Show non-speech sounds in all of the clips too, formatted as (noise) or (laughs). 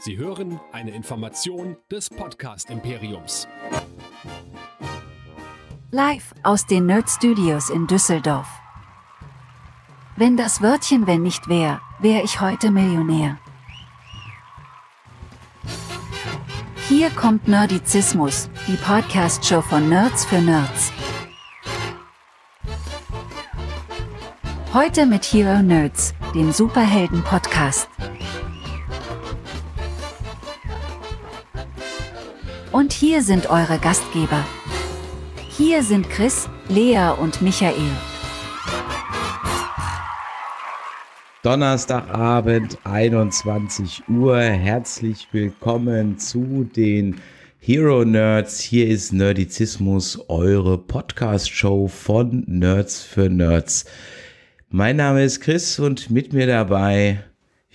Sie hören eine Information des Podcast Imperiums. Live aus den Nerd Studios in Düsseldorf. Wenn das Wörtchen wenn nicht wäre, wäre ich heute Millionär. Hier kommt Nerdizismus, die Podcast-Show von Nerds für Nerds. Heute mit Hero Nerds, dem Superhelden-Podcast. Und hier sind eure Gastgeber. Hier sind Chris, Lea und Michael. Donnerstagabend, 21 Uhr. Herzlich willkommen zu den Hero Nerds. Hier ist Nerdizismus, eure Podcast-Show von Nerds für Nerds. Mein Name ist Chris und mit mir dabei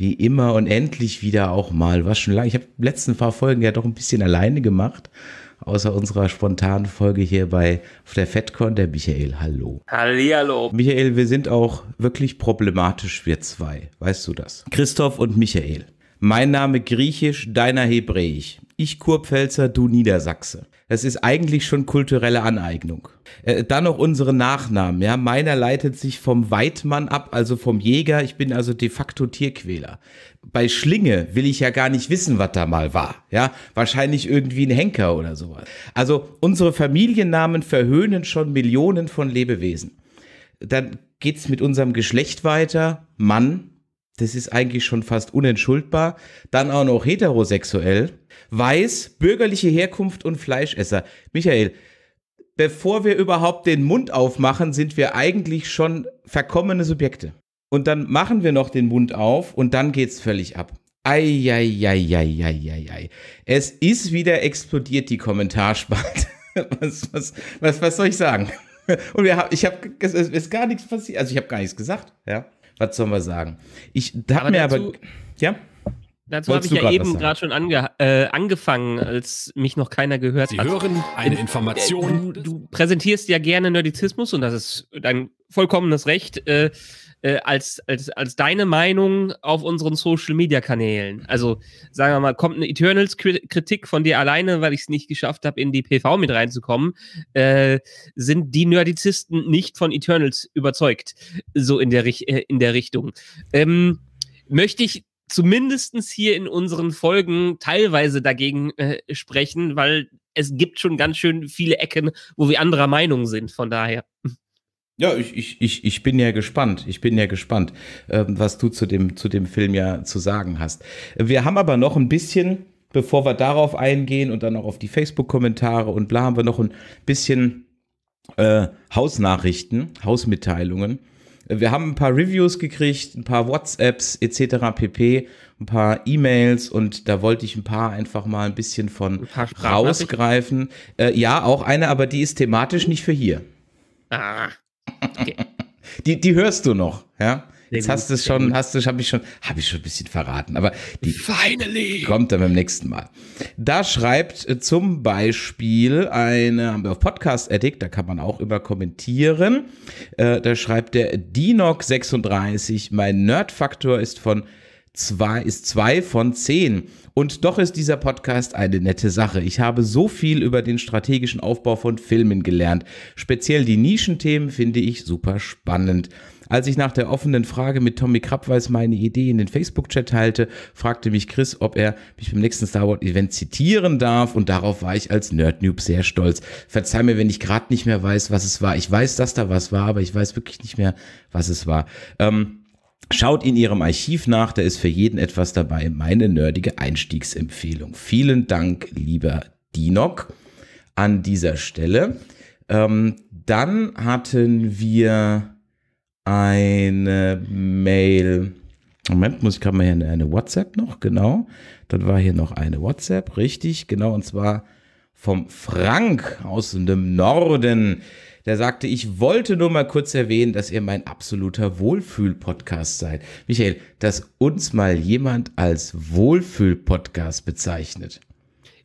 wie immer und endlich wieder auch mal, was schon lange. Ich habe letzten paar Folgen ja doch ein bisschen alleine gemacht, außer unserer spontanen Folge hier bei auf der FedCon, der Michael, hallo. Hallihallo. Michael, wir sind auch wirklich problematisch, wir zwei, weißt du das? Christoph und Michael. Mein Name griechisch, deiner hebräisch ich Kurpfälzer, du Niedersachse. Das ist eigentlich schon kulturelle Aneignung. Äh, dann noch unsere Nachnamen. Ja, meiner leitet sich vom Weidmann ab, also vom Jäger. Ich bin also de facto Tierquäler. Bei Schlinge will ich ja gar nicht wissen, was da mal war. Ja, wahrscheinlich irgendwie ein Henker oder sowas. Also unsere Familiennamen verhöhnen schon Millionen von Lebewesen. Dann geht's mit unserem Geschlecht weiter. Mann, das ist eigentlich schon fast unentschuldbar, dann auch noch heterosexuell, weiß, bürgerliche Herkunft und Fleischesser. Michael, bevor wir überhaupt den Mund aufmachen, sind wir eigentlich schon verkommene Subjekte. Und dann machen wir noch den Mund auf und dann geht's völlig ab. Eieieiei. Es ist wieder explodiert, die Kommentarspalte. (laughs) Was, was, was, was soll ich sagen? Und wir, ich habe, es ist gar nichts passiert. Also ich habe gar nichts gesagt. Ja was soll man sagen? Ich habe mir dazu, aber. Ja? Dazu habe ich ja eben gerade schon ange, äh, angefangen, als mich noch keiner gehört Sie hat. Sie hören eine Information. Äh, du, du, präsentierst ja gerne Nerdizismus und das ist dein vollkommenes Recht. Äh, äh, als, als, als deine Meinung auf unseren Social-Media-Kanälen. Also sagen wir mal, kommt eine Eternals-Kritik von dir alleine, weil ich es nicht geschafft habe, in die PV mit reinzukommen, äh, sind die Nerdizisten nicht von Eternals überzeugt, so in der, äh, in der Richtung. Ähm, möchte ich zumindest hier in unseren Folgen teilweise dagegen äh, sprechen, weil es gibt schon ganz schön viele Ecken, wo wir anderer Meinung sind, von daher. Ja, ich, ich, ich, ich bin ja gespannt. Ich bin ja gespannt, ähm, was du zu dem, zu dem Film ja zu sagen hast. Wir haben aber noch ein bisschen, bevor wir darauf eingehen und dann auch auf die Facebook-Kommentare und bla, haben wir noch ein bisschen äh, Hausnachrichten, Hausmitteilungen. Wir haben ein paar Reviews gekriegt, ein paar WhatsApps etc. pp, ein paar E-Mails und da wollte ich ein paar einfach mal ein bisschen von ein rausgreifen. Äh, ja, auch eine, aber die ist thematisch nicht für hier. Ah. Okay. Die, die hörst du noch, ja? Jetzt hast du es schon, hast du, habe ich schon, habe ich schon ein bisschen verraten, aber die Finally. kommt dann beim nächsten Mal. Da schreibt äh, zum Beispiel eine, haben wir auf Podcast Addict, da kann man auch über kommentieren. Äh, da schreibt der Dinok 36, mein Nerdfaktor ist von zwei, ist zwei von zehn. Und doch ist dieser Podcast eine nette Sache. Ich habe so viel über den strategischen Aufbau von Filmen gelernt. Speziell die Nischenthemen finde ich super spannend. Als ich nach der offenen Frage mit Tommy Krabweis meine Idee in den Facebook-Chat teilte, fragte mich Chris, ob er mich beim nächsten Star Wars-Event zitieren darf und darauf war ich als Nerd-Noob sehr stolz. Verzeih mir, wenn ich gerade nicht mehr weiß, was es war. Ich weiß, dass da was war, aber ich weiß wirklich nicht mehr, was es war. Ähm, Schaut in Ihrem Archiv nach, da ist für jeden etwas dabei. Meine nerdige Einstiegsempfehlung. Vielen Dank, lieber Dinok, an dieser Stelle. Ähm, dann hatten wir eine Mail. Moment, muss ich gerade mal hier eine, eine WhatsApp noch, genau. Dann war hier noch eine WhatsApp, richtig, genau, und zwar vom Frank aus dem Norden der sagte, ich wollte nur mal kurz erwähnen, dass ihr mein absoluter Wohlfühl-Podcast seid. Michael, dass uns mal jemand als Wohlfühl-Podcast bezeichnet.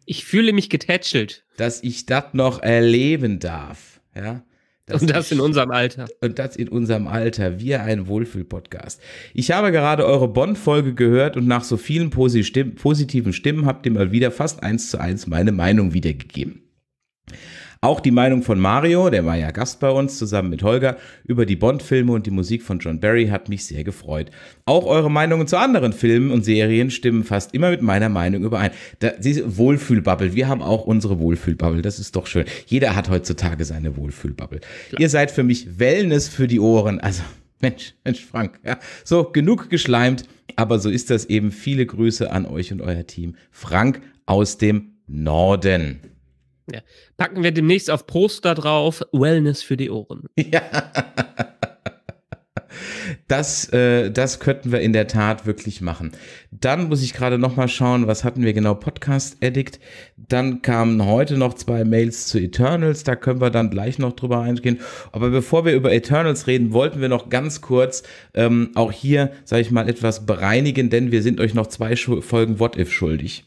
Ich fühle mich getätschelt. Dass ich das noch erleben darf. Ja. Das und das in unserem Alter. Und das in unserem Alter. Wir ein Wohlfühl-Podcast. Ich habe gerade eure bond folge gehört und nach so vielen posi Stimm positiven Stimmen habt ihr mal wieder fast eins zu eins meine Meinung wiedergegeben. Auch die Meinung von Mario, der war ja Gast bei uns zusammen mit Holger, über die Bond-Filme und die Musik von John Barry hat mich sehr gefreut. Auch eure Meinungen zu anderen Filmen und Serien stimmen fast immer mit meiner Meinung überein. Da, diese Wohlfühlbubble, wir haben auch unsere Wohlfühlbubble, das ist doch schön. Jeder hat heutzutage seine Wohlfühlbubble. Klar. Ihr seid für mich Wellness für die Ohren, also (laughs) Mensch, Mensch, Frank. Ja. So, genug geschleimt, aber so ist das eben. Viele Grüße an euch und euer Team. Frank aus dem Norden. Ja. Packen wir demnächst auf Poster drauf, Wellness für die Ohren. (laughs) Ja. Das, äh, das könnten wir in der Tat wirklich machen. Dann muss ich gerade nochmal schauen, was hatten wir genau? Podcast Addict. Dann kamen heute noch zwei Mails zu Eternals. Da können wir dann gleich noch drüber eingehen. Aber bevor wir über Eternals reden, wollten wir noch ganz kurz ähm, auch hier, sage ich mal, etwas bereinigen, denn wir sind euch noch zwei Folgen What If schuldig.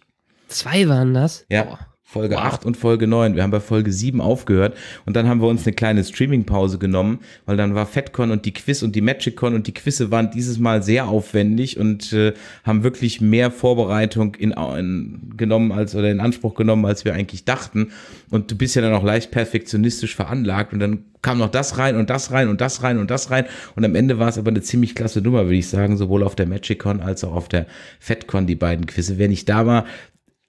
Zwei waren das? Ja. Boah. Folge wow. 8 und Folge 9. Wir haben bei Folge 7 aufgehört und dann haben wir uns eine kleine Streaming-Pause genommen, weil dann war FedCon und die Quiz und die MagicCon und die Quizze waren dieses Mal sehr aufwendig und äh, haben wirklich mehr Vorbereitung in, in, genommen als oder in Anspruch genommen, als wir eigentlich dachten. Und du bist ja dann auch leicht perfektionistisch veranlagt und dann kam noch das rein und das rein und das rein und das rein. Und am Ende war es aber eine ziemlich klasse Nummer, würde ich sagen, sowohl auf der MagicCon als auch auf der FedCon, die beiden Quizze. Wenn ich da war,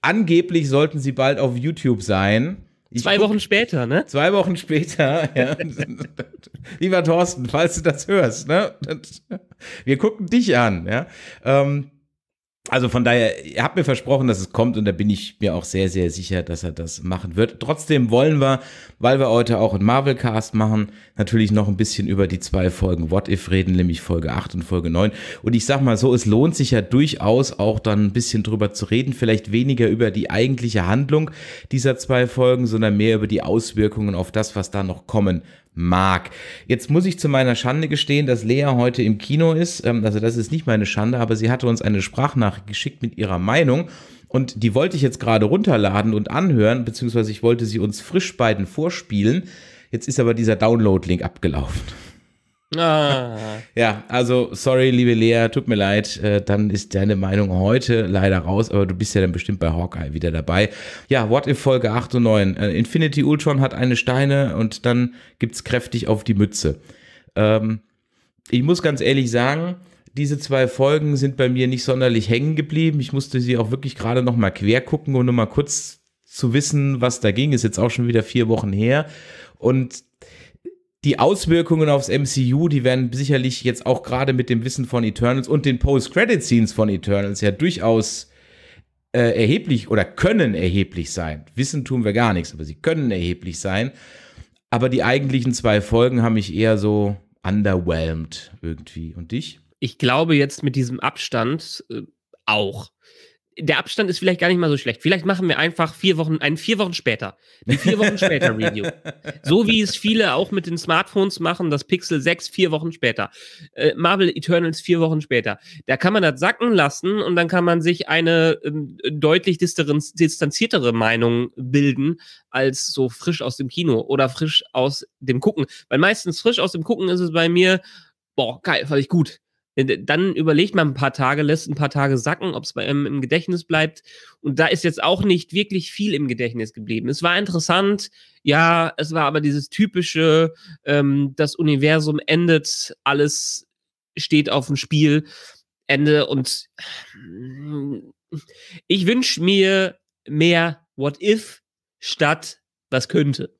Angeblich sollten sie bald auf YouTube sein. Ich zwei Wochen später, ne? Zwei Wochen später, (laughs) ja. Lieber Thorsten, falls du das hörst, ne? Wir gucken dich an, ja. Ähm, also von daher, ihr habt mir versprochen, dass es kommt und da bin ich mir auch sehr, sehr sicher, dass er das machen wird. Trotzdem wollen wir, weil wir heute auch einen Marvel-Cast machen, natürlich noch ein bisschen über die zwei Folgen What If reden, nämlich Folge 8 und Folge 9. Und ich sag mal so, es lohnt sich ja durchaus auch dann ein bisschen drüber zu reden, vielleicht weniger über die eigentliche Handlung dieser zwei Folgen, sondern mehr über die Auswirkungen auf das, was da noch kommen mag. Jetzt muss ich zu meiner Schande gestehen, dass Lea heute im Kino ist. Ähm, also das ist nicht meine Schande, aber sie hatte uns eine Sprachnachricht geschickt mit ihrer Meinung. Und die wollte ich jetzt gerade runterladen und anhören, beziehungsweise ich wollte sie uns frisch beiden vorspielen. Jetzt ist aber dieser Download-Link abgelaufen. Ah. Ja, also sorry, liebe Lea, tut mir leid, äh, dann ist deine Meinung heute leider raus, aber du bist ja dann bestimmt bei Hawkeye wieder dabei. Ja, What if Folge 8 und 9. Äh, Infinity Ultron hat eine Steine und dann gibt's kräftig auf die Mütze. Ähm, ich muss ganz ehrlich sagen, diese zwei Folgen sind bei mir nicht sonderlich hängen geblieben. Ich musste sie auch wirklich gerade noch mal quer gucken, um nur mal kurz zu wissen, was da ging. Ist jetzt auch schon wieder vier Wochen her. Und die Auswirkungen aufs MCU, die werden sicherlich jetzt auch gerade mit dem Wissen von Eternals und den Post-Credit-Scenes von Eternals ja durchaus äh, erheblich oder können erheblich sein. Wissen tun wir gar nichts, aber sie können erheblich sein. Aber die eigentlichen zwei Folgen haben mich eher so underwhelmed irgendwie. Und dich? Ich glaube jetzt mit diesem Abstand äh, auch der Abstand ist vielleicht gar nicht mal so schlecht. Vielleicht machen wir einfach vier Wochen, ein vier Wochen später. Eine vier Wochen später (laughs) Review. So wie es viele auch mit den Smartphones machen, das Pixel 6 vier Wochen später. Äh, Marvel Eternals vier Wochen später. Da kann man das sacken lassen und dann kann man sich eine ähm, deutlich distanziertere Meinung bilden, als so frisch aus dem Kino oder frisch aus dem Gucken. Weil meistens frisch aus dem Gucken ist es bei mir, boah, geil, fand ich gut. Äh, dann überlegt man ein paar Tage, lässt ein paar Tage sacken, ob es ähm, im Gedächtnis bleibt. Und da ist jetzt auch nicht wirklich viel im Gedächtnis geblieben. Es war interessant, ja, es war aber dieses typische, ähm, das Universum endet, alles steht auf dem Spiel, Ende. Und hm, ich wünsche mir mehr What If statt was könnte.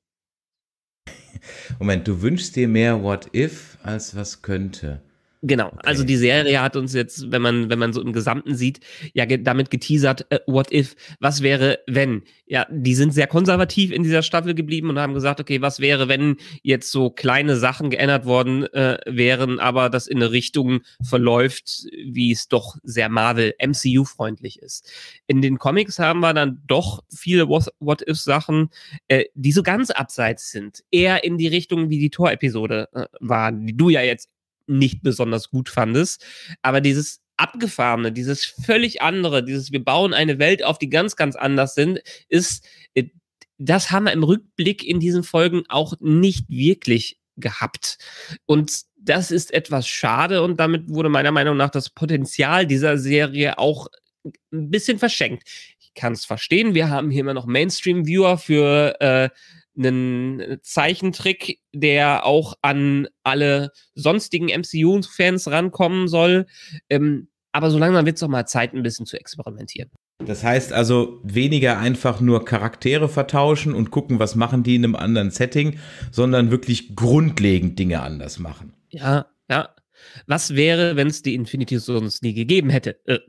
Moment, du wünschst dir mehr What If als was könnte. Genau, okay. also die Serie hat uns jetzt, wenn man, wenn man so im Gesamten sieht, ja ge damit geteasert, äh, what if, was wäre, wenn? Ja, die sind sehr konservativ in dieser Staffel geblieben und haben gesagt, okay, was wäre, wenn jetzt so kleine Sachen geändert worden äh, wären, aber das in eine Richtung verläuft, wie es doch sehr Marvel MCU-freundlich ist. In den Comics haben wir dann doch viele What-If-Sachen, äh, die so ganz abseits sind. Eher in die Richtung, wie die Tor-Episode äh, war, die du ja jetzt nicht besonders gut fandest. Aber dieses Abgefahrene, dieses völlig andere, dieses wir bauen eine Welt auf, die ganz, ganz anders sind, ist, äh, das haben wir im Rückblick in diesen Folgen auch nicht wirklich gehabt. Und das ist etwas schade und damit wurde meiner Meinung nach das Potenzial dieser Serie auch ein bisschen verschenkt. Ich kann es verstehen, wir haben hier immer noch Mainstream-Viewer für äh, ein Zeichentrick, der auch an alle sonstigen MCU-Fans rankommen soll. Ähm, aber so langsam wird es doch mal Zeit, ein bisschen zu experimentieren. Das heißt also weniger einfach nur Charaktere vertauschen und gucken, was machen die in einem anderen Setting, sondern wirklich grundlegend Dinge anders machen. Ja, ja. Was wäre, wenn es die Infinity Stones nie gegeben hätte? Äh,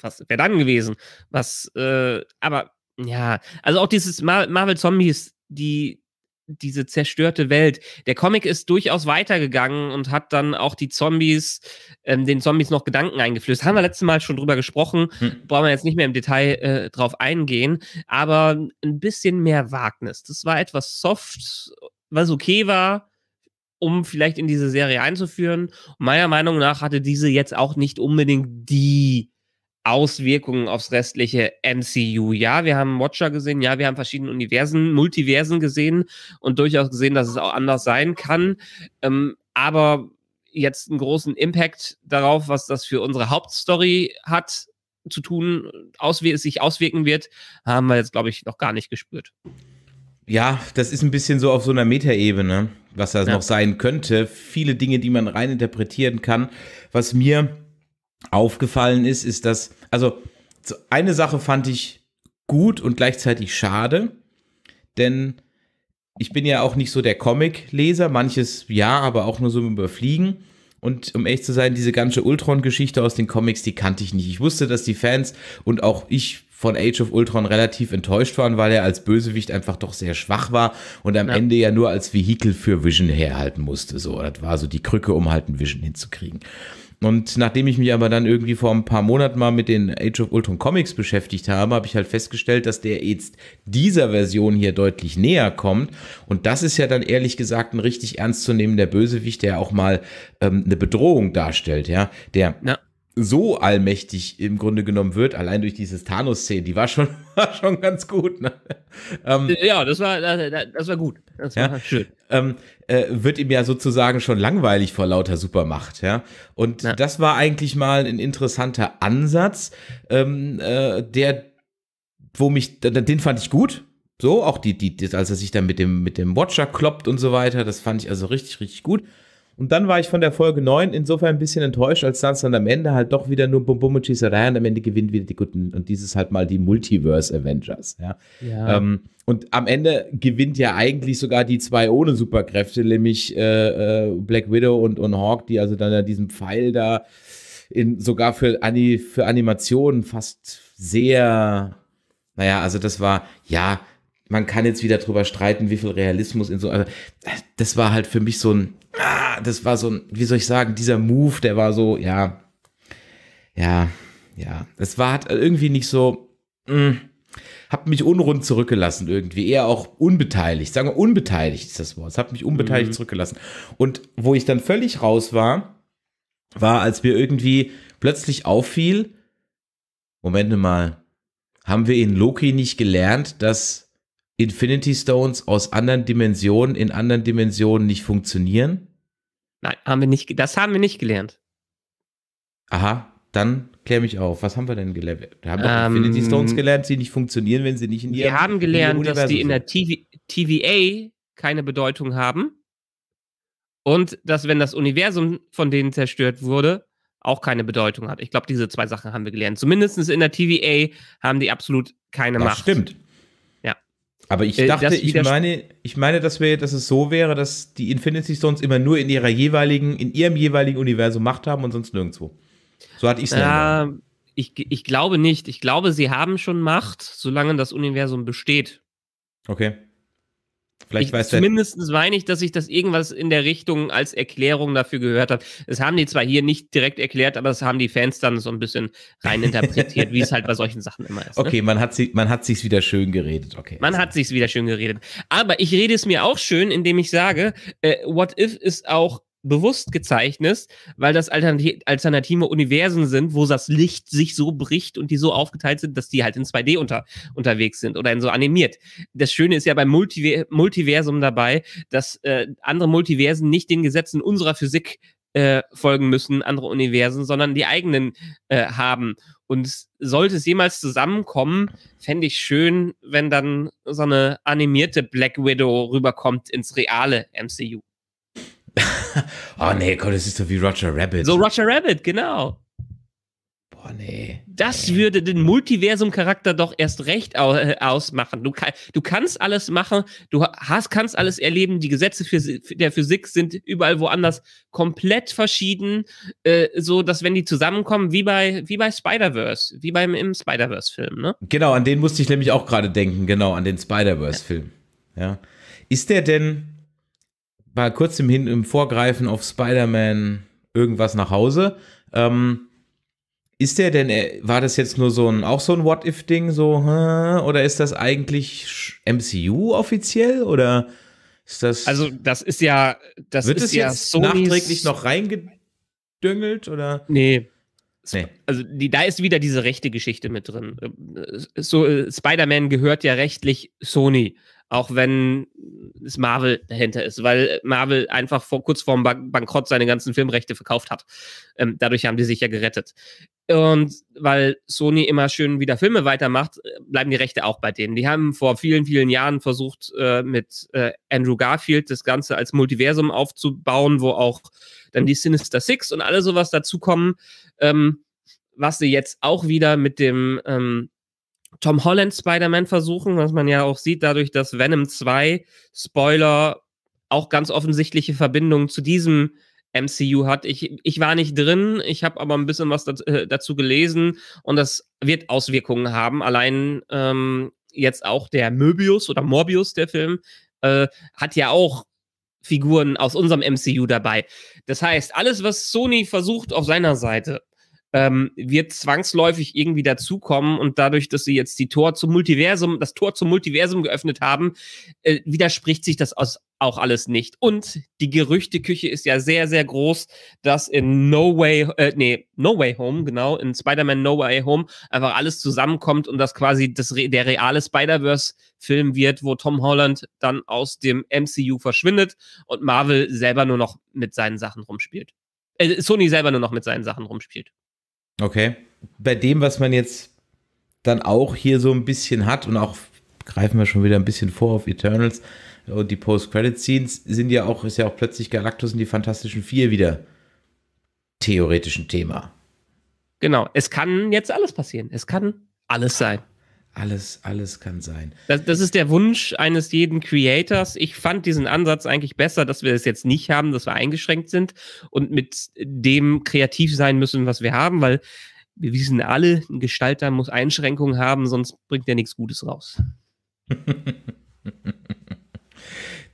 was wäre dann gewesen? Was, äh, aber ja, also auch dieses Mar Marvel Zombies, die diese zerstörte Welt. Der Comic ist durchaus weitergegangen und hat dann auch die Zombies, ähm, den Zombies noch Gedanken eingeflößt. Haben wir letztes Mal schon drüber gesprochen, hm. brauchen wir jetzt nicht mehr im Detail äh, drauf eingehen, aber ein bisschen mehr Wagnis. Das war etwas soft, was okay war, um vielleicht in diese Serie einzuführen. Und meiner Meinung nach hatte diese jetzt auch nicht unbedingt die Auswirkungen aufs restliche MCU. Ja, wir haben Watcher gesehen, ja, wir haben verschiedene Universen, Multiversen gesehen und durchaus gesehen, dass es auch anders sein kann. Ähm, aber jetzt einen großen Impact darauf, was das für unsere Hauptstory hat, zu tun, ausw sich auswirken wird, haben wir jetzt, glaube ich, noch gar nicht gespürt. Ja, das ist ein bisschen so auf so einer Metaebene, was das ja. noch sein könnte. Viele Dinge, die man reininterpretieren kann. Was mir aufgefallen ist, ist, dass, also eine Sache fand ich gut und gleichzeitig schade, denn ich bin ja auch nicht so der Comic-Leser, manches ja, aber auch nur so im Überfliegen. Und um echt zu sein, diese ganze Ultron-Geschichte aus den Comics, die kannte ich nicht. Ich wusste, dass die Fans und auch ich von Age of Ultron relativ enttäuscht waren, weil er als Bösewicht einfach doch sehr schwach war und am ja. Ende ja nur als Vehikel für Vision herhalten musste. So, das war so die Krücke, um halt einen Vision hinzukriegen. Und nachdem ich mich aber dann irgendwie vor ein paar Monaten mal mit den Age of Ultron Comics beschäftigt habe, habe ich halt festgestellt, dass der jetzt dieser Version hier deutlich näher kommt. Und das ist ja dann ehrlich gesagt ein richtig ernstzunehmender Bösewicht, der auch mal ähm, eine Bedrohung darstellt, ja. Der. Ja so allmächtig im Grunde genommen wird, allein durch dieses Thanos-Szene, die war schon, (laughs) war schon ganz gut. Ne? Ähm, ja, das war, das, das war gut. Das war ja, schön. Ähm, äh, wird ihm ja sozusagen schon langweilig vor lauter Supermacht, ja. Und ja. das war eigentlich mal ein interessanter Ansatz, ähm, äh, der, wo mich, den fand ich gut. So, auch die, die, als er sich dann mit dem, mit dem Watcher kloppt und so weiter, das fand ich also richtig, richtig gut. Und dann war ich von der Folge 9 insofern ein bisschen enttäuscht, als das dann am Ende halt doch wieder nur Bum Bum und Schießerei und am Ende gewinnen wieder die Guten. Und dieses halt mal die Multiverse Avengers. Ja. ja. Ähm, und am Ende gewinnt ja eigentlich sogar die zwei ohne Superkräfte, nämlich äh, äh, Black Widow und, und Hawk, die also dann ja diesen Pfeil da in, sogar für, Ani, für Animationen fast sehr. Naja, also das war, ja, man kann jetzt wieder drüber streiten, wie viel Realismus in so. Also, das war halt für mich so ein. Ah, das war so ein. Wie soll ich sagen? Dieser Move, der war so, ja. Ja, ja. Das war halt irgendwie nicht so. Mh, mm, hab mich unrund zurückgelassen irgendwie, eher auch unbeteiligt, sagen wir unbeteiligt ist das Wort, es hat mich unbeteiligt mhm. zurückgelassen. Und wo ich dann völlig raus war, war, als mir irgendwie plötzlich auffiel, Moment mal, haben wir in Loki nicht gelernt, dass Infinity Stones aus anderen Dimensionen in anderen Dimensionen nicht funktionieren? Nein, haben wir nicht, das haben wir nicht gelernt. Aha, dann klär mich auf. Was haben wir denn gelernt? Wir haben ähm, doch Infinity Stones gelernt, die nicht funktionieren, wenn sie nicht in ihrem Wir haben gelernt, dass die in der TV, TVA keine Bedeutung haben. Und dass, wenn das Universum von denen zerstört wurde, auch keine Bedeutung hat. Ich glaube, diese zwei Sachen haben wir gelernt. Zumindest in der TVA haben die absolut keine das Macht. Stimmt. Aber ich äh, dachte, äh, ich, meine, ich meine, dass, wir, dass es so wäre, dass die Infinity Stones immer nur in ihrer jeweiligen, in ihrem jeweiligen Universum Macht haben und sonst nirgendwo. So hatte ich es äh, ich, ich glaube nicht. Ich glaube, sie haben schon Macht, solange das Universum besteht. Okay. Vielleicht ich, weiß zumindest meine ich, dass ich das irgendwas in der Richtung als Erklärung dafür gehört habe. Das haben die zwar hier nicht direkt erklärt, aber das haben die Fans dann so ein bisschen reininterpretiert, wie es halt bei solchen Sachen immer ist. Ne? Okay, ne? man hat sie, man hat sich's wieder schön geredet. Okay. Man also. hat sich's wieder schön geredet. Aber ich rede es mir auch schön, indem ich sage, äh, What If ist auch bewusst gezeichnet, weil das alternative Universen sind, wo das Licht sich so bricht und die so aufgeteilt sind, dass die halt in 2D unter, unterwegs sind oder in so animiert. Das Schöne ist ja beim Multiver Multiversum dabei, dass äh, andere Multiversen nicht den Gesetzen unserer Physik äh, folgen müssen, andere Universen, sondern die eigenen äh, haben. Und sollte es jemals zusammenkommen, fände ich schön, wenn dann so eine animierte Black Widow rüberkommt ins reale MCU oh (laughs) nee, Gott, das ist so wie Roger Rabbit. So Roger Rabbit, genau. Boah, nee. Das nee. würde den Multiversum-Charakter doch erst recht äh, ausmachen. Du, du, kannst alles machen, du hast, kannst alles erleben, die Gesetze für der Physik sind überall woanders komplett verschieden, äh, so dass wenn die zusammenkommen, wie bei, wie bei Spider-Verse, wie beim im Spider-Verse-Film, ne? Genau, an den musste ich nämlich auch gerade denken, genau, an den Spider-Verse-Film. Ja. ja. Ist der denn bei kurzem hin im Vorgreifen auf Spider-Man irgendwas nach Hause. Ähm, ist der denn, äh, war das jetzt nur so ein, auch so ein What-If-Ding, so, oder ist das eigentlich MCU offiziell, oder ist das? Also, das ist ja, das wird ist es ja jetzt Sonys nachträglich noch reingedüngelt, oder? Nee. nee. Also, die, da ist wieder diese rechte Geschichte mit drin. Äh, so, äh, Spider-Man gehört ja rechtlich Sony auch wenn es Marvel dahinter ist, weil Marvel einfach vor, kurz vorm Bankrott seine ganzen Filmrechte verkauft hat. Ähm, dadurch haben die sich ja gerettet. Und weil Sony immer schön wieder Filme weitermacht, bleiben die Rechte auch bei denen. Die haben vor vielen, vielen Jahren versucht, äh, mit äh, Andrew Garfield das Ganze als Multiversum aufzubauen, wo auch dann die Sinister Six und alle sowas dazukommen, ähm, was sie jetzt auch wieder mit dem ähm, Tom Holland Spider-Man versuchen, was man ja auch sieht, dadurch, dass Venom 2, Spoiler, auch ganz offensichtliche Verbindungen zu diesem MCU hat. Ich, ich war nicht drin, ich habe aber ein bisschen was dazu, äh, dazu, gelesen und das wird Auswirkungen haben. Allein ähm, jetzt auch der Möbius oder Morbius, der Film, äh, hat ja auch Figuren aus unserem MCU dabei. Das heißt, alles, was Sony versucht auf seiner Seite, ähm, wird zwangsläufig irgendwie dazukommen und dadurch, dass sie jetzt die Tor zum Multiversum, das Tor zum Multiversum geöffnet haben, äh, widerspricht sich das aus, auch alles nicht. Und die Gerüchteküche ist ja sehr, sehr groß, dass in No Way, äh, nee, No Way Home, genau, in Spider-Man No Way Home einfach alles zusammenkommt und das quasi das, der reale Spider-Verse-Film wird, wo Tom Holland dann aus dem MCU verschwindet und Marvel selber nur noch mit seinen Sachen rumspielt. Äh, Sony selber nur noch mit seinen Sachen rumspielt. Okay. Bei dem, was man jetzt dann auch hier so ein bisschen hat und auch greifen wir schon wieder ein bisschen vor auf Eternals und die Post-Credit-Scenes sind ja auch, ist ja auch plötzlich Galactus und die Fantastischen Vier wieder theoretisch ein Thema. Genau, es kann jetzt alles passieren. Es kann alles sein. Alles, alles kann sein. Das, das, ist der Wunsch eines jeden Creators. Ich fand diesen Ansatz eigentlich besser, dass wir es jetzt nicht haben, dass wir eingeschränkt sind und mit dem kreativ sein müssen, was wir haben, weil wir wissen alle, ein Gestalter muss Einschränkungen haben, sonst bringt er nichts Gutes raus. (laughs)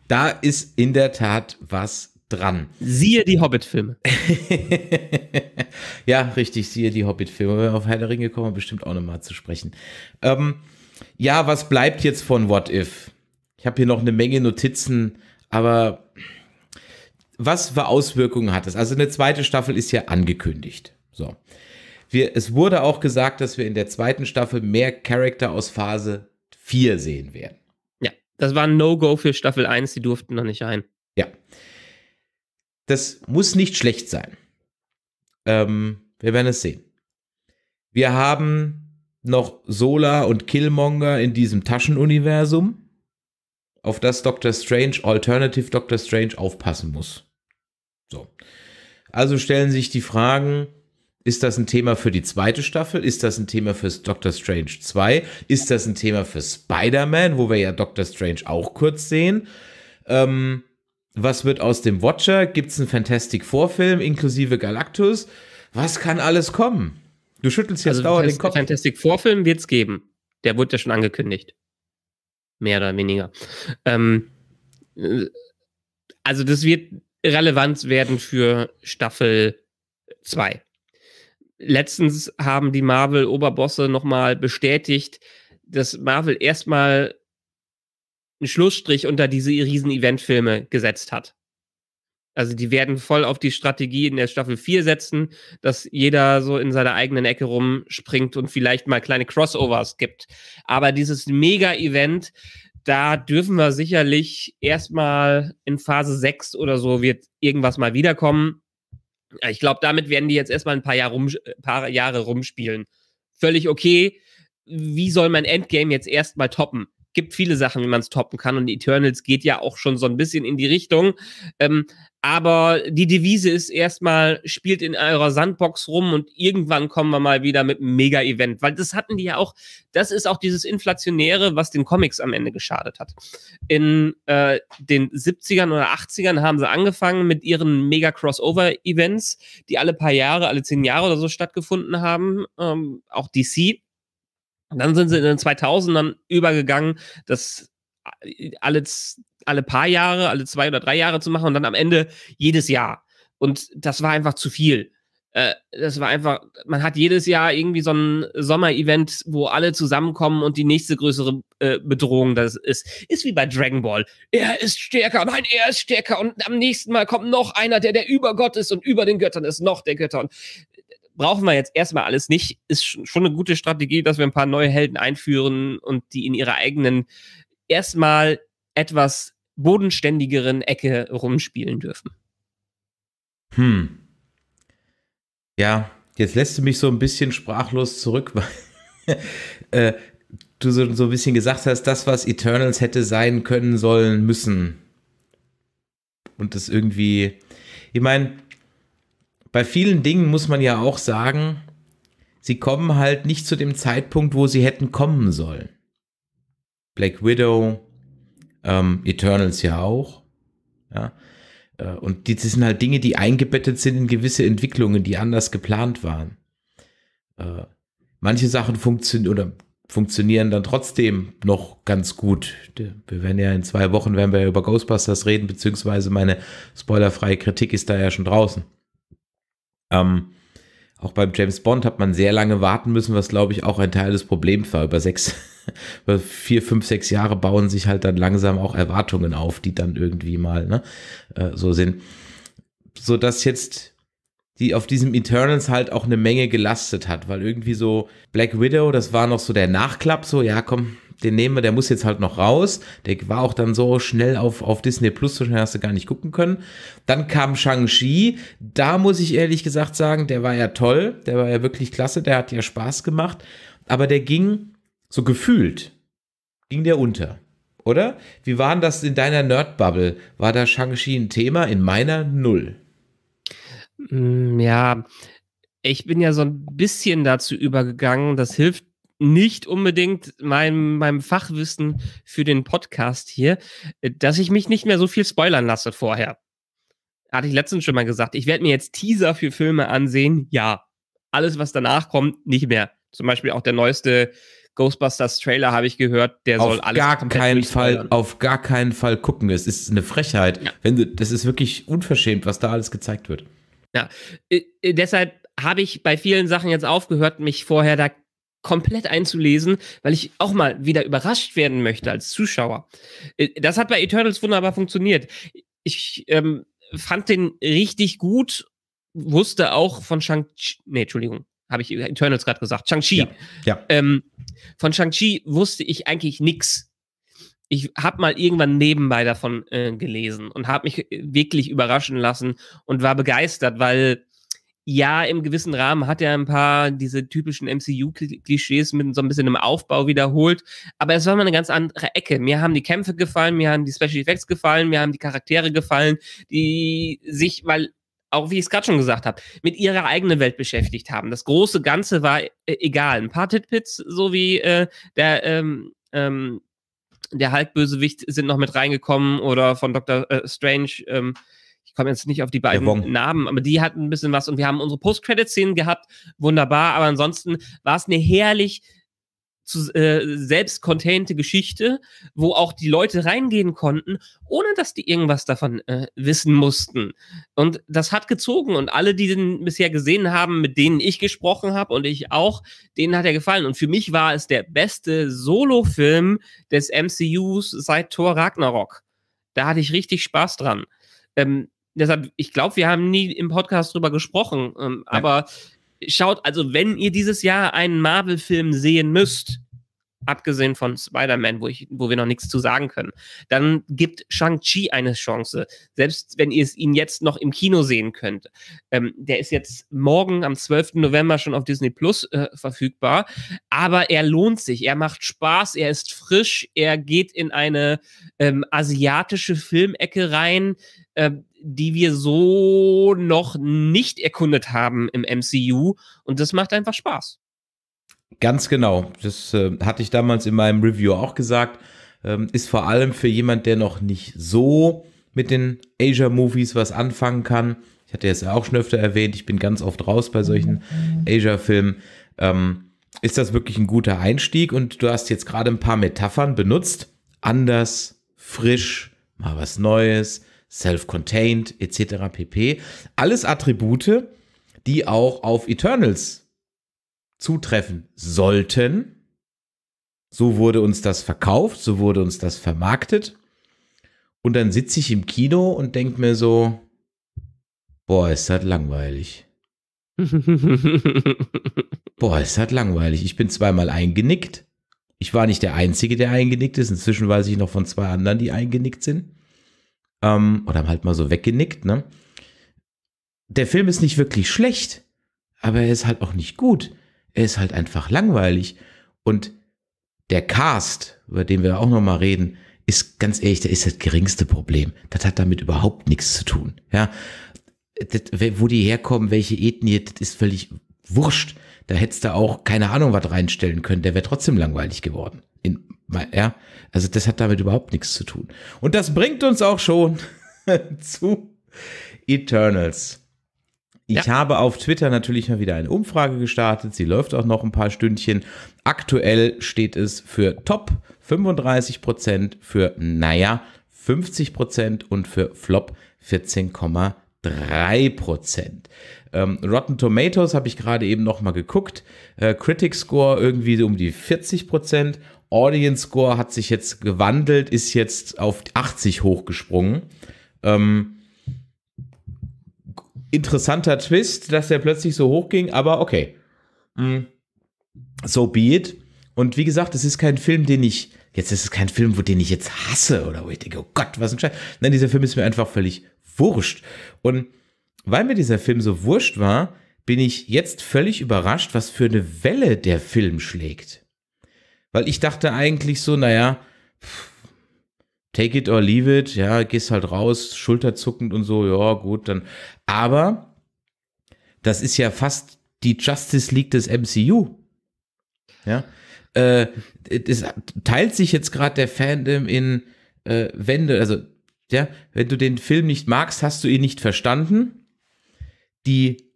da ist in der Tat was dran. Siehe die Hobbit-Filme. (laughs) ja, richtig, siehe die Hobbit-Filme. Wenn wir Auf Herr der Ringe kommen bestimmt auch nochmal zu sprechen. Ähm, ja, was bleibt jetzt von What If? Ich habe hier noch eine Menge Notizen, aber was für Auswirkungen hat es? Also eine zweite Staffel ist ja angekündigt. So. Wir, es wurde auch gesagt, dass wir in der zweiten Staffel mehr Charakter aus Phase 4 sehen werden. Ja, das war ein No-Go für Staffel 1, die durften noch nicht rein. Ja das muss nicht schlecht sein. Ähm, wir werden es sehen. Wir haben noch Sola und Killmonger in diesem Taschenuniversum, auf das Doctor Strange, Alternative Doctor Strange, aufpassen muss. So. Also stellen sich die Fragen, ist das ein Thema für die zweite Staffel? Ist das ein Thema für Doctor Strange 2? Ist das ein Thema für Spider-Man, wo wir ja Doctor Strange auch kurz sehen? Ähm, was wird aus dem Watcher? Gibt es einen Fantastic Vorfilm inklusive Galactus? Was kann alles kommen? Du schüttelst jetzt also dauernd den Kopf. Fantastic Vorfilm wird es geben. Der wurde ja schon angekündigt. Mehr oder weniger. Ähm, äh, also, das wird relevant werden für Staffel 2. Letztens haben die Marvel-Oberbosse nochmal bestätigt, dass Marvel erstmal einen Schlussstrich unter diese riesen Eventfilme gesetzt hat. Also die werden voll auf die Strategie in der Staffel 4 setzen, dass jeder so in seiner eigenen Ecke rumspringt und vielleicht mal kleine Crossovers gibt. Aber dieses Mega-Event, da dürfen wir sicherlich erstmal in Phase 6 oder so wird irgendwas mal wiederkommen. Ich glaube, damit werden die jetzt erstmal ein paar, Jahr rum, äh, paar Jahre rumspielen. Völlig okay. Wie soll mein Endgame jetzt erstmal toppen? gibt viele Sachen, wie man es toppen kann. Und Eternals geht ja auch schon so ein bisschen in die Richtung. Ähm, aber die Devise ist erstmal, spielt in eurer Sandbox rum und irgendwann kommen wir mal wieder mit einem Mega-Event. Weil das hatten die ja auch, das ist auch dieses Inflationäre, was den Comics am Ende geschadet hat. In äh, den 70ern oder 80ern haben sie angefangen mit ihren Mega-Crossover-Events, die alle paar Jahre, alle zehn Jahre oder so stattgefunden haben. Ähm, auch DC und Dann sind sie in den 2000ern übergegangen, das äh, alle, alle paar Jahre, alle zwei oder drei Jahre zu machen und dann am Ende jedes Jahr. Und das war einfach zu viel. Äh, das war einfach, man hat jedes Jahr irgendwie so ein Sommer-Event, wo alle zusammenkommen und die nächste größere äh, Bedrohung das ist. Ist wie bei Dragon Ball. Er ist stärker, nein, er ist stärker und am nächsten Mal kommt noch einer, der der Übergott ist und über den Göttern ist noch der Götter. Und brauchen wir jetzt erstmal alles nicht. Ist schon eine gute Strategie, dass wir ein paar neue Helden einführen und die in ihrer eigenen erstmal etwas bodenständigeren Ecke rumspielen dürfen. Hm. Ja, jetzt lässt du mich so ein bisschen sprachlos zurück, (laughs) weil äh, du so, so ein bisschen gesagt hast, das, was Eternals hätte sein können, sollen, müssen. Und das irgendwie, ich meine, bei vielen Dingen muss man ja auch sagen, sie kommen halt nicht zu dem Zeitpunkt, wo sie hätten kommen sollen. Black Widow, ähm, Eternals ja auch. Ja. Äh, und die, das sind halt Dinge, die eingebettet sind in gewisse Entwicklungen, die anders geplant waren. Äh, manche Sachen funktionieren oder funktionieren dann trotzdem noch ganz gut. Wir werden ja in zwei Wochen, werden wir über Ghostbusters reden, beziehungsweise meine spoilerfreie Kritik ist da ja schon draußen. Ähm, auch beim James Bond hat man sehr lange warten müssen, was glaube ich auch ein Teil des Problems war. Über sechs, (laughs) über vier, fünf, sechs Jahre bauen sich halt dann langsam auch Erwartungen auf, die dann irgendwie mal ne, äh, so sind. So dass jetzt die auf diesem Eternals halt auch eine Menge gelastet hat, weil irgendwie so Black Widow, das war noch so der Nachklapp, so ja komm, den nehmen wir, der muss jetzt halt noch raus. Der war auch dann so schnell auf, auf Disney Plus, so schnell hast du gar nicht gucken können. Dann kam Shang-Chi, da muss ich ehrlich gesagt sagen, der war ja toll, der war ja wirklich klasse, der hat ja Spaß gemacht, aber der ging so gefühlt, ging der unter. Oder? Wie war das in deiner Nerd-Bubble? War da Shang-Chi ein Thema? In meiner null. Mm, ja, ich bin ja so ein bisschen dazu übergegangen, das hilft nicht unbedingt meinem, meinem Fachwissen für den Podcast hier, äh, dass ich mich nicht mehr so viel spoilern lasse vorher. Hatte ich letztens schon mal gesagt. Ich werde mir jetzt Teaser für Filme ansehen. Ja. Alles, was danach kommt, nicht mehr. Zum Beispiel auch der neueste Ghostbusters Trailer habe ich gehört, der auf soll alles gar keinen Fall, auf gar keinen Fall gucken. Es ist eine Frechheit. Ja. Wenn du, das ist wirklich unverschämt, was da alles gezeigt wird. Ja, äh, äh deshalb habe ich bei vielen Sachen jetzt aufgehört, mich vorher da komplett einzulesen, weil ich auch mal wieder überrascht werden möchte als Zuschauer. Äh, das hat bei Eternals wunderbar funktioniert. Ich ähm, fand den richtig gut, wusste auch von Shang-Chi, nee, Entschuldigung, habe ich Eternals gerade gesagt, Shang-Chi. Ja, ja. ähm, von Shang-Chi wusste ich eigentlich nichts. Ich habe mal irgendwann nebenbei davon äh, gelesen und habe mich äh, wirklich überraschen lassen und war begeistert, weil ja, im gewissen Rahmen hat er ein paar diese typischen MCU-Klischees mit so ein bisschen einem Aufbau wiederholt. Aber es war mal eine ganz andere Ecke. Mir haben die Kämpfe gefallen, mir haben die Special Effects gefallen, mir haben die Charaktere gefallen, die sich, weil auch wie ich es gerade schon gesagt habe, mit ihrer eigenen Welt beschäftigt haben. Das große Ganze war äh, egal. Ein paar Titpits, so wie äh, der ähm, ähm, der Halbbösewicht sind noch mit reingekommen oder von Dr. Äh, Strange ähm, ich komme jetzt nicht auf die beiden Namen, aber die hatten ein bisschen was und wir haben unsere Post-Credit-Szenen gehabt, wunderbar, aber ansonsten war es eine herrlich zu, äh, selbst containte Geschichte, wo auch die Leute reingehen konnten, ohne dass die irgendwas davon äh, wissen mussten. Und das hat gezogen und alle, die den bisher gesehen haben, mit denen ich gesprochen habe und ich auch, denen hat er gefallen. Und für mich war es der beste Solo-Film des MCUs seit Thor Ragnarok. Da hatte ich richtig Spaß dran. Ähm, Deshalb, ich glaube, wir haben nie im Podcast drüber gesprochen. Ähm, aber schaut, also wenn ihr dieses Jahr einen Marvel-Film sehen müsst, abgesehen von Spider-Man, wo, wo wir noch nichts zu sagen können, dann gibt Shang-Chi eine Chance. Selbst wenn ihr es ihn jetzt noch im Kino sehen könnt. Ähm, der ist jetzt morgen am 12. November schon auf Disney Plus äh, verfügbar. Aber er lohnt sich, er macht Spaß, er ist frisch, er geht in eine ähm, asiatische Filmecke rein, ähm, die wir so noch nicht erkundet haben im MCU. Und das macht einfach Spaß. Ganz genau. Das äh, hatte ich damals in meinem Review auch gesagt. Ähm, ist vor allem für jemand, der noch nicht so mit den Asia-Movies was anfangen kann. Ich hatte jetzt auch schon öfter erwähnt, ich bin ganz oft raus bei solchen Asia-Filmen. Ähm, ist das wirklich ein guter Einstieg und du hast jetzt gerade ein paar Metaphern benutzt. Anders, frisch, mal was Neues, self-contained etc. pp. Alles Attribute, die auch auf Eternals zutreffen sollten. So wurde uns das verkauft, so wurde uns das vermarktet. Und dann sitze ich im Kino und denke mir so, boah, ist das langweilig. (laughs) boah, ist das langweilig. Ich bin zweimal eingenickt. Ich war nicht der Einzige, der eingenickt ist. Inzwischen weiß ich noch von zwei anderen, die eingenickt sind ähm, oder halt mal so weggenickt, ne? Der Film ist nicht wirklich schlecht, aber er ist halt auch nicht gut. Er ist halt einfach langweilig. Und der Cast, über den wir auch nochmal reden, ist ganz ehrlich, der ist das geringste Problem. Das hat damit überhaupt nichts zu tun. Ja, das, wo die herkommen, welche Ethnie, das ist völlig wurscht. Da hättest du auch keine Ahnung was reinstellen können. Der wäre trotzdem langweilig geworden. In, ja, also das hat damit überhaupt nichts zu tun. Und das bringt uns auch schon (laughs) zu Eternals. Ich ja. habe auf Twitter natürlich mal wieder eine Umfrage gestartet. Sie läuft auch noch ein paar Stündchen. Aktuell steht es für Top 35 Prozent, für naja 50 Prozent und für Flop 14,3 Prozent. Ähm, Rotten Tomatoes habe ich gerade eben nochmal geguckt. Äh, Critic Score irgendwie um die 40 Prozent. Audience Score hat sich jetzt gewandelt, ist jetzt auf 80 hochgesprungen. Ähm, interessanter Twist, dass der plötzlich so hoch ging, aber okay. Mm. So be it. Und wie gesagt, es ist kein Film, den ich, jetzt ist es kein Film, wo den ich jetzt hasse oder wo ich denke, oh Gott, was ein Scheiß. Nein, dieser Film ist mir einfach völlig wurscht. Und weil mir dieser Film so wurscht war, bin ich jetzt völlig überrascht, was für eine Welle der Film schlägt. Weil ich dachte eigentlich so, naja, take it or leave it, ja, gehst halt raus, schulterzuckend und so, ja, gut, dann. Aber das ist ja fast die Justice League des MCU. Ja. Äh, es teilt sich jetzt gerade der Fandom in äh, Wände, also ja, wenn du den Film nicht magst, hast du ihn nicht verstanden die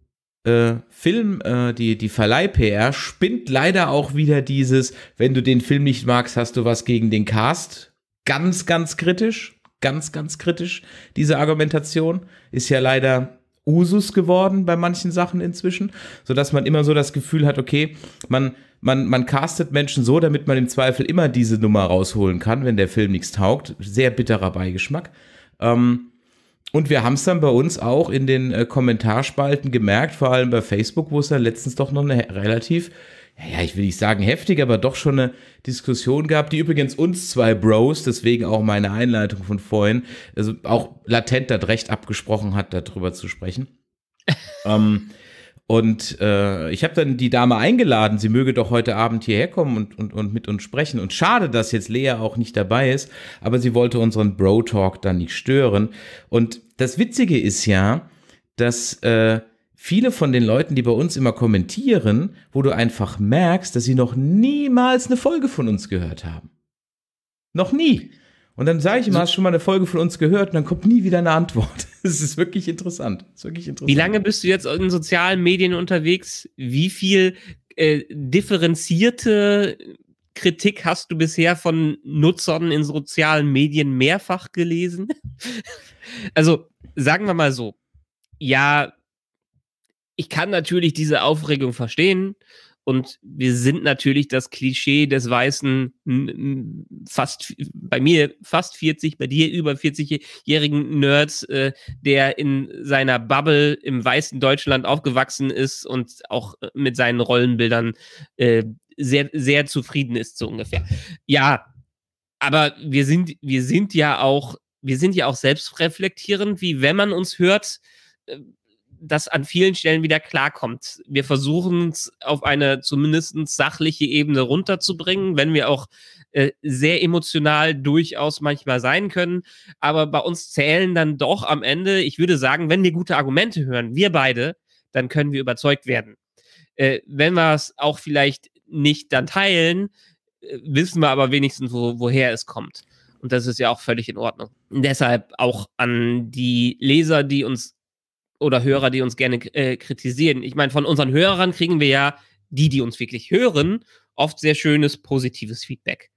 äh, Film, äh, die, die Verleih-PR spinnt leider auch wieder dieses, wenn du den Film nicht magst, hast du was gegen den Cast. Ganz, ganz kritisch. Ganz, ganz kritisch. Diese Argumentation ist ja leider Usus geworden bei manchen Sachen inzwischen, sodass man immer so das Gefühl hat, okay, man, man, man castet Menschen so, damit man im Zweifel immer diese Nummer rausholen kann, wenn der Film nichts taugt. Sehr bitterer Beigeschmack. Ähm, und wir haben es dann bei uns auch in den äh, Kommentarspalten gemerkt, vor allem bei Facebook, wo es ja letztens doch noch eine relativ, ja, ich will nicht sagen heftig, aber doch schon eine Diskussion gab, die übrigens uns zwei Bros, deswegen auch meine Einleitung von vorhin, also auch latent das Recht abgesprochen hat, darüber zu sprechen. (laughs) ähm, und äh, ich habe dann die Dame eingeladen, sie möge doch heute Abend hierher kommen und, und, und mit uns sprechen. Und schade, dass jetzt Lea auch nicht dabei ist, aber sie wollte unseren Bro-Talk dann nicht stören. Und das Witzige ist ja, dass äh, viele von den Leuten, die bei uns immer kommentieren, wo du einfach merkst, dass sie noch niemals eine Folge von uns gehört haben. Noch nie. Und dann sage ich immer, hast du schon mal eine Folge von uns gehört und dann kommt nie wieder eine Antwort. Es (laughs) ist wirklich interessant. Das ist wirklich interessant. Wie lange bist du jetzt in sozialen Medien unterwegs? Wie viel äh, differenzierte Kritik hast du bisher von Nutzern in sozialen Medien mehrfach gelesen? (laughs) also sagen wir mal so, ja, ich kann natürlich diese Aufregung verstehen und wir sind natürlich das Klischee des weißen, fast bei mir fast 40, bei dir über 40-jährigen Nerds, äh, der in seiner Bubble im weißen Deutschland aufgewachsen ist und auch äh, mit seinen Rollenbildern äh, sehr, sehr zufrieden ist, so ungefähr. Ja, aber wir sind, wir sind ja auch, wir sind ja auch selbstreflektierend, wie wenn man uns hört, äh, das an vielen Stellen wieder klarkommt. Wir versuchen es auf eine zumindest sachliche Ebene runterzubringen, wenn wir auch äh, sehr emotional durchaus manchmal sein können. Aber bei uns zählen dann doch am Ende, ich würde sagen, wenn wir gute Argumente hören, wir beide, dann können wir überzeugt werden. Äh, wenn wir es auch vielleicht nicht dann teilen, äh, wissen wir aber wenigstens, wo, woher es kommt. Und das ist ja auch völlig in Ordnung. Deshalb auch an die Leser, die uns oder Hörer, die uns gerne äh, kritisieren. Ich meine, von unseren Hörern kriegen wir ja, die, die uns wirklich hören, oft sehr schönes, positives Feedback.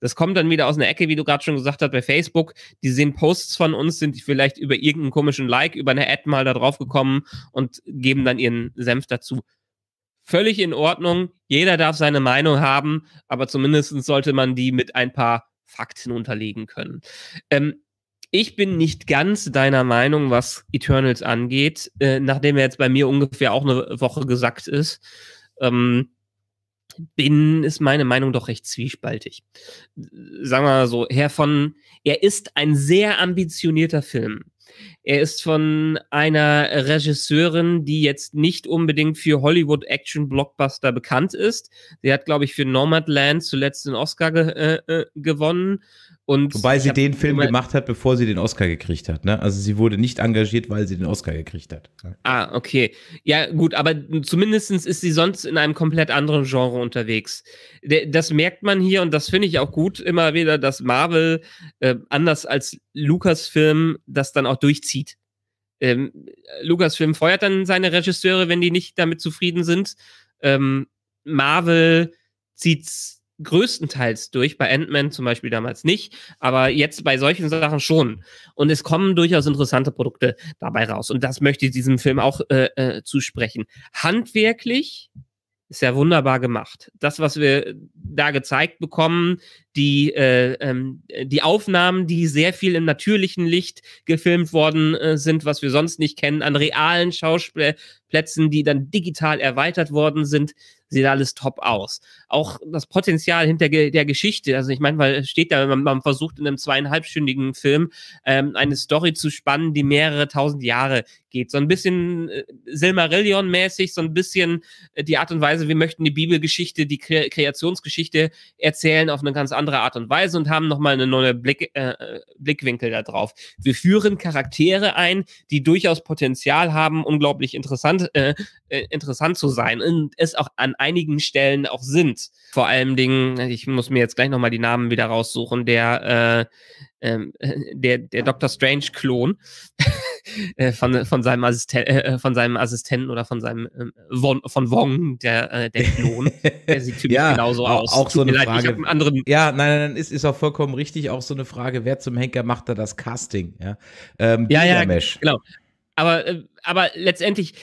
Das kommt dann wieder aus einer Ecke, wie du gerade schon gesagt hast, bei Facebook. Die sehen Posts von uns, sind vielleicht über irgendeinen komischen Like, über eine Ad mal da drauf gekommen und geben dann ihren Senf dazu. Völlig in Ordnung. Jeder darf seine Meinung haben, aber zumindest sollte man die mit ein paar Fakten unterlegen können. Ähm, ich bin nicht ganz deiner Meinung, was Eternals angeht, äh, nachdem er jetzt bei mir ungefähr auch eine Woche gesagt ist. Ähm, bin, ist meine Meinung doch recht zwiespaltig. Sagen wir mal so, Herr von, er ist ein sehr ambitionierter Film. Er ist von einer Regisseurin, die jetzt nicht unbedingt für Hollywood-Action-Blockbuster bekannt ist. Sie hat, glaube ich, für Nomadland zuletzt den Oscar ge äh, äh gewonnen und Wobei sie den Film gemacht hat, bevor sie den Oscar gekriegt hat. Ne? Also sie wurde nicht engagiert, weil sie den Oscar gekriegt hat. Ah, okay. Ja, gut, aber zumindest ist sie sonst in einem komplett anderen Genre unterwegs. Das merkt man hier und das finde ich auch gut immer wieder, dass Marvel äh, anders als Lukas-Film, das dann auch durchzieht. Ähm, Lukas-Film feuert dann seine Regisseure, wenn die nicht damit zufrieden sind. Ähm, Marvel zieht's größtenteils durch, bei Ant-Man zum Beispiel damals nicht, aber jetzt bei solchen Sachen schon. Und es kommen durchaus interessante Produkte dabei raus. Und das möchte ich diesem Film auch äh, äh, zusprechen. Handwerklich ist ja wunderbar gemacht. Das, was wir da gezeigt bekommen, die, äh, ähm, die Aufnahmen, die sehr viel im natürlichen Licht gefilmt worden äh, sind, was wir sonst nicht kennen, an realen Schauspiel Plätzen, die dann digital erweitert worden sind, sieht alles top aus. Auch das Potenzial hinter der Geschichte, also ich meine, weil steht da, man, man versucht in einem zweieinhalbstündigen Film ähm, eine Story zu spannen, die mehrere tausend Jahre geht. So ein bisschen äh, Silmarillion-mäßig, so ein bisschen äh, die Art und Weise, wir möchten die Bibelgeschichte, die Kre Kreationsgeschichte erzählen auf eine ganz andere Art und Weise und haben nochmal einen neuen Blick, äh, Blickwinkel da drauf. Wir führen Charaktere ein, die durchaus Potenzial haben, unglaublich interessant interessant, äh, äh, interessant zu sein und es auch an einigen Stellen auch sind. Vor allen Dingen, ich muss mir jetzt gleich nochmal die Namen wieder raussuchen, der, äh, ähm, (laughs) der, der Dr. Strange-Klon (laughs) äh, von, von, seinem Assisten äh, von seinem Assistenten oder von seinem von, ähm, von Wong, der, der Klon. Der sieht typisch (laughs) ja, genauso auch, aus. Auch Tut so eine leid, Frage. ja, nein, nein, ist, ist auch vollkommen richtig. Auch so eine Frage, wer zum Henker macht da das Casting? Ja, ähm, ja, ja genau. Aber, aber letztendlich,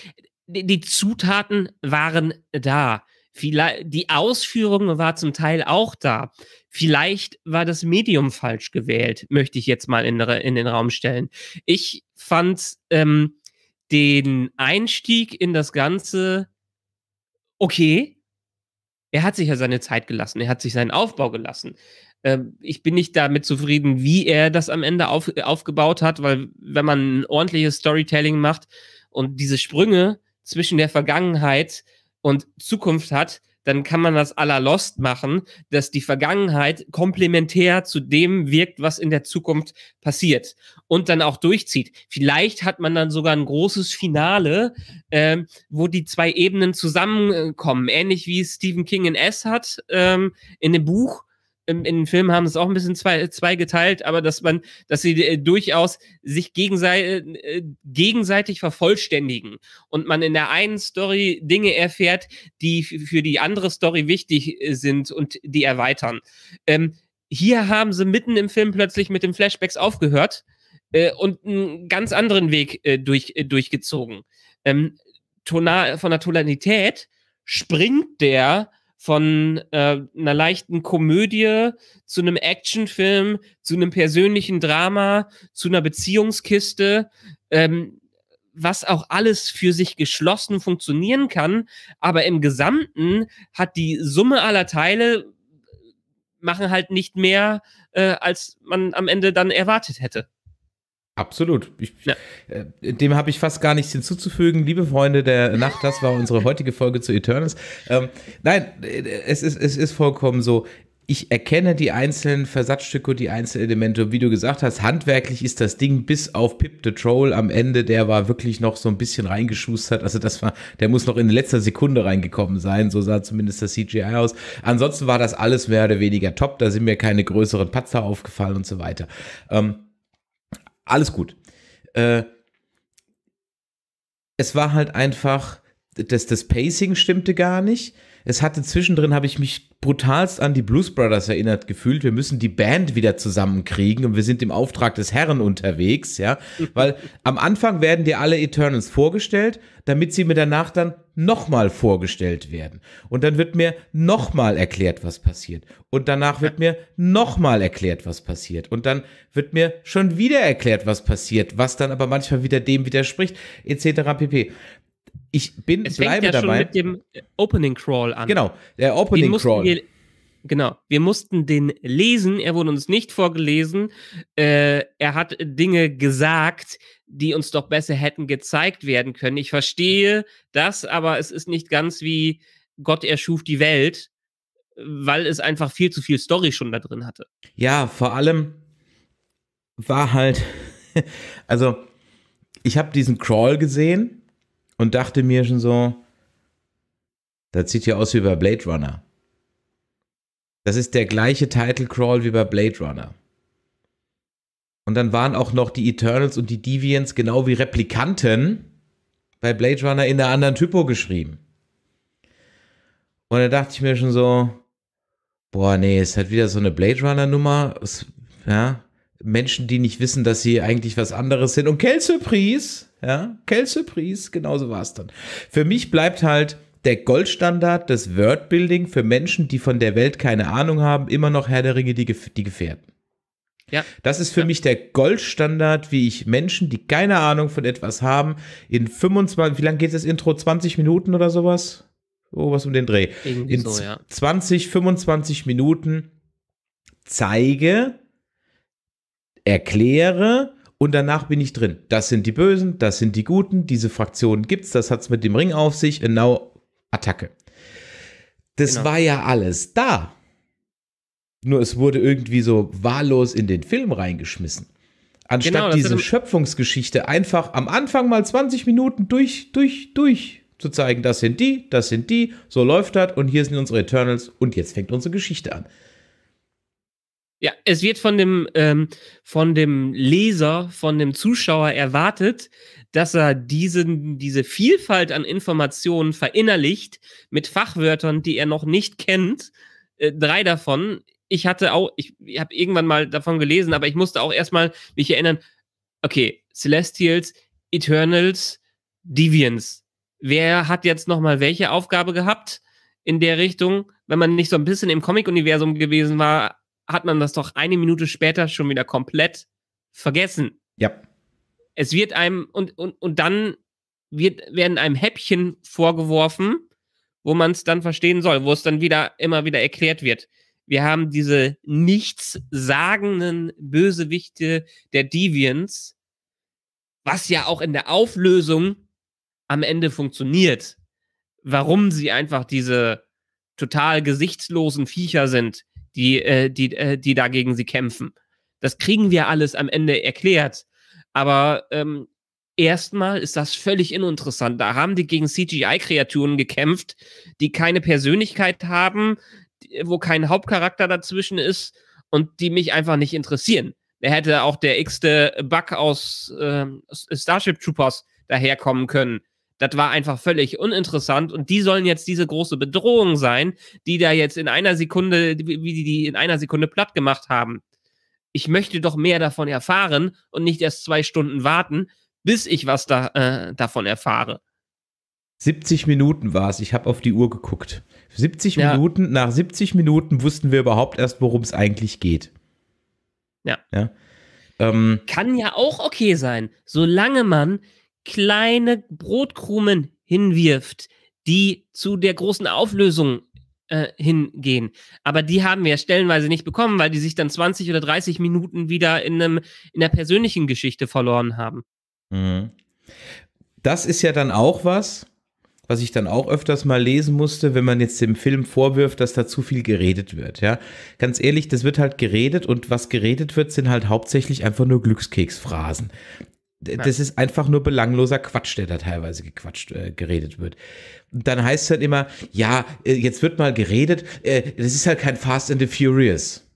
die Zutaten waren da. Vielleicht, die Ausführung war zum Teil auch da. Vielleicht war das Medium falsch gewählt, möchte ich jetzt mal in, in den Raum stellen. Ich fand ähm, den Einstieg in das Ganze okay. Er hat sich ja seine Zeit gelassen, er hat sich seinen Aufbau gelassen. Ähm, ich bin nicht damit zufrieden, wie er das am Ende auf, aufgebaut hat, weil wenn man ein ordentliches Storytelling macht und diese Sprünge, zwischen der Vergangenheit und Zukunft hat, dann kann man das à la Lost machen, dass die Vergangenheit komplementär zu dem wirkt, was in der Zukunft passiert und dann auch durchzieht. Vielleicht hat man dann sogar ein großes Finale, ähm, wo die zwei Ebenen zusammenkommen, ähnlich wie Stephen King in S hat ähm, in dem Buch in den Filmen haben es auch ein bisschen zwei, zwei geteilt, aber dass man, dass sie äh, durchaus sich gegensei äh, gegenseitig vervollständigen und man in der einen Story Dinge erfährt, die für die andere Story wichtig äh, sind und die erweitern. Ähm, hier haben sie mitten im Film plötzlich mit den Flashbacks aufgehört äh, und einen ganz anderen Weg äh, durch, äh, durchgezogen. Ähm, tonal, von der Tonalität springt der von äh, einer leichten Komödie zu einem Actionfilm, zu einem persönlichen Drama, zu einer Beziehungskiste, ähm, was auch alles für sich geschlossen funktionieren kann. Aber im Gesamten hat die Summe aller Teile äh, machen halt nicht mehr, äh, als man am Ende dann erwartet hätte. Absolut. Ich, ja. äh, dem habe ich fast gar nichts hinzuzufügen. Liebe Freunde der Nacht, das war unsere heutige Folge zu Eternals. Ähm, nein, äh, es ist, es ist vollkommen so. Ich erkenne die einzelnen Versatzstücke, die einzelnen Elemente. wie du gesagt hast, handwerklich ist das Ding bis auf Pip the Troll am Ende, der war wirklich noch so ein bisschen reingeschustert. Also das war, der muss noch in letzter Sekunde reingekommen sein. So sah zumindest das CGI aus. Ansonsten war das alles mehr oder weniger top. Da sind mir keine größeren Patzer aufgefallen und so weiter. Ähm, alles gut. Äh, es war halt einfach, dass das Pacing stimmte gar nicht. Es hatte zwischendrin, habe ich mich brutalst an die Blues Brothers erinnert gefühlt. Wir müssen die Band wieder zusammenkriegen und wir sind im Auftrag des Herren unterwegs, ja. Weil (laughs) am Anfang werden dir alle Eternals vorgestellt, damit sie mir danach dann nochmal vorgestellt werden. Und dann wird mir nochmal erklärt, was passiert. Und danach wird mir nochmal erklärt, was passiert. Und dann wird mir schon wieder erklärt, was passiert, was dann aber manchmal wieder dem widerspricht, etc. pp ich bin, es bleibe fängt ja dabei. Schon mit dem äh, Opening Crawl an. Genau, der Opening Crawl. Wir, genau, wir mussten den lesen. Er wurde uns nicht vorgelesen. Äh, er hat Dinge gesagt, die uns doch besser hätten gezeigt werden können. Ich verstehe das, aber es ist nicht ganz wie Gott erschuf die Welt, weil es einfach viel zu viel Story schon da drin hatte. Ja, vor allem war halt, (laughs) also ich habe diesen Crawl gesehen und dachte mir schon so, das sieht ja aus wie bei Blade Runner. Das ist der gleiche Title Crawl wie bei Blade Runner. Und dann waren auch noch die Eternals und die Deviants genau wie Replikanten bei Blade Runner in einer anderen Typo geschrieben. Und da dachte ich mir schon so, boah, nee, es hat wieder so eine Blade Runner Nummer. Ja, Menschen, die nicht wissen, dass sie eigentlich was anderes sind. Und Kell Surprise! Ja? Quelle surprise, genauso war es dann. Für mich bleibt halt der Goldstandard des Wordbuilding für Menschen, die von der Welt keine Ahnung haben, immer noch Herr der Ringe, die, Gef die Gefährten. Ja. Das ist für ja. mich der Goldstandard, wie ich Menschen, die keine Ahnung von etwas haben, in 25, wie lange geht das Intro? 20 Minuten oder sowas? Oh, was um den Dreh. Irgendwie in so, ja. 20, 25 Minuten zeige, erkläre, und danach bin ich drin. Das sind die Bösen, das sind die Guten, diese Fraktionen gibt's, das hat's mit dem Ring auf sich, genau, Attacke. Das genau. war ja alles da. Nur es wurde irgendwie so wahllos in den Film reingeschmissen. Anstatt genau, diese Schöpfungsgeschichte einfach am Anfang mal 20 Minuten durch, durch, durch zu zeigen, das sind die, das sind die, so läuft das und hier sind unsere Eternals und jetzt fängt unsere Geschichte an. Ja, es wird von dem, ähm, von dem Leser, von dem Zuschauer erwartet, dass er diesen, diese Vielfalt an Informationen verinnerlicht mit Fachwörtern, die er noch nicht kennt. Äh, drei davon. Ich hatte auch, ich, ich habe irgendwann mal davon gelesen, aber ich musste auch erstmal mich erinnern, okay, Celestials, Eternals, Deviants. Wer hat jetzt nochmal welche Aufgabe gehabt in der Richtung? Wenn man nicht so ein bisschen im Comic-Universum gewesen war, hat man das doch eine Minute später schon wieder komplett vergessen. Ja. Es wird einem, und, und, und dann wird, werden einem Häppchen vorgeworfen, wo man es dann verstehen soll, wo es dann wieder immer wieder erklärt wird. Wir haben diese nichtssagenden Bösewichte der Deviants, was ja auch in der Auflösung am Ende funktioniert. Warum sie einfach diese total gesichtslosen Viecher sind, die, äh, die, äh, die da gegen sie kämpfen. Das kriegen wir alles am Ende erklärt. Aber ähm, erstmal ist das völlig uninteressant. Da haben die gegen CGI-Kreaturen gekämpft, die keine Persönlichkeit haben, wo kein Hauptcharakter dazwischen ist und die mich einfach nicht interessieren. Da hätte auch der x-te Bug aus äh, Starship Troopers daherkommen können. Das war einfach völlig uninteressant und die sollen jetzt diese große Bedrohung sein, die da jetzt in einer Sekunde, wie die die in einer Sekunde platt gemacht haben. Ich möchte doch mehr davon erfahren und nicht erst zwei Stunden warten, bis ich was da, äh, davon erfahre. 70 Minuten war es. Ich habe auf die Uhr geguckt. 70 ja. Minuten, nach 70 Minuten wussten wir überhaupt erst, worum es eigentlich geht. Ja. ja. Ähm, Kann ja auch okay sein, solange man kleine Brotkrumen hinwirft, die zu der großen Auflösung äh, hingehen. Aber die haben wir stellenweise nicht bekommen, weil die sich dann 20 oder 30 Minuten wieder in, einem, in einer persönlichen Geschichte verloren haben. Mhm. Das ist ja dann auch was, was ich dann auch öfters mal lesen musste, wenn man jetzt dem Film vorwirft, dass da zu viel geredet wird. Ja, ganz ehrlich, das wird halt geredet und was geredet wird, sind halt hauptsächlich einfach nur Glückskeksphrasen das ist einfach nur belangloser Quatsch, der da teilweise gequatscht, äh, geredet wird. Dann heißt es halt immer, ja, äh, jetzt wird mal geredet, äh, das ist halt kein Fast and the Furious.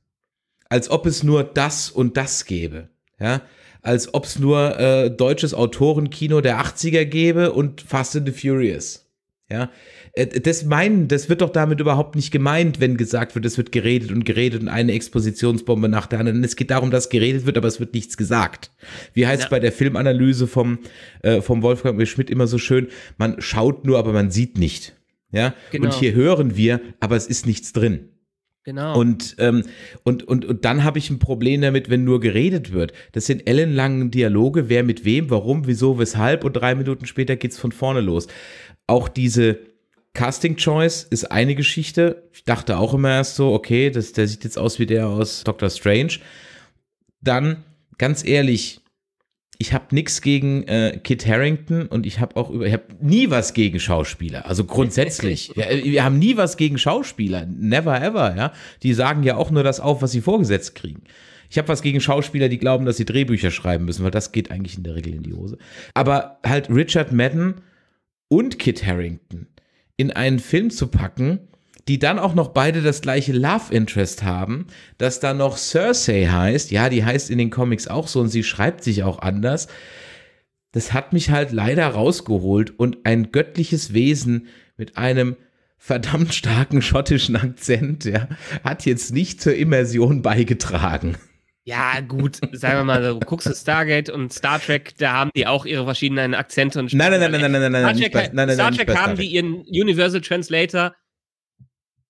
Als ob es nur das und das gäbe. Ja? Als ob es nur äh, deutsches Autorenkino der 80er gäbe und Fast and the Furious. Ja? Äh, das meinen, das wird doch damit überhaupt nicht gemeint, wenn gesagt wird, es wird geredet und geredet und eine Expositionsbombe nach der anderen. Es geht darum, dass geredet wird, aber es wird nichts gesagt. Wie heißt ja. es bei der Filmanalyse vom, äh, vom Wolfgang Schmidt immer so schön, man schaut nur, aber man sieht nicht. Ja, genau. und hier hören wir, aber es ist nichts drin. Genau. Und, ähm, und, und, und dann habe ich ein Problem damit, wenn nur geredet wird. Das sind ellenlangen Dialoge, wer mit wem, warum, wieso, weshalb und drei Minuten später geht es von vorne los. Auch diese, Casting Choice ist eine Geschichte. Ich dachte auch immer erst so, okay, das, der sieht jetzt aus wie der aus Doctor Strange. Dann, ganz ehrlich, ich habe nichts gegen äh, Kit Harrington und ich habe auch über, ich habe nie was gegen Schauspieler. Also grundsätzlich, (laughs) ja, wir haben nie was gegen Schauspieler, never ever. Ja, die sagen ja auch nur das auf, was sie vorgesetzt kriegen. Ich habe was gegen Schauspieler, die glauben, dass sie Drehbücher schreiben müssen, weil das geht eigentlich in der Regel in die Hose. Aber halt Richard Madden und Kit Harrington in einen Film zu packen, die dann auch noch beide das gleiche Love Interest haben, dass da noch Cersei heißt. Ja, die heißt in den Comics auch so und sie schreibt sich auch anders. Das hat mich halt leider rausgeholt und ein göttliches Wesen mit einem verdammt starken schottischen Akzent ja, hat jetzt nicht zur Immersion beigetragen. Ja, gut, sagen wir mal, du guckst du Stargate und Star Trek, da haben die auch ihre verschiedenen Akzente und Nein, nein, nein, nein, nein, nein, nein, nein, Star Trek, nein, nein, Star Trek haben die ihren Universal Translator.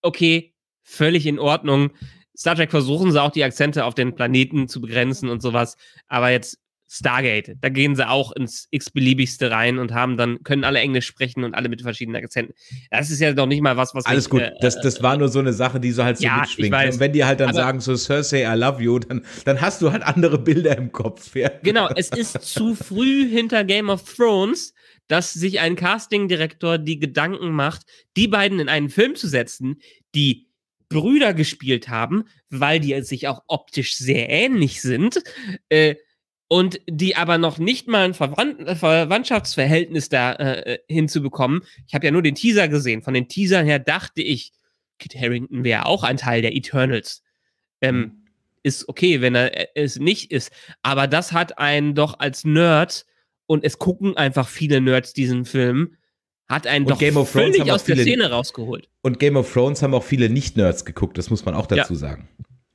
Okay, völlig in Ordnung. Star Trek versuchen sie auch die Akzente auf den Planeten zu begrenzen und sowas, aber jetzt Stargate. Da gehen sie auch ins x-beliebigste rein und haben dann, können alle Englisch sprechen und alle mit verschiedenen Akzenten. Das ist ja doch nicht mal was, was. Alles ich, gut, äh, das, das äh, war nur so eine Sache, die so halt so ja, mitschwingt. Und wenn die halt dann Aber sagen, so Cersei, I love you, dann, dann hast du halt andere Bilder im Kopf. Ja. Genau, es ist zu früh hinter Game of Thrones, dass sich ein Castingdirektor die Gedanken macht, die beiden in einen Film zu setzen, die Brüder gespielt haben, weil die sich auch optisch sehr ähnlich sind. Äh, und die aber noch nicht mal ein Verwand Verwandtschaftsverhältnis da äh, äh, hinzubekommen. Ich habe ja nur den Teaser gesehen. Von den Teasern her dachte ich, Kit Harrington wäre auch ein Teil der Eternals. Ähm, mhm. ist okay, wenn er äh, es nicht ist. Aber das hat einen doch als Nerd und es gucken einfach viele Nerds diesen Film. Hat einen und doch Game of Thrones völlig aus viele, der Szene rausgeholt. Und Game of Thrones haben auch viele Nicht-Nerds geguckt, das muss man auch dazu ja. sagen.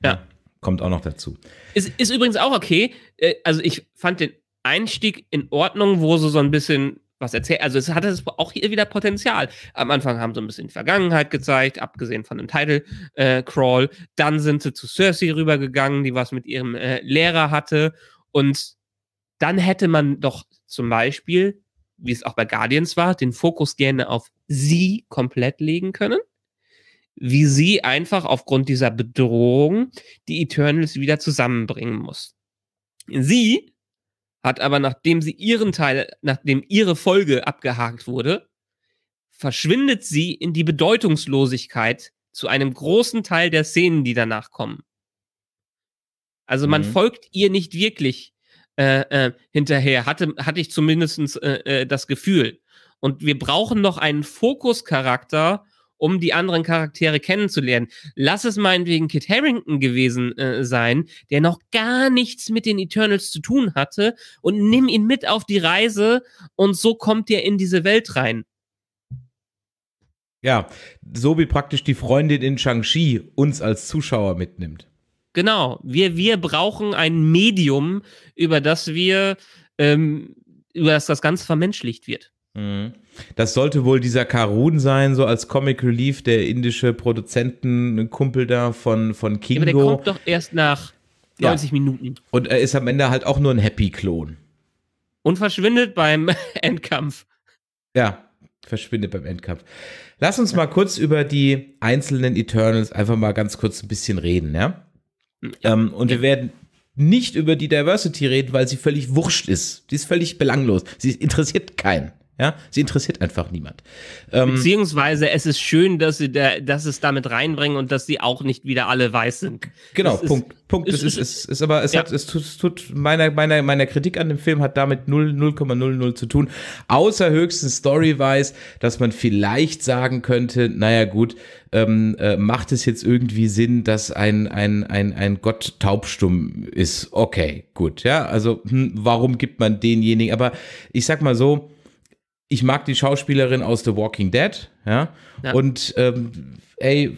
Ja kommt auch noch dazu. Ist, ist übrigens auch okay. Äh, also ich fand den Einstieg in Ordnung, wo so, so ein bisschen was erzählt. Also es hatte auch hier wieder Potenzial. Am Anfang haben sie ein bisschen die Vergangenheit gezeigt, abgesehen von dem Title äh, Crawl. Dann sind sie zu Cersei rübergegangen, die was mit ihrem äh, Lehrer hatte. Und dann hätte man doch zum Beispiel, wie es auch bei Guardians war, den Fokus gerne auf sie komplett legen können wie sie einfach aufgrund dieser Bedrohung die Eternals wieder zusammenbringen muss. Sie hat aber, nachdem sie ihren Teil, nachdem ihre Folge abgehakt wurde, verschwindet sie in die Bedeutungslosigkeit zu einem großen Teil der Szenen, die danach kommen. Also man mhm. folgt ihr nicht wirklich äh, äh, hinterher, hatte, hatte ich zumindest äh, äh, das Gefühl. Und wir brauchen noch einen Fokuscharakter, um die anderen Charaktere kennenzulernen. Lass es meinetwegen Kit Harrington gewesen äh, sein, der noch gar nichts mit den Eternals zu tun hatte und nimm ihn mit auf die Reise und so kommt er in diese Welt rein. Ja, so wie praktisch die Freundin in Shang-Chi uns als Zuschauer mitnimmt. Genau, wir, wir brauchen ein Medium, über das wir, ähm, über das das Ganze vermenschlicht wird. Mhm. Das sollte wohl dieser Karun sein, so als Comic Relief, der indische Produzentenkumpel da von, von Kingo. Ja, aber der kommt doch erst nach 90 ja. Minuten. Und er ist am Ende halt auch nur ein Happy-Klon. Und verschwindet beim (laughs) Endkampf. Ja, verschwindet beim Endkampf. Lass uns mal kurz über die einzelnen Eternals einfach mal ganz kurz ein bisschen reden, ja? ja. Ähm, und ja. wir werden nicht über die Diversity reden, weil sie völlig wurscht ist. Die ist völlig belanglos. Sie interessiert keinen. Ja, sie interessiert einfach niemand. Ähm, Beziehungsweise es ist schön, dass sie da, dass es damit reinbringen und dass sie auch nicht wieder alle weiß sind. Genau, das Punkt. Ist, Punkt. Ist, es ist, ist, ist aber es, ja. hat, es tut, tut meiner, meiner, meiner Kritik an dem Film hat damit 0,00 zu tun. Außer höchstens Story-wise, dass man vielleicht sagen könnte, naja gut, ähm, äh, macht es jetzt irgendwie Sinn, dass ein, ein, ein, ein Gott taubstumm ist? Okay, gut, ja, also hm, warum gibt man denjenigen? Aber ich sag mal so, ich mag die Schauspielerin aus The Walking Dead, ja. ja. Und ähm, ey,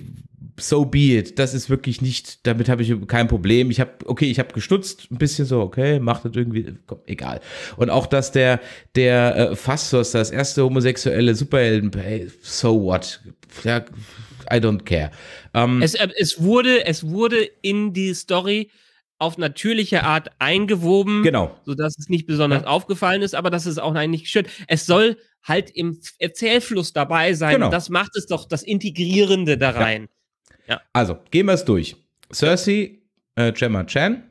so be it. Das ist wirklich nicht, damit habe ich kein Problem. Ich habe, okay, ich habe gestutzt, ein bisschen so, okay, macht das irgendwie, komm, egal. Und auch, dass der, der äh, Fastos, das erste homosexuelle Superhelden, hey, so what? Ja, I don't care. Ähm, es, äh, es, wurde, es wurde in die Story auf natürliche Art eingewoben, genau. sodass es nicht besonders ja. aufgefallen ist, aber das ist auch eigentlich schön. Es soll halt im Erzählfluss dabei sein. Genau. Das macht es doch das Integrierende da rein. Ja. Ja. Also, gehen wir es durch. Cersei, äh, Gemma Chan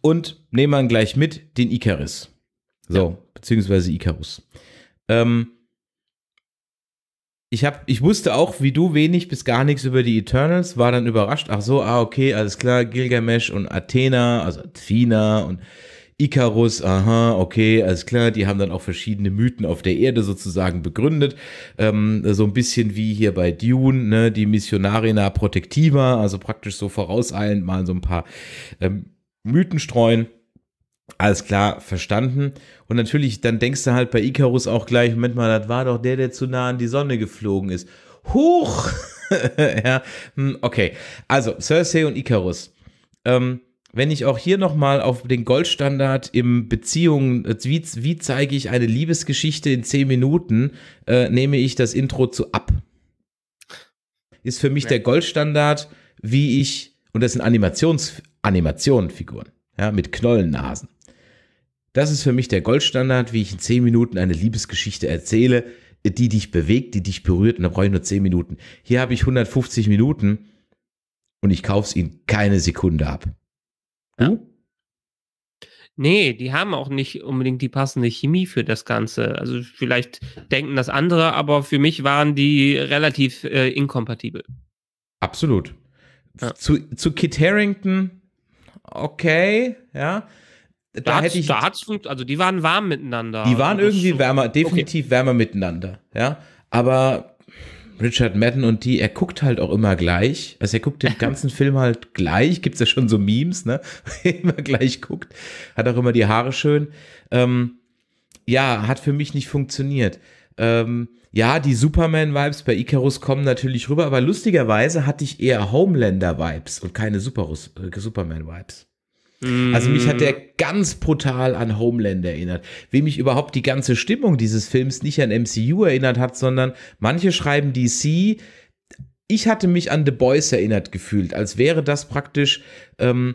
und nehmen wir gleich mit den Icarus. So, beziehungsweise Icarus. Ähm, ich, hab, ich wusste auch, wie du, wenig bis gar nichts über die Eternals, war dann überrascht. Ach so, ah, okay, alles klar, Gilgamesh und Athena, also Athena und Icarus, aha, okay, alles klar, die haben dann auch verschiedene Mythen auf der Erde sozusagen begründet. Ähm, so ein bisschen wie hier bei Dune, ne, die Missionarina Protectiva, also praktisch so vorauseilend mal so ein paar ähm, Mythen streuen. Alles klar, verstanden. Und natürlich, dann denkst du halt bei Icarus auch gleich, Moment mal, das war doch der, der zu nah an die Sonne geflogen ist. Huch! (laughs) ja, hm, okay. Also, Cersei und Icarus. Ähm, wenn ich auch hier nochmal auf den Goldstandard im Beziehungen, wie, wie, zeige ich eine Liebesgeschichte in 10 Minuten, äh, nehme ich das Intro zu ab. Ist für mich ja. der Goldstandard, wie ich, und das sind Animations, Animationenfiguren, ja, mit Knollennasen. Das ist für mich der Goldstandard, wie ich in 10 Minuten eine Liebesgeschichte erzähle, die dich bewegt, die dich berührt und da brauche ich nur 10 Minuten. Hier habe ich 150 Minuten und ich kaufe es ihnen keine Sekunde ab. Ja? Nee, die haben auch nicht unbedingt die passende Chemie für das Ganze. Also vielleicht denken das andere, aber für mich waren die relativ äh, inkompatibel. Absolut. Ja. Zu, zu Kit Harrington, okay, ja da, da hätte ich. Da hat's funkt, also die waren warm miteinander. Die waren irgendwie wärmer, definitiv okay. wärmer miteinander, ja. Aber Richard Madden und die, er guckt halt auch immer gleich. Also er guckt den (laughs) ganzen Film halt gleich. Gibt es ja schon so Memes, ne? (laughs) immer gleich guckt. Hat auch immer die Haare schön. Ähm, ja, hat für mich nicht funktioniert. Ähm, ja, die Superman-Vibes bei Icarus kommen natürlich rüber, aber lustigerweise hatte ich eher Homelander-Vibes und keine äh, Superman-Vibes. Also mich hat mm. der ganz brutal an Homeland erinnert. Wem mich überhaupt die ganze Stimmung dieses Films nicht an MCU erinnert hat, sondern manche schreiben DC. Ich hatte mich an The Boys erinnert gefühlt, als wäre das praktisch ähm,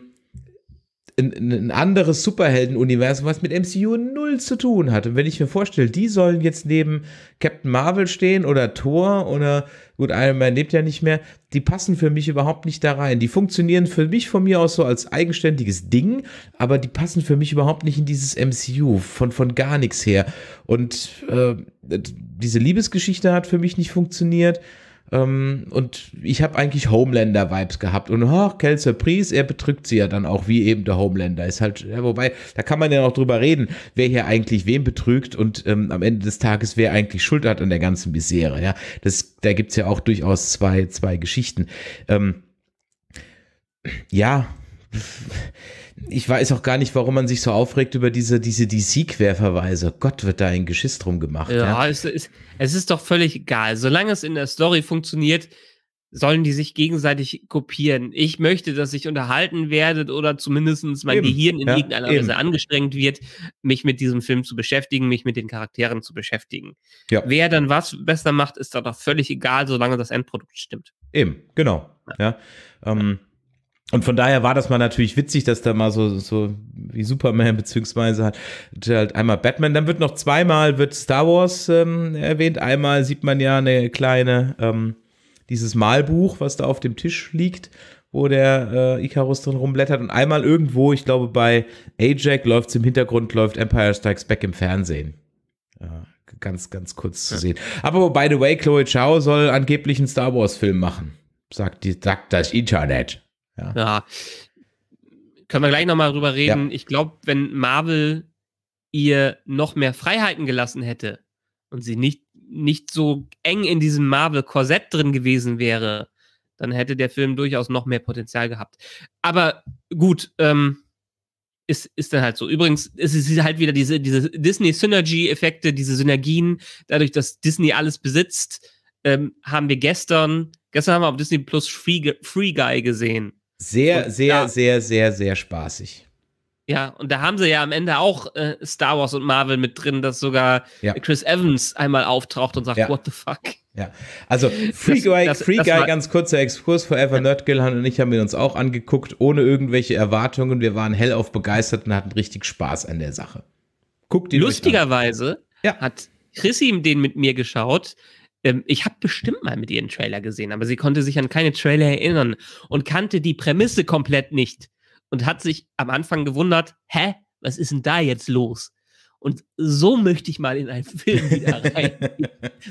ein, ein anderes Superhelden-Universum, was mit MCU null zu tun hat. Und wenn ich mir vorstelle, die sollen jetzt neben Captain Marvel stehen oder Thor oder gut, Iron Man lebt ja nicht mehr, die passen für mich überhaupt nicht da rein. Die funktionieren für mich von mir aus so als eigenständiges Ding, aber die passen für mich überhaupt nicht in dieses MCU, von, von gar nichts her. Und äh, diese Liebesgeschichte hat für mich nicht funktioniert. Ähm, und ich habe eigentlich Homelander-Vibes gehabt. Und oh, Kelsey Priest, er betrügt sie ja dann auch, wie eben der Homelander. Ist halt, ja, wobei, da kann man ja noch drüber reden, wer hier eigentlich wen betrügt und ähm, am Ende des Tages, wer eigentlich Schuld hat an der ganzen Misere. Ja, das, da es ja auch durchaus zwei, zwei Geschichten. Ähm, ja ich weiß auch gar nicht, warum man sich so aufregt über diese, diese DC-Querverweise. Gott, wird da ein Geschiss drum gemacht. Ja, ja. Es, ist, es ist doch völlig egal. Solange es in der Story funktioniert, sollen die sich gegenseitig kopieren. Ich möchte, dass ich unterhalten werde oder zumindest mein eben. Gehirn in ja, irgendeiner Weise angestrengt wird, mich mit diesem Film zu beschäftigen, mich mit den Charakteren zu beschäftigen. Ja. Wer dann was besser macht, ist da doch völlig egal, solange das Endprodukt stimmt. Eben, genau. Ja. ja. Ähm, und von daher war das mal natürlich witzig, dass da mal so, so wie Superman beziehungsweise halt, halt einmal Batman, dann wird noch zweimal wird Star Wars ähm, erwähnt. Einmal sieht man ja eine kleine, ähm, dieses Malbuch, was da auf dem Tisch liegt, wo der äh, Icarus drin rumblättert. Und einmal irgendwo, ich glaube bei Ajax läuft es im Hintergrund, läuft Empire Strikes Back im Fernsehen. Ja, äh, ganz, ganz kurz zu sehen. Aber by the way, Chloe Chow soll angeblich einen Star Wars Film machen. Sagt, die, sagt das Internet. Ja. ja. Können wir gleich nochmal drüber reden. Ja. Ich glaube, wenn Marvel ihr noch mehr Freiheiten gelassen hätte und sie nicht, nicht so eng in diesem Marvel-Korsett drin gewesen wäre, dann hätte der Film durchaus noch mehr Potenzial gehabt. Aber gut, ähm, ist, ist dann halt so. Übrigens, es ist halt wieder diese, diese Disney-Synergy-Effekte, diese Synergien. Dadurch, dass Disney alles besitzt, ähm, haben wir gestern, gestern haben wir auf Disney Plus Free, Free Guy gesehen. Sehr, und sehr, da, sehr, sehr, sehr spaßig. Ja, und da haben sie ja am Ende auch äh, Star Wars und Marvel mit drin, dass sogar ja. Chris Evans einmal auftaucht und sagt, ja. what the fuck? Ja, also Free Guy, das, Free das Guy ganz kurzer Exkurs, Forever ja. Nerd Gilhan und ich haben ihn uns auch angeguckt, ohne irgendwelche Erwartungen. Wir waren hellauf begeistert und hatten richtig Spaß an der Sache. Guckt ihn Lustigerweise ja. hat Chris ihm den mit mir geschaut, ähm, ich habe bestimmt mal mit ihr einen Trailer gesehen, aber sie konnte sich an keine Trailer erinnern und kannte die Prämisse komplett nicht und hat sich am Anfang gewundert, hä, was ist denn da jetzt los? Und so möchte ich mal in einen Film wieder (laughs) rein.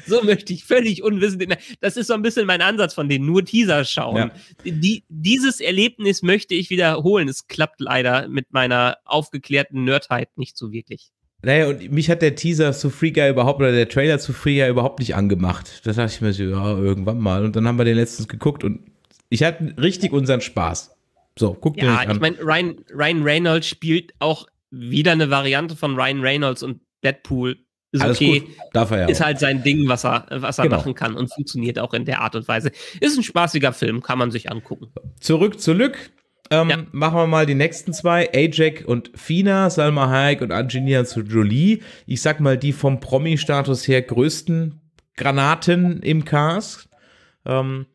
so möchte ich völlig unwissend. In, das ist so ein bisschen mein Ansatz von den nur Teaser schauen. Ja. Die, dieses Erlebnis möchte ich wiederholen. Es klappt leider mit meiner aufgeklärten Nerdheit nicht so wirklich. Naja, und mich hat der Teaser zu Free Guy überhaupt oder der Trailer zu Free Guy überhaupt nicht angemacht. Da dachte ich mir so, ja, irgendwann mal. Und dann haben wir den letztens geguckt und ich hatte richtig unseren Spaß. So, guck dir ja, an. Ja, ich meine, Ryan, Ryan Reynolds spielt auch wieder eine Variante von Ryan Reynolds und Deadpool. Ist Alles okay. Gut. Darf er ja ist auch. halt sein Ding, was er, was er genau. machen kann und funktioniert auch in der Art und Weise. Ist ein spaßiger Film, kann man sich angucken. Zurück zu Lück. Ähm, ja. Machen wir mal die nächsten zwei. Ajak und Fina, Salma Hayek und Angelina Jolie. Ich sag mal, die vom Promi-Status her größten Granaten im Cast. Ähm,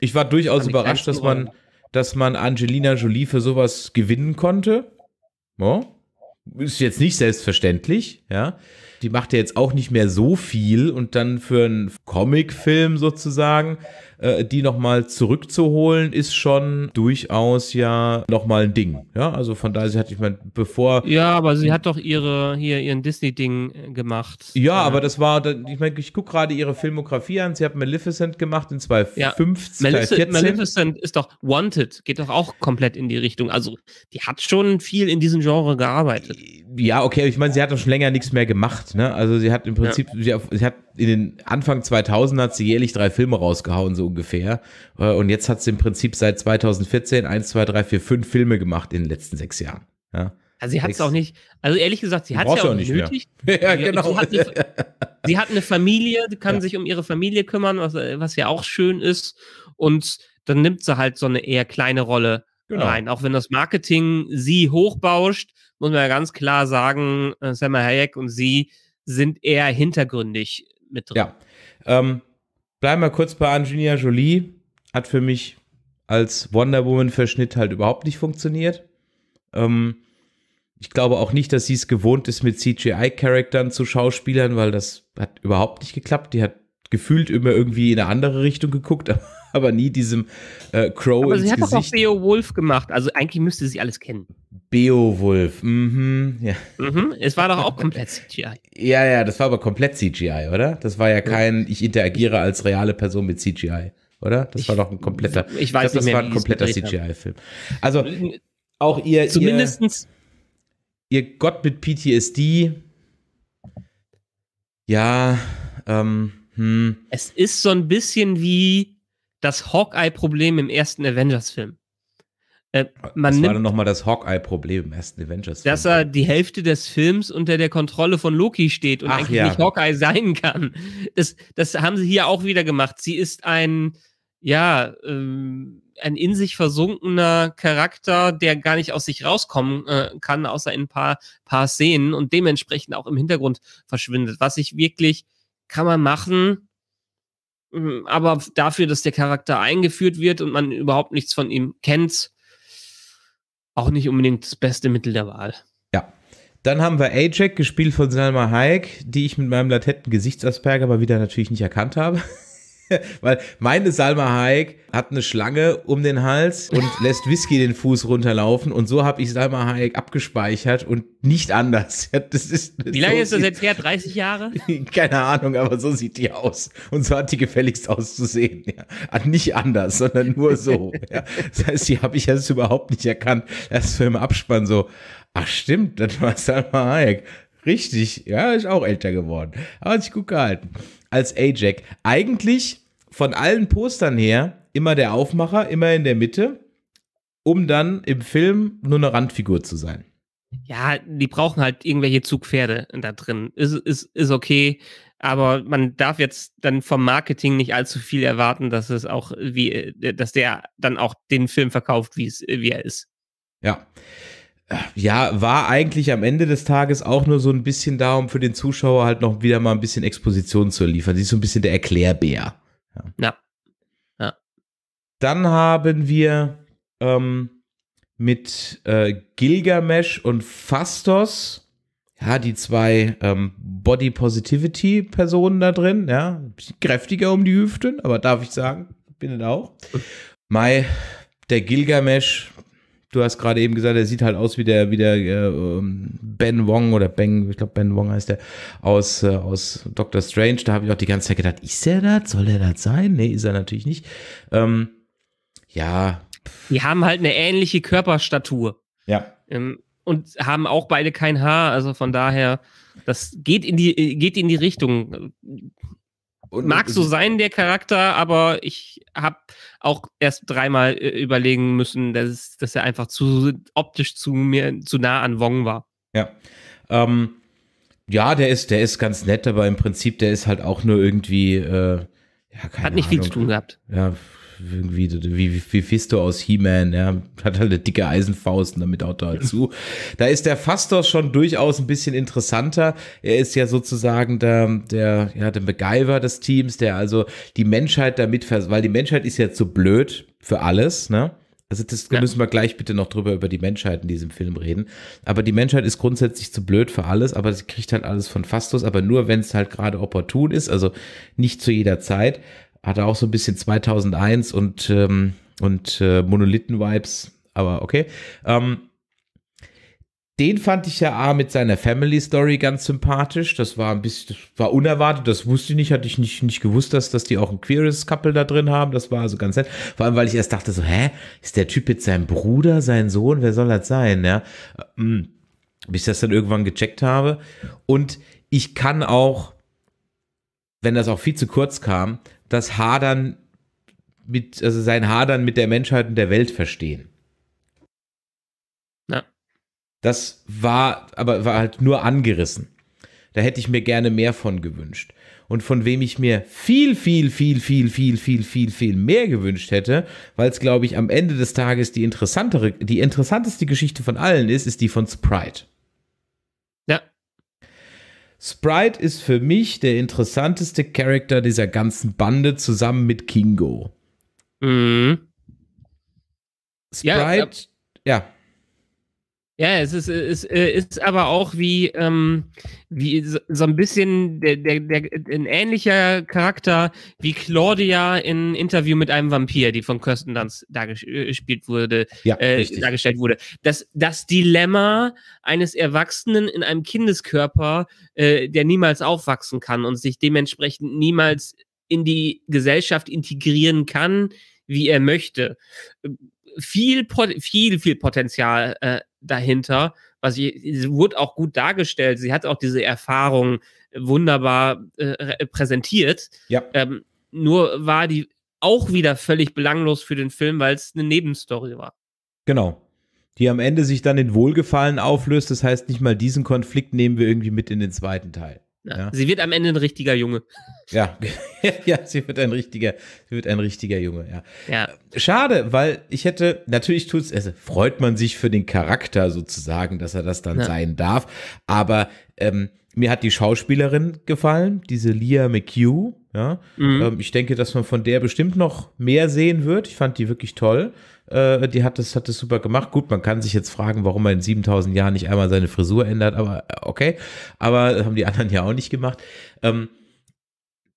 ich war durchaus überrascht, dass man, dass man Angelina Jolie für sowas gewinnen konnte. Ja. Ist jetzt nicht selbstverständlich, ja. Die macht ja jetzt auch nicht mehr so viel und dann für einen Comicfilm sozusagen äh, die nochmal zurückzuholen, ist schon durchaus ja nochmal ein Ding. Ja, also von daher, sie hat, ich meine, bevor. Ja, aber sie hat doch ihre, hier ihren Disney-Ding äh, gemacht. Ja, äh, aber das war, ich meine, ich gucke gerade ihre Filmografie an. Sie hat Maleficent gemacht in 2015. Ja. Maleficent, Maleficent ist doch Wanted, geht doch auch komplett in die Richtung. Also, die hat schon viel in diesem Genre gearbeitet. Ja, okay, ich meine, sie hat doch schon länger nichts mehr gemacht. Ne? Also, sie hat im Prinzip, ja. sie, sie hat in den Anfang 2000 hat sie jährlich drei Filme rausgehauen, so ungefähr. Äh, und jetzt hat sie im Prinzip seit 2014 eins, zwei, drei, vier, fünf Filme gemacht in den letzten sechs Jahren. Ja. Also sie hat es auch nicht, also ehrlich gesagt, sie hat es ja auch nicht nötig. (laughs) ja, genau. Hat eine, (laughs) sie hat eine Familie, kann ja. sich um ihre Familie kümmern, was, was, ja auch schön ist. Und dann nimmt sie halt so eine eher kleine Rolle genau. rein. Auch wenn das Marketing sie hochbauscht, muss man ja ganz klar sagen, äh, Samuel Hayek und sie sind eher hintergründig mit drin. Ja. Ähm, bleiben wir kurz bei Angelina Jolie. Hat für mich als Wonder Woman-Verschnitt halt überhaupt nicht funktioniert. Ähm, ich glaube auch nicht, dass sie es gewohnt ist, mit CGI-Charaktern zu Schauspielern, weil das hat überhaupt nicht geklappt. Die hat gefühlt immer irgendwie in eine andere Richtung geguckt, (laughs) aber aber nie diesem äh, Crow aber ins Gesicht. sie hat doch auch Beowulf gemacht, also eigentlich müsste sie alles kennen. Beowulf, mhm, ja. Mhm, es war doch auch (laughs) komplett CGI. Ja, ja, das war aber komplett CGI, oder? Das war ja kein, ich interagiere als reale Person mit CGI, oder? Das ich, war doch ein kompletter, ich, weiß ich glaub, nicht das war ein kompletter CGI-Film. Also, äh, auch ihr, Zumindestens ihr, ihr Gott mit PTSD, ja, ähm, hm. Es ist so ein bisschen wie das Hawkeye-Problem im ersten Avengers-Film. Äh, man das nimmt, war dann nochmal das Hawkeye-Problem im ersten Avengers. -Film. Dass er die Hälfte des Films unter der Kontrolle von Loki steht und Ach, eigentlich ja. nicht Hawkeye sein kann. Das, das haben sie hier auch wieder gemacht. Sie ist ein, ja, ähm, ein in sich versunkener Charakter, der gar nicht aus sich rauskommen äh, kann, außer in ein paar, paar Szenen und dementsprechend auch im Hintergrund verschwindet. Was ich wirklich, kann man machen, Mhm, aber dafür, dass der Charakter eingeführt wird und man überhaupt nichts von ihm kennt, auch nicht unbedingt das beste Mittel der Wahl. Ja. Dann haben wir Ajax, gespielt von Salma Hayek, die ich mit meinem latenten Gesichtsasperger aber wieder natürlich nicht erkannt habe. (laughs) (laughs) Weil meine Salma Hayek hat eine Schlange um den Hals und (laughs) lässt Whisky den Fuß runterlaufen. Und so habe ich Salma Hayek abgespeichert und nicht anders. (laughs) Das ist, Wie lange so ist das jetzt her? 30 Jahre? Keine Ahnung, aber so sieht die aus. Und so hat die gefälligst auszusehen. Ja. Ah, nicht anders, sondern nur so. ja. Das heißt, die habe ich erst überhaupt nicht erkannt. Erst für im Abspann so, ach stimmt, das war Salma Hayek. Richtig, ja, ist auch älter geworden. Aber hat sich gut gehalten als Ajax. Eigentlich von allen Postern her immer der Aufmacher, immer in der Mitte, um dann im Film nur eine Randfigur zu sein. Ja, die brauchen halt irgendwelche Zugpferde da drin. Ist, ist, ist okay, aber man darf jetzt dann vom Marketing nicht allzu viel erwarten, dass es auch wie, äh, dass der dann auch den Film verkauft, wie es, wie er ist. Ja ja, war eigentlich am Ende des Tages auch nur so ein bisschen da, um für den Zuschauer halt noch wieder mal ein bisschen Exposition zu liefern. Sie ist so ein bisschen der Erklärbär. Ja. ja. ja. Dann haben wir ähm, mit äh, Gilgamesh und Fastos, ja, die zwei ähm, Body Positivity Personen da drin, ja, kräftiger um die Hüften, aber darf ich sagen, bin ich auch. Hm. Mai, der Gilgamesh, du hast gerade eben gesagt, er sieht halt aus wie der, wie der äh, ähm, Ben Wong oder Bang, ich glaube Ben Wong heißt der, aus, äh, aus Doctor Strange. Da habe ich auch die ganze Zeit gedacht, ist er das? Soll er das sein? Nee, ist er natürlich nicht. Ähm, ja. Die haben halt eine ähnliche Körperstatur. Ja. Ähm, und haben auch beide kein Haar, also von daher, das geht in die, äh, geht in die Richtung. Und Mag so sein, der Charakter, aber ich habe auch erst dreimal äh, überlegen müssen, dass, dass, er einfach zu optisch zu mir zu nah an Wong war. Ja. Ähm, ja, der ist, der ist ganz nett, aber im Prinzip, der ist halt auch nur irgendwie. Äh, ja, Hat nicht Ahnung. viel zu tun gehabt. Ja, irgendwie wie, wie Mephisto aus He-Man, ja, hat halt eine dicke Eisenfaust und damit haut er halt zu. Da ist der Fastos schon durchaus ein bisschen interessanter. Er ist ja sozusagen der, der, ja, der Begeiver des Teams, der also die Menschheit damit, weil die Menschheit ist ja zu blöd für alles, ne? Also das ja. müssen wir gleich bitte noch drüber über die Menschheit in diesem Film reden. Aber die Menschheit ist grundsätzlich zu blöd für alles, aber sie kriegt halt alles von Fastos, aber nur wenn es halt gerade opportun ist, also nicht zu jeder Zeit. Hatte auch so ein bisschen 2001 und, ähm, und äh, Monolithen-Vibes, aber okay. Ähm, den fand ich ja A mit seiner Family Story ganz sympathisch. Das war ein bisschen, das war unerwartet, das wusste ich nicht, hatte ich nicht, nicht gewusst, dass, dass die auch ein queeres Couple da drin haben. Das war also ganz nett. Vor allem, weil ich erst dachte so, hä, ist der Typ jetzt sein Bruder, sein Sohn, wer soll das sein, ja? Ähm, bis ich das dann irgendwann gecheckt habe. Und ich kann auch, wenn das auch viel zu kurz kam, das Hadern mit, also sein Hadern mit der Menschheit und der Welt verstehen. Ja. Das war, aber war halt nur angerissen. Da hätte ich mir gerne mehr von gewünscht. Und von wem ich mir viel, viel, viel, viel, viel, viel, viel, viel mehr gewünscht hätte, weil es, glaube ich, am Ende des Tages die interessantere, die interessanteste Geschichte von allen ist, ist die von Sprite. Sprite ist für mich der interessanteste Charakter dieser ganzen Bande zusammen mit Kingo. Mhm. Sprite, ja, ja. ja. Ja, es ist, äh, es äh, ist aber auch wie, ähm, wie so ein bisschen der, der, der, ein ähnlicher Charakter wie Claudia in Interview mit einem Vampir, die von Kirsten Dunst dargespielt äh, wurde, ja, äh, dargestellt wurde. Das, das Dilemma eines Erwachsenen in einem Kindeskörper, äh, der niemals aufwachsen kann und sich dementsprechend niemals in die Gesellschaft integrieren kann, wie er möchte viel, viel, viel Potenzial äh, dahinter. Was ich, sie wurde auch gut dargestellt. Sie hat auch diese Erfahrung wunderbar äh, präsentiert. Ja. Ähm, nur war die auch wieder völlig belanglos für den Film, weil es eine Nebenstory war. Genau. Die am Ende sich dann in Wohlgefallen auflöst. Das heißt, nicht mal diesen Konflikt nehmen wir irgendwie mit in den zweiten Teil ja. Sie wird am Ende ein richtiger Junge. Ja, (laughs) ja, sie wird ein richtiger, sie wird ein richtiger Junge, ja. ja. Schade, weil ich hätte, natürlich tut's, also freut man sich für den Charakter sozusagen, dass er das dann ja. sein darf, aber ähm, mir hat die Schauspielerin gefallen, diese Leah McHugh. Ja? Mhm. Ähm, ich denke, dass man von der bestimmt noch mehr sehen wird. Ich fand die wirklich toll. Äh, die hat das, hat das super gemacht. Gut, man kann sich jetzt fragen, warum er in 7000 Jahren nicht einmal seine Frisur ändert, aber äh, okay. Aber haben die anderen ja auch nicht gemacht. Ähm,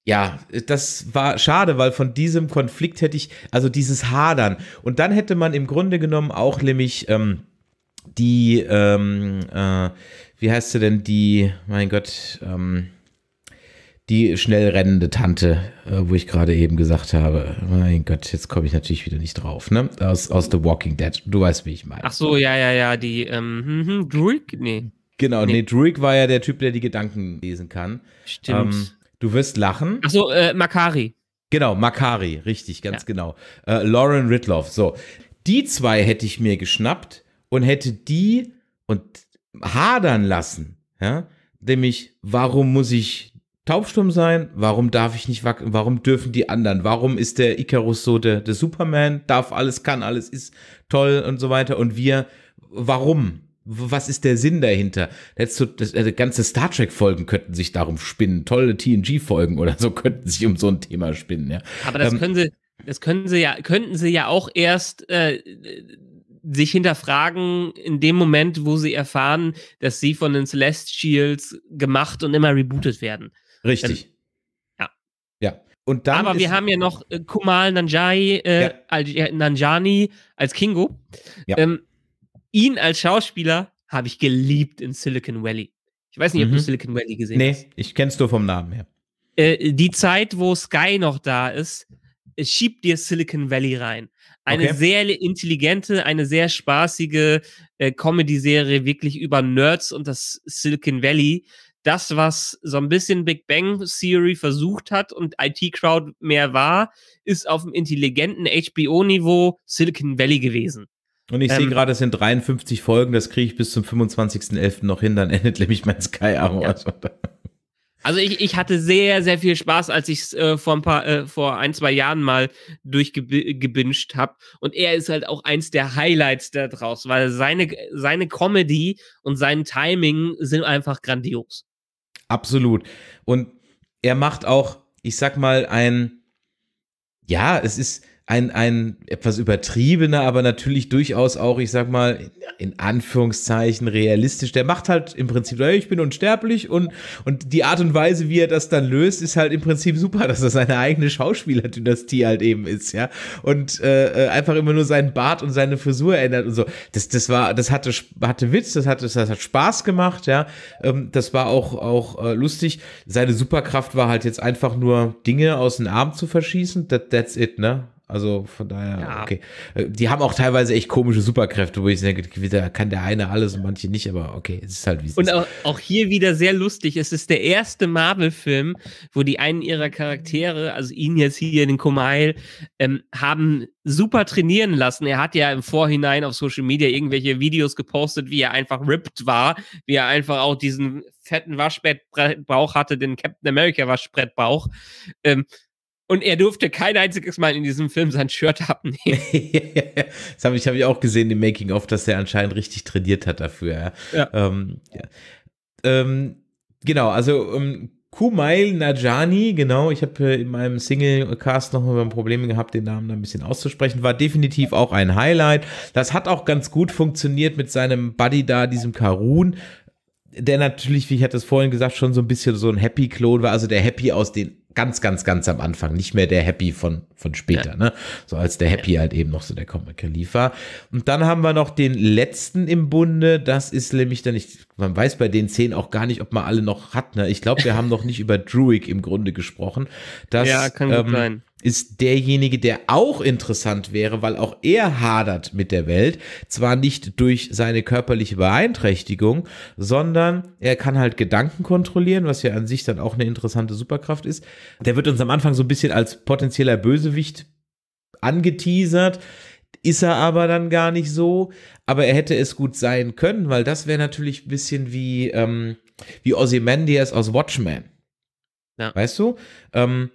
ja, das war schade, weil von diesem Konflikt hätte ich, also dieses Hadern. Und dann hätte man im Grunde genommen auch nämlich. Ähm, die, ähm, äh, wie heißt sie denn, die, mein Gott, ähm, die schnell rennende Tante, äh, wo ich gerade eben gesagt habe, mein Gott, jetzt komme ich natürlich wieder nicht drauf, ne? Aus, aus The Walking Dead. Du weißt, wie ich meine. Ach so, ja, ja, ja, die, ähm, hm, hm, Druig? Nee. Genau, nee. nee, Druig war ja der Typ, der die Gedanken lesen kann. Stimmt. Ähm, du wirst lachen. Ach so, äh, Makari. Genau, Makari, richtig, ganz ja. genau. Äh, Lauren Ridloff, so. Die zwei hätte ich mir geschnappt und hätte die und hadern lassen, ja, nämlich warum muss ich taubstumm sein? Warum darf ich nicht wackeln? Warum dürfen die anderen? Warum ist der Icarus so der, der Superman? Darf alles, kann alles, ist toll und so weiter. Und wir, warum? Was ist der Sinn dahinter? Das, das, äh, das ganze Star Trek-Folgen könnten sich darum spinnen. Tolle TNG-Folgen oder so (laughs) könnten sich um so ein Thema spinnen, ja. Aber das ähm, können sie, das können sie ja, könnten sie ja auch erst äh, sich hinterfragen in dem Moment, wo sie erfahren, dass sie von den Celestials gemacht und immer rebootet werden. Richtig. Ähm, ja. Ja. Und dann Aber wir haben ja noch äh, Kumal Nanjai, äh, ja. Nanjani als Kingo. Ja. Ähm, ihn als Schauspieler habe ich geliebt in Silicon Valley. Ich weiß nicht, mhm. ob du mhm. Silicon Valley gesehen nee, hast. Nee, ich kenn's nur vom Namen her. Äh, die Zeit, wo Sky noch da ist, schiebt dir Silicon Valley rein. Eine okay. sehr intelligente, eine sehr spaßige äh, Comedy-Serie, wirklich über Nerds und das Silicon Valley. Das, was so ein bisschen Big Bang Theory versucht hat und IT-Crowd mehr war, ist auf dem intelligenten HBO-Niveau Silicon Valley gewesen. Und ich ähm, sehe gerade, es sind 53 Folgen, das kriege ich bis zum 25.11. noch hin, dann (laughs) endet nämlich mein Sky Armor. Ja. Also, also ich, ich hatte sehr, sehr viel Spaß, als ich es äh, vor, ein paar, äh, vor ein, zwei Jahren mal durchgebinscht habe. Und er ist halt auch eins der Highlights da draus, weil seine, seine Comedy und sein Timing sind einfach grandios. Absolut. Und er macht auch, ich sag mal, ein, ja, es ist, ein, ein etwas übertriebener, aber natürlich durchaus auch, ich sag mal, in Anführungszeichen realistisch. Der macht halt im Prinzip, hey, ich bin unsterblich und, und die Art und Weise, wie er das dann löst, ist halt im Prinzip super, dass das seine eigene Schauspielerdynastie halt eben ist, ja. Und äh, äh, einfach immer nur seinen Bart und seine Frisur ändert und so. Das, das war, das hatte, hatte Witz, das hat, das hat Spaß gemacht, ja. Ähm, das war auch, auch äh, lustig. Seine Superkraft war halt jetzt einfach nur Dinge aus den Arm zu verschießen. That, that's it, ne? Also von daher, ja. okay. Äh, die haben auch teilweise echt komische Superkräfte, wo ich denke, da kann der eine alles und manche nicht, aber okay, es ist halt wie es und ist. Und auch, hier wieder sehr lustig. Es ist der erste Marvel-Film, wo die einen ihrer Charaktere, also ihn jetzt hier, in den Kumail, ähm, haben super trainieren lassen. Er hat ja im Vorhinein auf Social Media irgendwelche Videos gepostet, wie er einfach ripped war, wie er einfach auch diesen fetten Waschbrettbauch hatte, den Captain America Waschbrettbrauch. Ähm, und er durfte kein einziges Mal in diesem Film sein Shirt abnehmen. (laughs) das habe ich, hab ich auch gesehen im Making-of, dass er anscheinend richtig trainiert hat dafür. Ja. Ähm, ja. Ähm, genau, also ähm, Kumail Najani, genau, ich habe äh, in meinem Single-Cast noch mal Probleme gehabt, den Namen da ein bisschen auszusprechen, war definitiv auch ein Highlight. Das hat auch ganz gut funktioniert mit seinem Buddy da, diesem Karun, der natürlich, wie ich hatte es vorhin gesagt, schon so ein bisschen so ein Happy-Klon war, also der Happy aus den ganz, ganz, ganz am Anfang, nicht mehr der Happy von, von später, ja. ne? So als der Happy ja. halt eben noch so der Comic Relief war. Und dann haben wir noch den letzten im Bunde, das ist nämlich dann nicht, man weiß bei den zehn auch gar nicht, ob man alle noch hat, ne? Ich glaube, wir haben noch nicht über Druig im Grunde gesprochen. Das, ja, kann gut ähm, sein ist derjenige, der auch interessant wäre, weil auch er hadert mit der Welt. Zwar nicht durch seine körperliche Beeinträchtigung, sondern er kann halt Gedanken kontrollieren, was ja an sich dann auch eine interessante Superkraft ist. Der wird uns am Anfang so ein bisschen als potenzieller Bösewicht angeteasert. Ist er aber dann gar nicht so. Aber er hätte es gut sein können, weil das wäre natürlich ein bisschen wie, ähm, wie Ozymandias aus Watchmen. Ja. Weißt du? Ähm,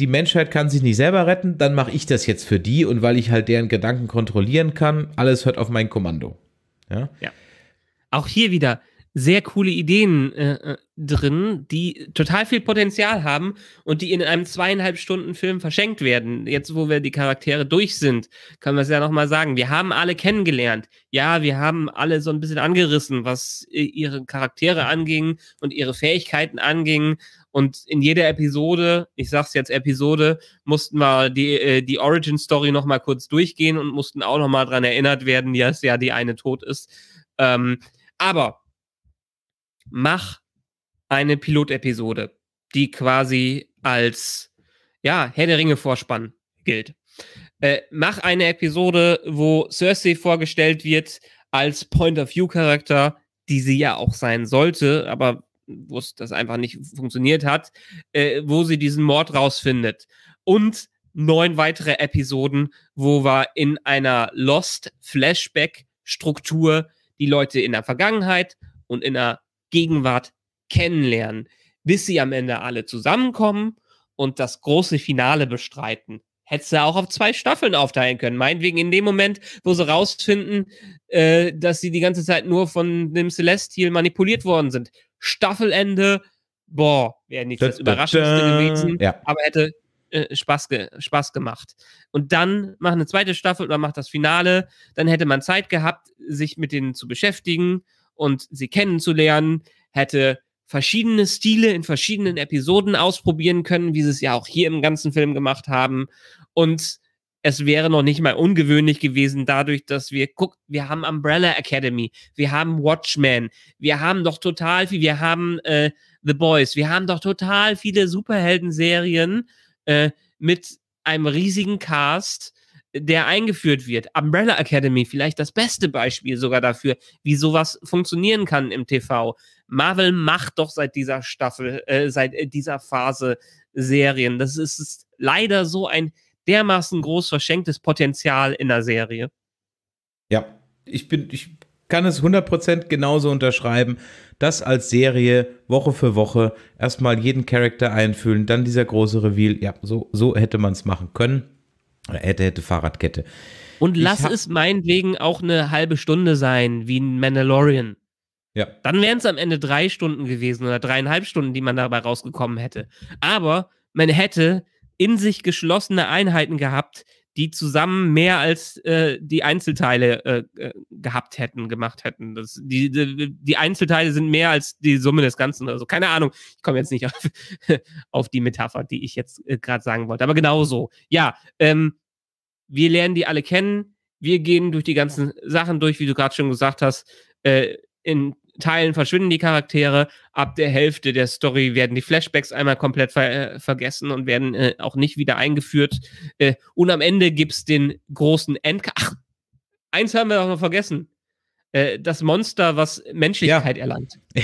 die Menschheit kann sich nicht selber retten, dann mache ich das jetzt für die und weil ich halt deren Gedanken kontrollieren kann, alles hört auf mein Kommando. Ja. ja. Auch hier wieder sehr coole Ideen äh, äh drin, die total viel Potenzial haben und die in einem zweieinhalb Stunden Film verschenkt werden. Jetzt, wo wir die Charaktere durch sind, kann man es ja nochmal sagen. Wir haben alle kennengelernt. Ja, wir haben alle so ein bisschen angerissen, was äh, ihre Charaktere anging und ihre Fähigkeiten anging und in jeder Episode, ich sag's jetzt Episode, mussten wir die, äh, die Origin-Story nochmal kurz durchgehen und mussten auch nochmal dran erinnert werden, dass ja die eine tot ist. Ähm, aber mach eine Pilotepisode, die quasi als ja, Herr der Ringe-Vorspann gilt. Äh, mach eine Episode, wo Cersei vorgestellt wird als Point-of-View-Charakter, die sie ja auch sein sollte, aber wo es das einfach nicht funktioniert hat, äh, wo sie diesen Mord rausfindet. Und neun weitere Episoden, wo wir in einer Lost-Flashback-Struktur die Leute in der Vergangenheit und in der Gegenwart kennenlernen, bis sie am Ende alle zusammenkommen und das große Finale bestreiten. Hättest du auch auf zwei Staffeln aufteilen können. Meinetwegen in dem Moment, wo sie rausfinden, äh, dass sie die ganze Zeit nur von dem Celestial manipuliert worden sind. Staffelende, boah, wäre nicht das Überraschendste gewesen, ja. aber hätte äh, Spaß, ge Spaß gemacht. Und dann macht eine zweite Staffel oder macht das Finale, dann hätte man Zeit gehabt, sich mit denen zu beschäftigen und sie kennenzulernen, hätte verschiedene Stile in verschiedenen Episoden ausprobieren können, wie sie es ja auch hier im ganzen Film gemacht haben und es wäre noch nicht mal ungewöhnlich gewesen, dadurch, dass wir, guck, wir haben Umbrella Academy, wir haben Watchmen, wir haben doch total viel, wir haben äh, The Boys, wir haben doch total viele Superhelden-Serien äh, mit einem riesigen Cast, der eingeführt wird. Umbrella Academy, vielleicht das beste Beispiel sogar dafür, wie sowas funktionieren kann im TV. Marvel macht doch seit dieser Staffel, äh, seit äh, dieser Phase Serien. Das ist leider so ein dermaßen groß verschenktes Potenzial in der Serie. Ja, ich bin, ich kann es 100% genauso unterschreiben. Das als Serie, Woche für Woche, erstmal jeden Charakter einfühlen, dann dieser große Reveal. Ja, so, so hätte man es machen können. Hätte, hätte Fahrradkette. Und lass es meinetwegen auch eine halbe Stunde sein, wie ein Mandalorian. Ja. Dann wären es am Ende drei Stunden gewesen oder dreieinhalb Stunden, die man dabei rausgekommen hätte. Aber man hätte in sich geschlossene Einheiten gehabt, die zusammen mehr als äh, die Einzelteile äh, äh, gehabt hätten, gemacht hätten. Das, die, die, die, Einzelteile sind mehr als die Summe des Ganzen oder so. Keine Ahnung, ich komme jetzt nicht (laughs) auf, auf, die Metapher, die ich jetzt äh, gerade sagen wollte. Aber genau so. Ja, ähm, wir lernen die alle kennen. Wir gehen durch die ganzen Sachen durch, wie du gerade schon gesagt hast. Äh, in Teilen verschwinden die Charaktere, ab der Hälfte der Story werden die Flashbacks einmal komplett ver äh, vergessen und werden äh, auch nicht wieder eingeführt. Äh, und am Ende gibt es den großen End. Ach, eins haben wir auch noch vergessen. Äh, das Monster, was Menschlichkeit ja. erlangt. (laughs)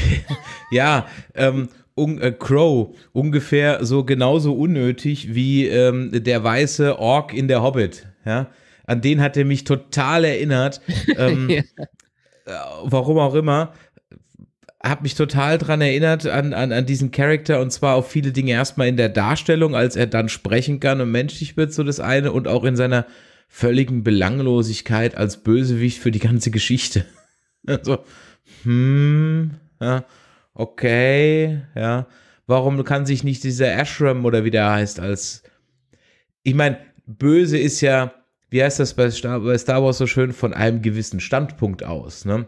ja, ähm, Un äh, Crow ungefähr so genauso unnötig wie ähm, der weiße Ork in der Hobbit. Ja? An den hat er mich total erinnert. (laughs) Ähm, ja. äh, warum auch immer habe mich total daran erinnert an, an, an diesen Charakter und zwar auf viele Dinge erstmal in der Darstellung, als er dann sprechen kann und menschlich wird, so das eine, und auch in seiner völligen Belanglosigkeit als Bösewicht für die ganze Geschichte. (laughs) so, hm, ja, okay, ja. Warum kann sich nicht dieser Ashram oder wie der heißt als. Ich meine, böse ist ja, wie heißt das bei Star, bei Star Wars so schön, von einem gewissen Standpunkt aus, ne?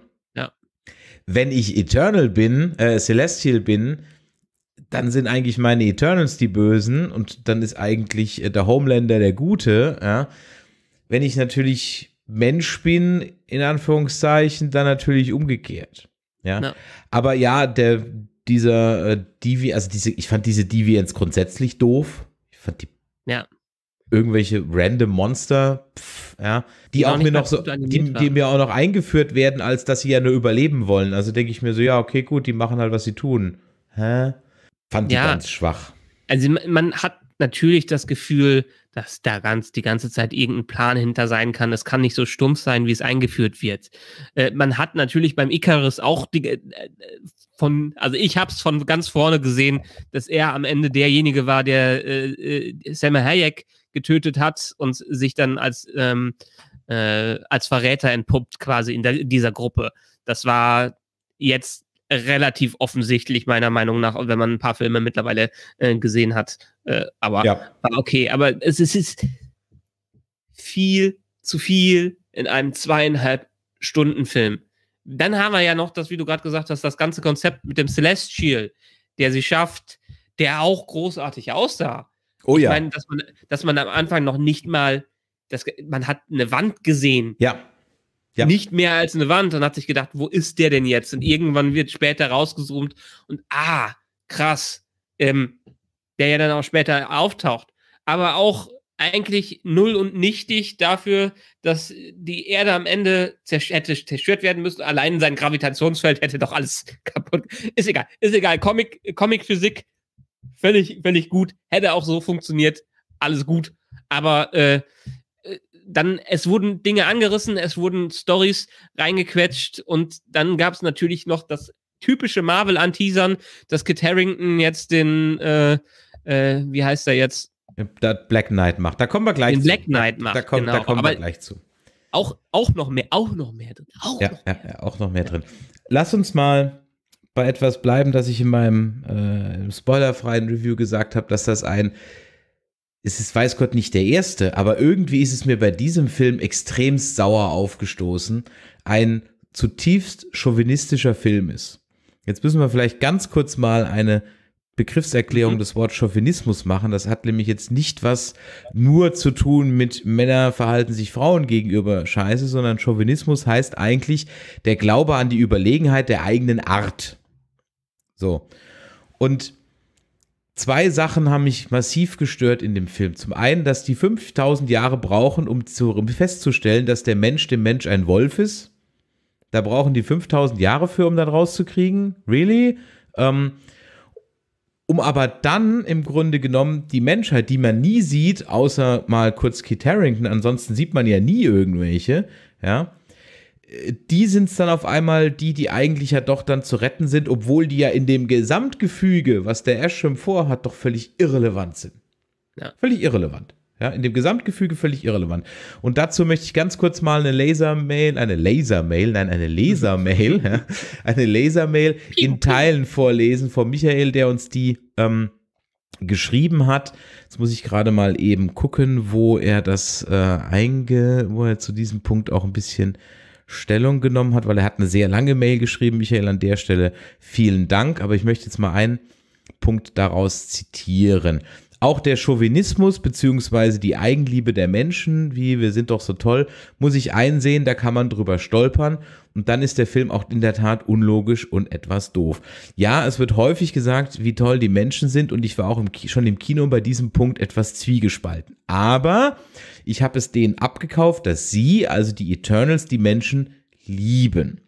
wenn ich Eternal bin, äh, Celestial bin, dann sind eigentlich meine Eternals die Bösen und dann ist eigentlich äh, der Homelander der Gute. Ja. Wenn ich natürlich Mensch bin, in Anführungszeichen, dann natürlich umgekehrt. Ja. No. Aber ja, der, dieser äh, Divi, also diese, ich fand diese Deviants grundsätzlich doof. Ich fand die ja irgendwelche random Monster, pf, ja, die, die auch mir noch so, die, die, mir auch noch eingeführt werden, als dass sie ja nur überleben wollen. Also denke ich mir so, ja, okay, gut, die machen halt, was sie tun. Hä? Fand ja, die ganz schwach. Also man hat natürlich das Gefühl, dass da ganz die ganze Zeit irgendein Plan hinter sein kann. Das kann nicht so stumpf sein, wie es eingeführt wird. Äh, man hat natürlich beim Icarus auch die, äh, von, also ich habe es von ganz vorne gesehen, dass er am Ende derjenige war, der äh, äh Sam Hayek getötet hat und sich dann als, ähm, äh, als Verräter entpuppt, quasi in, der, in dieser Gruppe. Das war jetzt relativ offensichtlich, meiner Meinung nach, wenn man ein paar Filme mittlerweile äh, gesehen hat. Äh, aber ja. okay, aber es, es, ist viel zu viel in einem zweieinhalb Stunden Film. Dann haben wir ja noch das, wie du gerade gesagt hast, das ganze Konzept mit dem Celestial, der sie schafft, der auch großartig aussah. Oh ja. Ich meine, dass man, dass man am Anfang noch nicht mal, das, man hat eine Wand gesehen. Ja. ja. Nicht mehr als eine Wand und hat sich gedacht, wo ist der denn jetzt? Und irgendwann wird später rausgezoomt und ah, krass, ähm, der ja dann auch später auftaucht. Aber auch eigentlich null und nichtig dafür, dass die Erde am Ende hätte zerstört werden müssen. Allein sein Gravitationsfeld hätte doch alles (laughs) kaputt. Ist egal, ist egal. Comic, Comic Physik Völlig, völlig gut. Hätte auch so funktioniert. Alles gut. Aber äh, äh, dann, es wurden Dinge angerissen, es wurden Stories reingequetscht und dann gab es natürlich noch das typische Marvel-Anteasern, dass Kit Harrington jetzt den, äh, äh, wie heißt er jetzt? Äh, das Black Knight macht. Da kommen wir gleich den zu. Black Knight macht. Da, kommt, genau. da kommen Aber wir gleich zu. Auch, auch noch mehr, auch noch mehr drin. Auch, ja, noch, mehr. Ja, auch noch mehr drin. Lass uns mal bei etwas bleiben, dass ich in meinem äh, spoilerfreien Review gesagt habe, dass das ein, es ist weiß Gott nicht der erste, aber irgendwie ist es mir bei diesem Film extrem sauer aufgestoßen, ein zutiefst chauvinistischer Film ist. Jetzt müssen wir vielleicht ganz kurz mal eine Begriffserklärung mhm. des Wortes Chauvinismus machen. Das hat nämlich jetzt nicht was nur zu tun mit Männer verhalten sich Frauen gegenüber Scheiße, sondern Chauvinismus heißt eigentlich der Glaube an die Überlegenheit der eigenen Art. So. Und zwei Sachen haben mich massiv gestört in dem Film. Zum einen, dass die 5000 Jahre brauchen, um, zu, um festzustellen, dass der Mensch dem Mensch ein Wolf ist. Da brauchen die 5000 Jahre für, um dann rauszukriegen. Really? Ähm, um aber dann im Grunde genommen die Menschheit, die man nie sieht, außer mal kurz Kit Harrington, ansonsten sieht man ja nie irgendwelche, ja, die sind es dann auf einmal, die, die eigentlich ja doch dann zu retten sind, obwohl die ja in dem Gesamtgefüge, was der Ashram vorhat, doch völlig irrelevant sind. Ja. Völlig irrelevant. Ja, in dem Gesamtgefüge völlig irrelevant. Und dazu möchte ich ganz kurz mal eine Lasermail, eine Lasermail, nein, eine Lasermail, (laughs) ja, eine Lasermail in Teilen vorlesen von Michael, der uns die ähm, geschrieben hat. Jetzt muss ich gerade mal eben gucken, wo er das äh, einge, wo er zu diesem Punkt auch ein bisschen Stellung genommen hat, weil er hat eine sehr lange Mail geschrieben. Michael, an der Stelle vielen Dank. Aber ich möchte jetzt mal einen Punkt daraus zitieren auch der Chauvinismus beziehungsweise die Eigenliebe der Menschen, wie wir sind doch so toll, muss ich einsehen, da kann man drüber stolpern und dann ist der Film auch in der Tat unlogisch und etwas doof. Ja, es wird häufig gesagt, wie toll die Menschen sind und ich war auch im schon im Kino bei diesem Punkt etwas zwiegespalten. Aber ich habe es denen abgekauft, dass sie, also die Eternals, die Menschen lieben.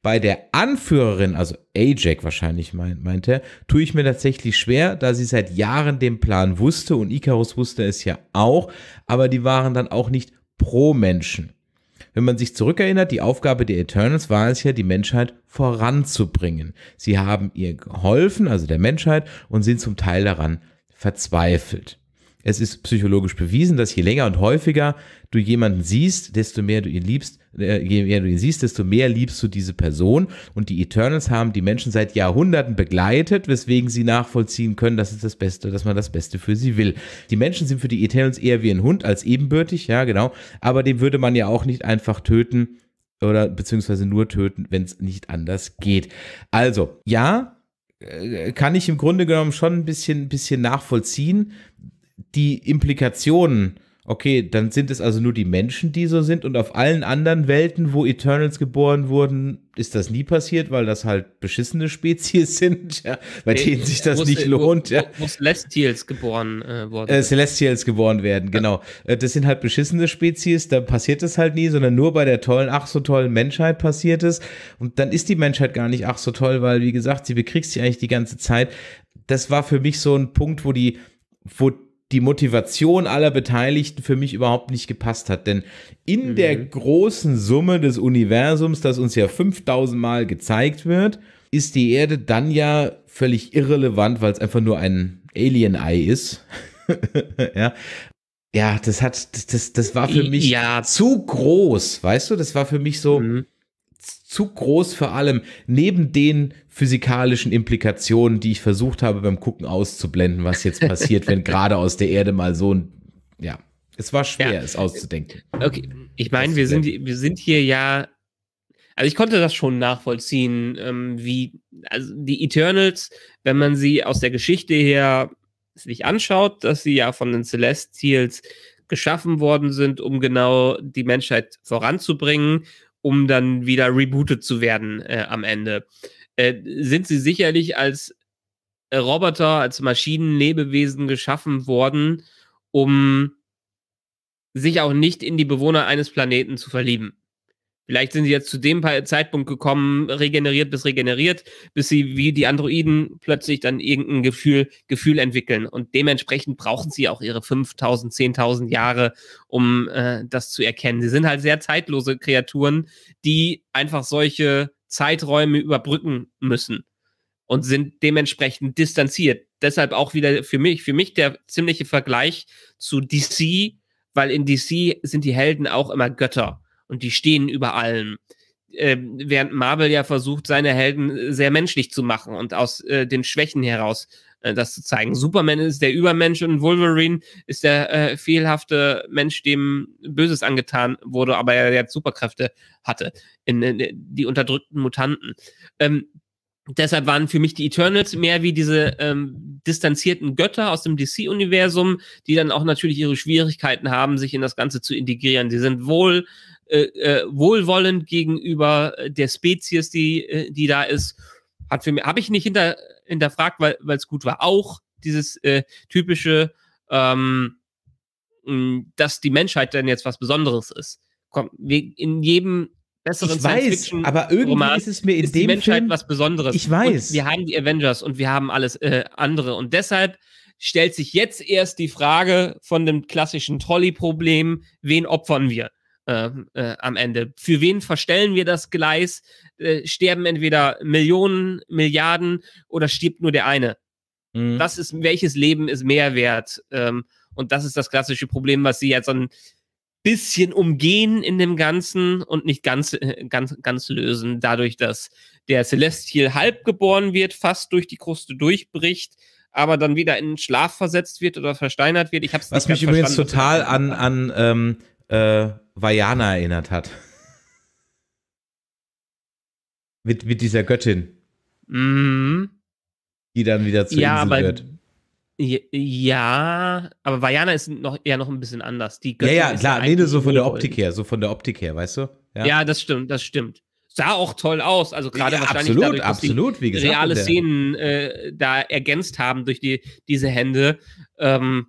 Bei der Anführerin, also Ajak wahrscheinlich meint, meint er, tue ich mir tatsächlich schwer, da sie seit Jahren den Plan wusste und Icarus wusste es ja auch, aber die waren dann auch nicht pro Menschen. Wenn man sich zurückerinnert, die Aufgabe der Eternals war es ja, die Menschheit voranzubringen. Sie haben ihr geholfen, also der Menschheit, und sind zum Teil daran verzweifelt. Es ist psychologisch bewiesen, dass je länger und häufiger du jemanden siehst, desto mehr du ihn liebst, äh, je mehr du ihn siehst, desto mehr liebst du diese Person. Und die Eternals haben die Menschen seit Jahrhunderten begleitet, weswegen sie nachvollziehen können, dass es das Beste, dass man das Beste für sie will. Die Menschen sind für die Eternals eher wie ein Hund als ebenbürtig, ja genau. Aber den würde man ja auch nicht einfach töten oder beziehungsweise nur töten, wenn es nicht anders geht. Also ja, äh, kann ich im Grunde genommen schon ein bisschen, ein bisschen nachvollziehen, die Implikationen, okay, dann sind es also nur die Menschen, die so sind und auf allen anderen Welten, wo Eternals geboren wurden, ist das nie passiert, weil das halt beschissene Spezies (laughs) sind, ja, bei nee, äh, denen sich das muss, nicht lohnt. Wo, ja. wo Celestials geboren äh, wurden. Äh, Celestials geboren werden, ja. genau. Äh, das sind halt beschissene Spezies, da passiert es halt nie, sondern nur bei der tollen, ach so tollen Menschheit passiert es. Und dann ist die Menschheit gar nicht ach so toll, weil, wie gesagt, sie bekriegt sich eigentlich die ganze Zeit. Das war für mich so ein Punkt, wo die, wo die Motivation aller Beteiligten für mich überhaupt nicht gepasst hat. Denn in mhm. der großen Summe des Universums, das uns ja 5000 Mal gezeigt wird, ist die Erde dann ja völlig irrelevant, weil es einfach nur ein Alien-Ei ist. (laughs) ja. ja, das hat, das, das war für mich ja. zu groß, weißt du? Das war für mich so. Mhm zu groß vor allem neben den physikalischen Implikationen, die ich versucht habe beim Gucken auszublenden, was jetzt passiert, wenn (laughs) gerade aus der Erde mal so ein, ja, es war schwer, ja. es auszudenken. Okay, ich meine, wir sind, wir sind hier ja, also ich konnte das schon nachvollziehen, ähm, wie, also die Eternals, wenn man sie aus der Geschichte her sich anschaut, dass sie ja von den Celestials geschaffen worden sind, um genau die Menschheit voranzubringen um dann wieder rebootet zu werden äh, am Ende. Äh, sind sie sicherlich als Roboter, als Maschinenlebewesen geschaffen worden, um sich auch nicht in die Bewohner eines Planeten zu verlieben. Vielleicht sind sie jetzt zu dem Zeitpunkt gekommen, regeneriert bis regeneriert, bis sie wie die Androiden plötzlich dann irgendein Gefühl, Gefühl entwickeln. Und dementsprechend brauchen sie auch ihre 5000, 10.000 Jahre, um äh, das zu erkennen. Sie sind halt sehr zeitlose Kreaturen, die einfach solche Zeiträume überbrücken müssen und sind dementsprechend distanziert. Deshalb auch wieder für mich, für mich der ziemliche Vergleich zu DC, weil in DC sind die Helden auch immer Götter und die stehen über allem. Ähm, während Marvel ja versucht, seine Helden äh, sehr menschlich zu machen und aus äh, den Schwächen heraus äh, das zu zeigen. Superman ist der Übermensch und Wolverine ist der äh, fehlhafte Mensch, dem Böses angetan wurde, aber er jetzt Superkräfte hatte. In, in, die unterdrückten Mutanten. Ähm, deshalb waren für mich die Eternals mehr wie diese ähm, distanzierten Götter aus dem DC-Universum, die dann auch natürlich ihre Schwierigkeiten haben, sich in das Ganze zu integrieren. Sie sind wohl äh, äh, wohlwollend gegenüber äh, der Spezies, die, äh, die da ist. Hat für mich, habe ich nicht hinter, hinterfragt, weil es gut war. Auch dieses typische, ähm, dass die Menschheit dann jetzt was Besonderes ist. Komm, in jedem besseren ich weiß, aber irgendwie Roman ist es mir in ist dem die Menschheit Film, was Besonderes. Ich weiß. Und wir haben die Avengers und wir haben alles äh, andere und deshalb stellt sich jetzt erst die Frage von dem klassischen Trolley-Problem, wen opfern wir? Ähm, äh, am Ende. Für wen verstellen wir das Gleis? Äh, sterben entweder Millionen, Milliarden oder stirbt nur der eine? Mhm. Das ist, welches Leben ist mehr wert? Ähm, und das ist das klassische Problem, was sie jetzt so ein bisschen umgehen in dem Ganzen und nicht ganz, äh, ganz, ganz lösen. Dadurch, dass der Celestial halb geboren wird, fast durch die Kruste durchbricht, aber dann wieder in Schlaf versetzt wird oder versteinert wird. Ich hab's Was mich übrigens total an, an ähm, äh, Vajana erinnert hat. mit, mit dieser Göttin. Mhm. Die dann wieder zu ja, Insel aber, wird. Ja, aber Vajana ist noch, eher noch ein bisschen anders. Die Göttin ja, ja, klar, nee, so von der Optik her, so von der Optik her, weißt du? Ja, ja das stimmt, das stimmt. Sah auch toll aus. Also gerade ja, wahrscheinlich absolut, dadurch, absolut, wie gesagt, reale Szenen äh, da ergänzt haben durch die, diese Hände. Ähm,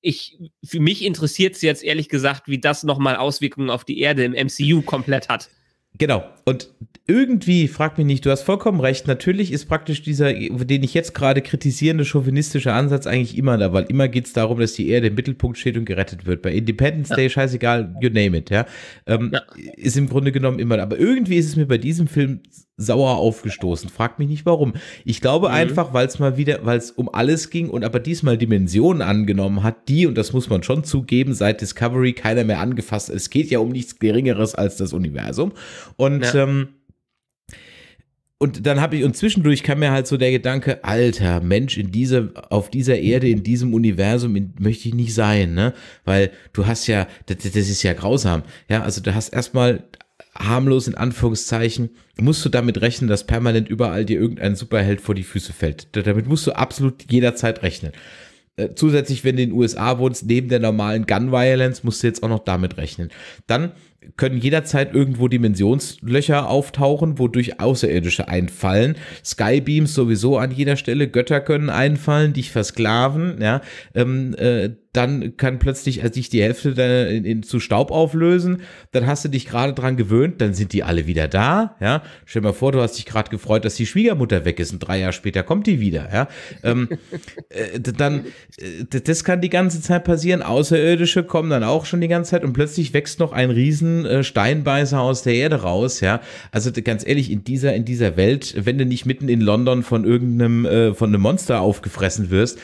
ich, für mich interessiert es jetzt ehrlich gesagt, wie das nochmal Auswirkungen auf die Erde im MCU komplett hat. Genau. Und irgendwie, frag mich nicht, du hast vollkommen recht. Natürlich ist praktisch dieser, den ich jetzt gerade kritisierende chauvinistische Ansatz eigentlich immer da, weil immer geht es darum, dass die Erde im Mittelpunkt steht und gerettet wird. Bei Independence ja. Day, scheißegal, you name it, ja? Ähm, ja. Ist im Grunde genommen immer. da. Aber irgendwie ist es mir bei diesem Film sauer aufgestoßen. Frag mich nicht warum. Ich glaube mhm. einfach, weil es mal wieder, weil es um alles ging und aber diesmal Dimensionen angenommen hat, die, und das muss man schon zugeben, seit Discovery keiner mehr angefasst. Es geht ja um nichts Geringeres als das Universum. Und ja. ähm, und dann habe ich, und zwischendurch kam mir halt so der Gedanke, alter Mensch, in dieser, auf dieser Erde, in diesem Universum in, möchte ich nicht sein, ne? Weil du hast ja, das, das ist ja grausam. Ja, also du hast erstmal harmlos in Anführungszeichen, musst du damit rechnen, dass permanent überall dir irgendein Superheld vor die Füße fällt. Damit musst du absolut jederzeit rechnen. Äh, zusätzlich, wenn du in den USA wohnst, neben der normalen Gun Violence, musst du jetzt auch noch damit rechnen. Dann können jederzeit irgendwo Dimensionslöcher auftauchen, wodurch Außerirdische einfallen. Skybeams sowieso an jeder Stelle, Götter können einfallen, dich versklaven, ja. Ähm, äh, dann kann plötzlich also äh, dich die Hälfte dann in, in, zu Staub auflösen, dann hast du dich gerade dran gewöhnt, dann sind die alle wieder da, ja. Stell dir mal vor, du hast dich gerade gefreut, dass die Schwiegermutter weg ist und drei Jahre später kommt die wieder, ja. Ähm, (laughs) äh, dann, äh, das kann die ganze Zeit passieren, Außerirdische kommen dann auch schon die ganze Zeit und plötzlich wächst noch ein riesen äh, Steinbeißer aus der Erde raus, ja. Also ganz ehrlich, in dieser, in dieser Welt, wenn du nicht mitten in London von irgendeinem, äh, von einem Monster aufgefressen wirst,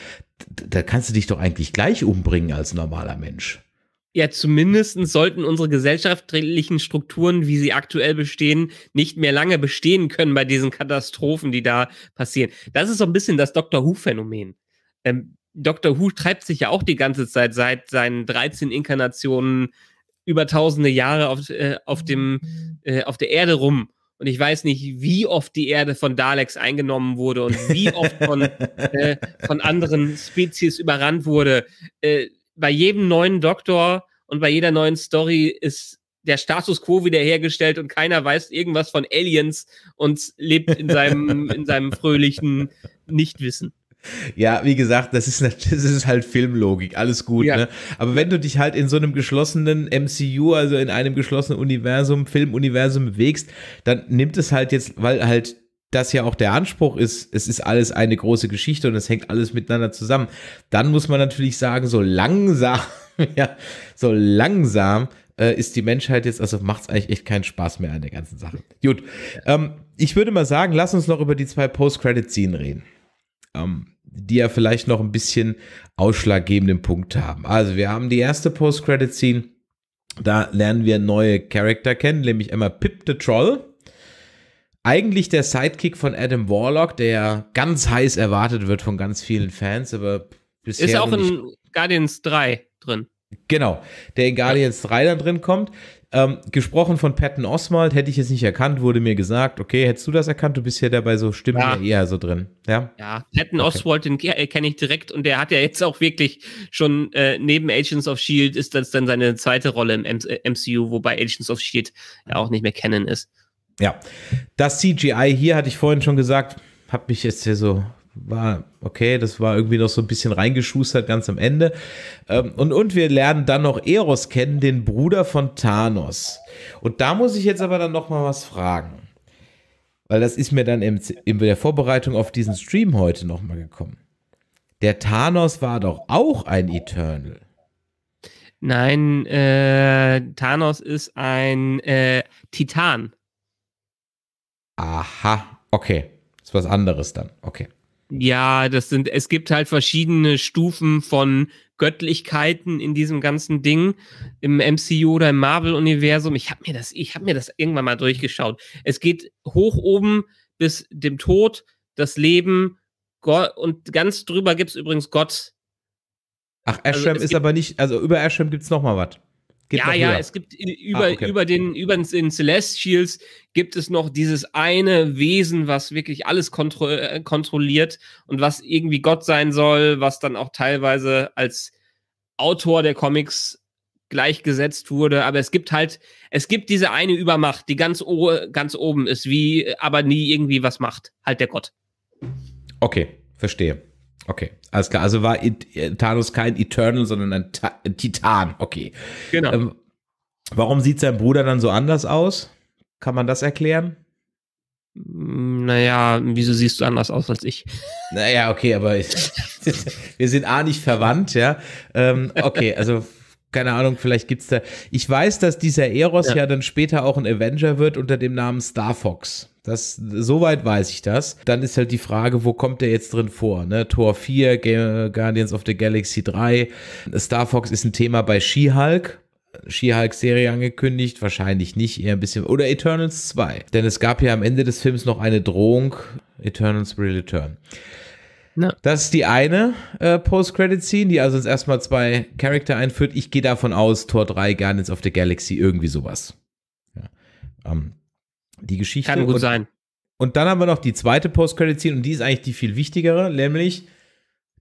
da kannst du dich doch eigentlich gleich umbringen als normaler Mensch. Ja, zumindest sollten unsere gesellschaftlichen Strukturen, wie sie aktuell bestehen, nicht mehr lange bestehen können bei diesen Katastrophen, die da passieren. Das ist so ein bisschen das Doctor Who-Phänomen. Ähm, Doctor Who treibt sich ja auch die ganze Zeit seit seinen 13 Inkarnationen über tausende Jahre auf, äh, auf, dem, äh, auf der Erde rum und ich weiß nicht, wie oft die Erde von Daleks eingenommen wurde und wie oft von, (laughs) äh, von anderen Spezies überrannt wurde. Äh, bei jedem neuen Doktor und bei jeder neuen Story ist der Status quo wiederhergestellt und keiner weiß irgendwas von Aliens und lebt in seinem, in seinem fröhlichen Nichtwissen. Ja, wie gesagt, das ist, (laughs) das ist halt Filmlogik, alles gut. Ja. Ne? Aber wenn du dich halt in so einem geschlossenen MCU, also in einem geschlossenen Universum, Filmuniversum bewegst, dann nimmt es halt jetzt, weil halt das ja auch der Anspruch ist, es ist alles eine große Geschichte und es hängt alles miteinander zusammen, dann muss man natürlich sagen, so langsam, (laughs) ja, so langsam äh, ist die Menschheit jetzt, also macht es eigentlich echt keinen Spaß mehr an der ganzen Sache. Gut, ähm, ich würde mal sagen, lass uns noch über die zwei Post-Credit-Szenen reden. Ähm, die ja vielleicht noch ein bisschen ausschlaggebenden Punkt haben. Also wir haben die erste Post-Credit-Scene. Da lernen wir neue Charakter kennen, nämlich einmal Pip the Troll. Eigentlich der Sidekick von Adam Warlock, der ganz heiß erwartet wird von ganz vielen Fans, aber bisher. Ist auch in Guardians 3 drin. Genau, der in Guardians 3 dann drin kommt. Ähm, gesprochen von Patton Oswald, hätte ich es nicht erkannt, wurde mir gesagt, okay, hättest du das erkannt, du bist ja dabei so Stimmen ja. eher so drin. Ja, ja Patton okay. Oswald, den äh, kenne ich direkt und der hat ja jetzt auch wirklich schon äh, neben Agents of Shield ist das dann seine zweite Rolle im M äh, MCU, wobei Agents of Shield ja auch nicht mehr kennen ist. Ja, das CGI hier hatte ich vorhin schon gesagt, habe mich jetzt hier so war okay, das war irgendwie noch so ein bisschen reingeschustert ganz am Ende. Ähm, und, und wir lernen dann noch Eros kennen, den Bruder von Thanos. Und da muss ich jetzt aber dann nochmal was fragen. Weil das ist mir dann in, in der Vorbereitung auf diesen Stream heute nochmal gekommen. Der Thanos war doch auch ein Eternal. Nein, äh, Thanos ist ein äh, Titan. Aha, okay. Ist was anderes dann. Okay. Ja, das sind, es gibt halt verschiedene Stufen von Göttlichkeiten in diesem ganzen Ding im MCU oder im Marvel-Universum. Ich habe mir das, ich habe mir das irgendwann mal durchgeschaut. Es geht hoch oben bis dem Tod, das Leben, Gott, und ganz drüber also gibt es übrigens Gott. Ach, Ashram also ist aber nicht, also über Ashram gibt es nochmal was. Geht ja, ja, es gibt ah, über, ah, okay. über, den, über den Celestials gibt es noch dieses eine Wesen, was wirklich alles kontro äh, kontrolliert und was irgendwie Gott sein soll, was dann auch teilweise als Autor der Comics gleichgesetzt wurde. Aber es gibt halt, es gibt diese eine Übermacht, die ganz, ganz oben ist, wie aber nie irgendwie was macht. Halt der Gott. Okay, verstehe. Okay, alles klar. Also war äh, Thanos kein Eternal, sondern ein Ta Titan. Okay. Genau. Ähm, warum sieht sein Bruder dann so anders aus? Kann man das erklären? Hm, naja, wieso siehst du anders aus als ich? Naja, okay, aber ich, (laughs) wir sind A nicht verwandt, ja. Ähm, okay, also keine Ahnung, vielleicht gibt's da. Ich weiß, dass dieser Eros ja. ja dann später auch ein Avenger wird unter dem Namen Star Fox. Das, soweit weiß ich das. Dann ist halt die Frage, wo kommt der jetzt drin vor? Ne? Tor 4, G Guardians of the Galaxy 3, Star Fox ist ein Thema bei She-Hulk. She-Hulk-Serie angekündigt? Wahrscheinlich nicht, eher ein bisschen. Oder Eternals 2. Denn es gab ja am Ende des Films noch eine Drohung: Eternals will return. No. Das ist die eine äh, Post-Credit-Scene, die also uns erstmal zwei Charakter einführt. Ich gehe davon aus, Tor 3, Guardians of the Galaxy, irgendwie sowas. Ja. Ähm, die Geschichte. Kann gut und, sein. Und dann haben wir noch die zweite post credit szene und die ist eigentlich die viel wichtigere, nämlich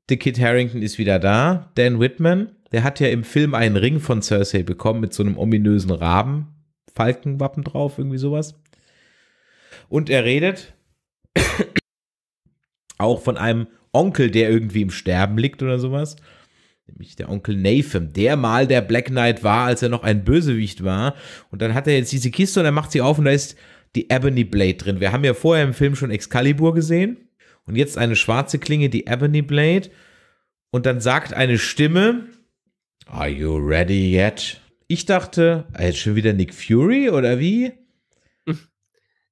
The Kid Harrington ist wieder da. Dan Whitman, der hat ja im Film einen Ring von Cersei bekommen mit so einem ominösen Raben, Falkenwappen drauf, irgendwie sowas. Und er redet (coughs) auch von einem Onkel, der irgendwie im Sterben liegt oder sowas. Nämlich der Onkel Nathan, der mal der Black Knight war, als er noch ein Bösewicht war. Und dann hat er jetzt diese Kiste und er macht sie auf und da ist die Ebony Blade drin. Wir haben ja vorher im Film schon Excalibur gesehen und jetzt eine schwarze Klinge, die Ebony Blade. Und dann sagt eine Stimme, Are you ready yet? Ich dachte, äh, jetzt schon wieder Nick Fury oder wie? (laughs)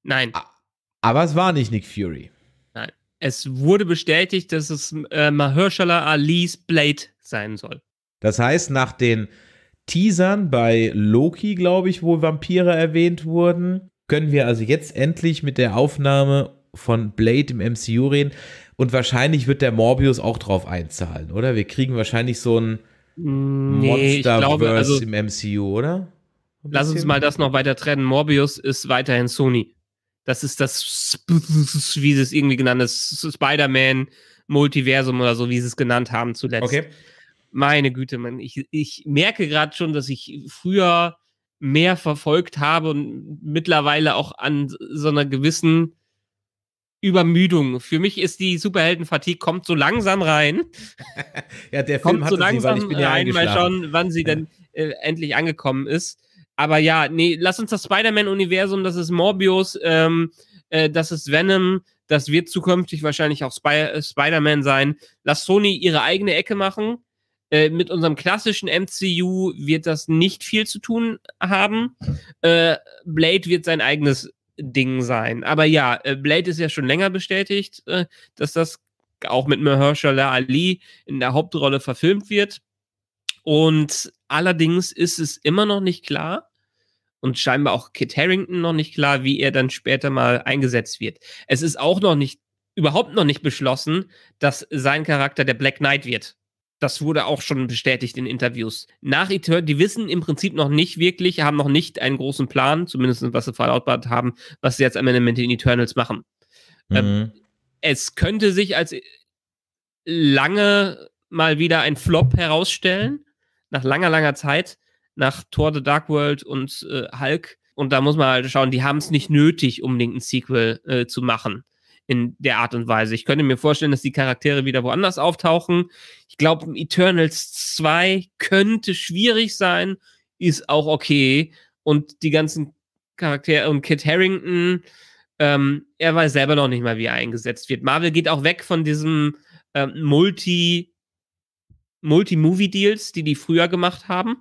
Nein. Aber es war nicht Nick Fury. Nein. Es wurde bestätigt, dass es äh, Mahershala Ali's Blade sein soll. Das heißt, nach den Teasern bei Loki, glaube ich, wo Vampire erwähnt wurden, können wir also jetzt endlich mit der Aufnahme von Blade im MCU reden. Und wahrscheinlich wird der Morbius auch drauf einzahlen, oder? Wir kriegen wahrscheinlich so ein mm, nee, Monsterverse also, im MCU, oder? Lass uns mal das noch weiter trennen. Morbius ist weiterhin Sony. Das ist das, (laughs) wie sie es irgendwie genannt ist, Spider-Man-Multiversum oder so, wie sie es genannt haben zuletzt. Okay. Meine Güte, man, ich, ich merke gerade schon, dass ich früher mehr verfolgt habe und mittlerweile auch an so einer gewissen Übermüdung. Für mich ist die Superhelden-Fatigue kommt so langsam rein. (laughs) ja, der Film kommt so langsam sie, rein, mal schauen, wann sie denn äh, endlich angekommen ist. Aber ja, nee, lass uns das Spider-Man-Universum, das ist Morbius, ähm, äh, das ist Venom, das wird zukünftig wahrscheinlich auch Spy äh, Spider-Man sein. Lass Sony ihre eigene Ecke machen. Äh, mit unserem klassischen MCU wird das nicht viel zu tun haben. Äh, Blade wird sein eigenes Ding sein. Aber ja, äh, Blade ist ja schon länger bestätigt, äh, dass das auch mit Mahershala Ali in der Hauptrolle verfilmt wird. Und allerdings ist es immer noch nicht klar und scheinbar auch Kit Harrington noch nicht klar, wie er dann später mal eingesetzt wird. Es ist auch noch nicht, überhaupt noch nicht beschlossen, dass sein Charakter der Black Knight wird das wurde auch schon bestätigt in Interviews. Nach Eternity, die wissen im Prinzip noch nicht wirklich, haben noch nicht einen großen Plan, zumindest was sie verlautbart haben, was sie jetzt am Ende in Eternals machen. Ähm, mhm. es könnte sich als lange mal wieder ein Flop herausstellen, nach langer, langer Zeit, nach Thor The Dark World und äh, Hulk. Und da muss man halt schauen, die haben es nicht nötig, unbedingt ein Sequel äh, zu machen in der Art und Weise. Ich könnte mir vorstellen, dass die Charaktere wieder woanders auftauchen. Ich glaube, Eternals 2 könnte schwierig sein, ist auch okay. Und die ganzen Charaktere und Kit Harrington, ähm, er weiß selber noch nicht mal, wie er eingesetzt wird. Marvel geht auch weg von diesem ähm, Multi, Multi-Movie-Deals, die die früher gemacht haben.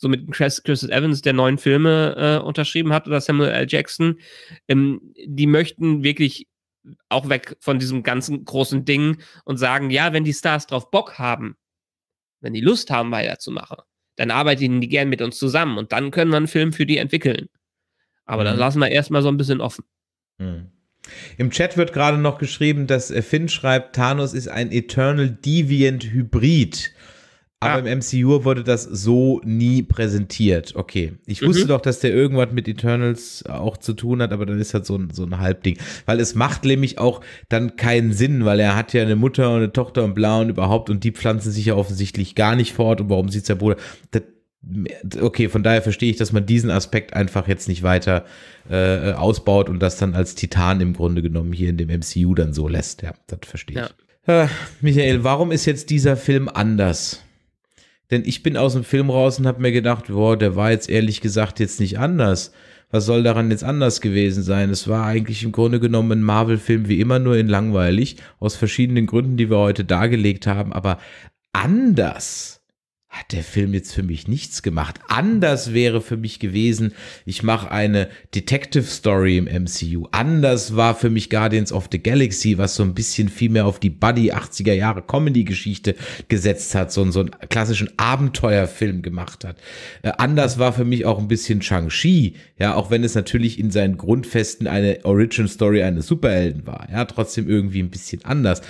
So mit Chris, Chris Evans, der neun Filme äh, unterschrieben hat, oder Samuel L. Jackson. Ähm, die möchten wirklich auch weg von diesem ganzen großen Ding und sagen, ja, wenn die Stars drauf Bock haben, wenn die Lust haben, weiterzumachen, dann arbeiten die gern mit uns zusammen und dann können wir einen Film für die entwickeln. Aber mhm. dann lassen wir erstmal so ein bisschen offen. Mhm. Im Chat wird gerade noch geschrieben, dass äh, Finn schreibt, Thanos ist ein Eternal Deviant Hybrid. Aber ah. im MCU wurde das so nie präsentiert. Okay. Ich wusste mhm. doch, dass der irgendwas mit Eternals auch zu tun hat, aber dann ist halt so ein, so ein Halbding. Weil es macht nämlich auch dann keinen Sinn, weil er hat ja eine Mutter und eine Tochter und bla und überhaupt und die pflanzen sich ja offensichtlich gar nicht fort und warum sieht es der Bruder? Das, okay, von daher verstehe ich, dass man diesen Aspekt einfach jetzt nicht weiter äh, ausbaut und das dann als Titan im Grunde genommen hier in dem MCU dann so lässt. Ja, das verstehe ich. Äh, Michael, warum ist jetzt dieser Film anders? Denn ich bin aus dem Film raus und habe mir gedacht, boah, der war jetzt ehrlich gesagt jetzt nicht anders. Was soll daran jetzt anders gewesen sein? Es war eigentlich im Grunde genommen ein Marvel-Film wie immer nur in langweilig, aus verschiedenen Gründen, die wir heute dargelegt haben, aber anders hat der Film jetzt für mich nichts gemacht. Anders wäre für mich gewesen, ich mache eine Detective Story im MCU. Anders war für mich Guardians of the Galaxy, was so ein bisschen viel mehr auf die Buddy 80er Jahre Comedy Geschichte gesetzt hat, so, so einen klassischen Abenteuerfilm gemacht hat. Äh, anders war für mich auch ein bisschen Shang-Chi, ja, auch wenn es natürlich in seinen Grundfesten eine Origin Story eines Superhelden war, ja, trotzdem irgendwie ein bisschen anders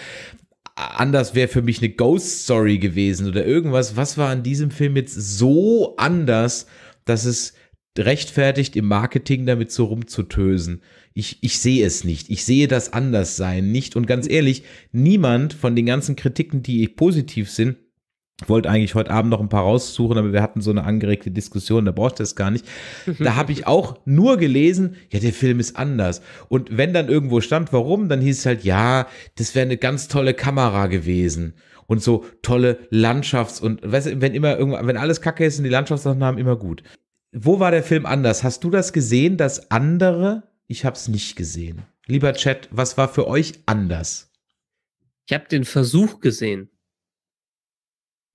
anders wäre für mich eine Ghost Story gewesen oder irgendwas. Was war an diesem Film jetzt so anders, dass es rechtfertigt, im Marketing damit so rumzutösen? Ich, ich sehe es nicht. Ich sehe das anders sein nicht. Und ganz ehrlich, niemand von den ganzen Kritiken, die positiv sind, wollte eigentlich heute Abend noch ein paar raussuchen, aber wir hatten so eine angeregte Diskussion, da brauchte es gar nicht. Mhm. Da habe ich auch nur gelesen, ja, der Film ist anders. Und wenn dann irgendwo stand, warum, dann hieß es halt, ja, das wäre eine ganz tolle Kamera gewesen. Und so tolle Landschafts- und weißt du, wenn immer irgendwann, wenn alles kacke ist, sind die Landschaftsaufnahmen immer gut. Wo war der Film anders? Hast du das gesehen, das andere? Ich habe es nicht gesehen. Lieber Chat, was war für euch anders? Ich habe den Versuch gesehen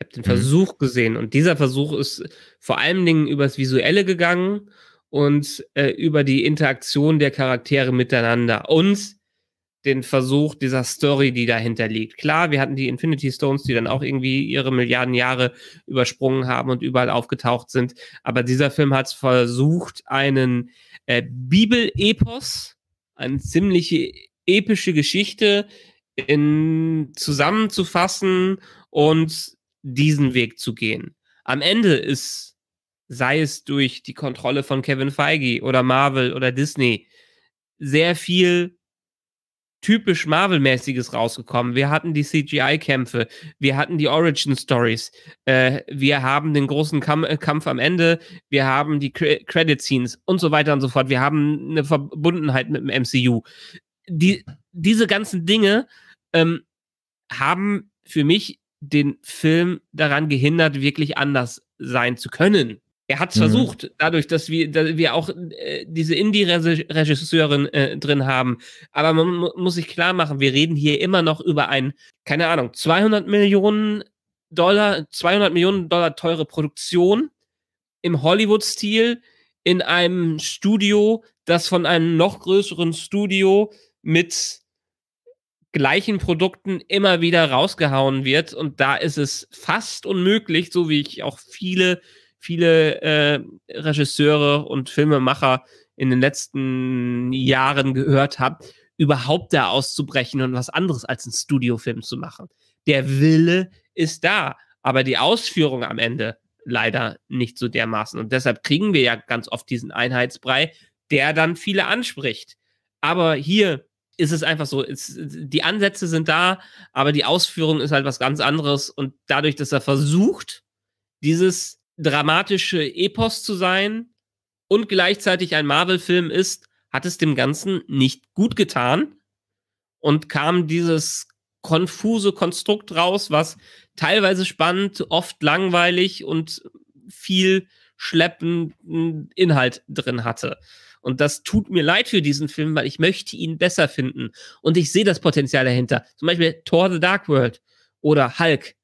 habe den mhm. Versuch gesehen und dieser Versuch ist vor allen Dingen übers Visuelle gegangen und äh, über die Interaktion der Charaktere miteinander und den Versuch dieser Story, die dahinter liegt. Klar, wir hatten die Infinity Stones, die dann auch irgendwie ihre Milliarden Jahre übersprungen haben und überall aufgetaucht sind, aber dieser Film hat versucht, einen äh, Bibelepos, eine ziemliche epische Geschichte in, zusammenzufassen und diesen Weg zu gehen. Am Ende ist, sei es durch die Kontrolle von Kevin Feige oder Marvel oder Disney, sehr viel typisch Marvel-mäßiges rausgekommen. Wir hatten die CGI-Kämpfe, wir hatten die Origin-Stories, äh, wir haben den großen Kam äh, Kampf am Ende, wir haben die C Credit-Scenes und so weiter und so fort. Wir haben eine Verbundenheit mit dem MCU. Die, diese ganzen Dinge ähm, haben für mich den Film daran gehindert, wirklich anders sein zu können. Er hat es mhm. versucht, dadurch, dass wir, dass wir auch äh, diese Indie-Regisseurin äh, drin haben. Aber man mu muss sich klar machen, wir reden hier immer noch über ein, keine Ahnung, 200 Millionen Dollar, 200 Millionen Dollar teure Produktion im Hollywood-Stil in einem Studio, das von einem noch größeren Studio mit gleichen Produkten immer wieder rausgehauen wird. Und da ist es fast unmöglich, so wie ich auch viele, viele äh, Regisseure und Filmemacher in den letzten Jahren gehört habe, überhaupt da auszubrechen und was anderes als einen Studiofilm zu machen. Der Wille ist da, aber die Ausführung am Ende leider nicht so dermaßen. Und deshalb kriegen wir ja ganz oft diesen Einheitsbrei, der dann viele anspricht. Aber hier ist es einfach so, es, die Ansätze sind da, aber die Ausführung ist halt was ganz anderes. Und dadurch, dass er versucht, dieses dramatische Epos zu sein und gleichzeitig ein Marvel-Film ist, hat es dem Ganzen nicht gut getan und kam dieses konfuse Konstrukt raus, was teilweise spannend, oft langweilig und viel schleppenden Inhalt drin hatte. Und das tut mir leid für diesen Film, weil ich möchte ihn besser finden. Und ich sehe das Potenzial dahinter. Zum Beispiel Thor The Dark World oder Hulk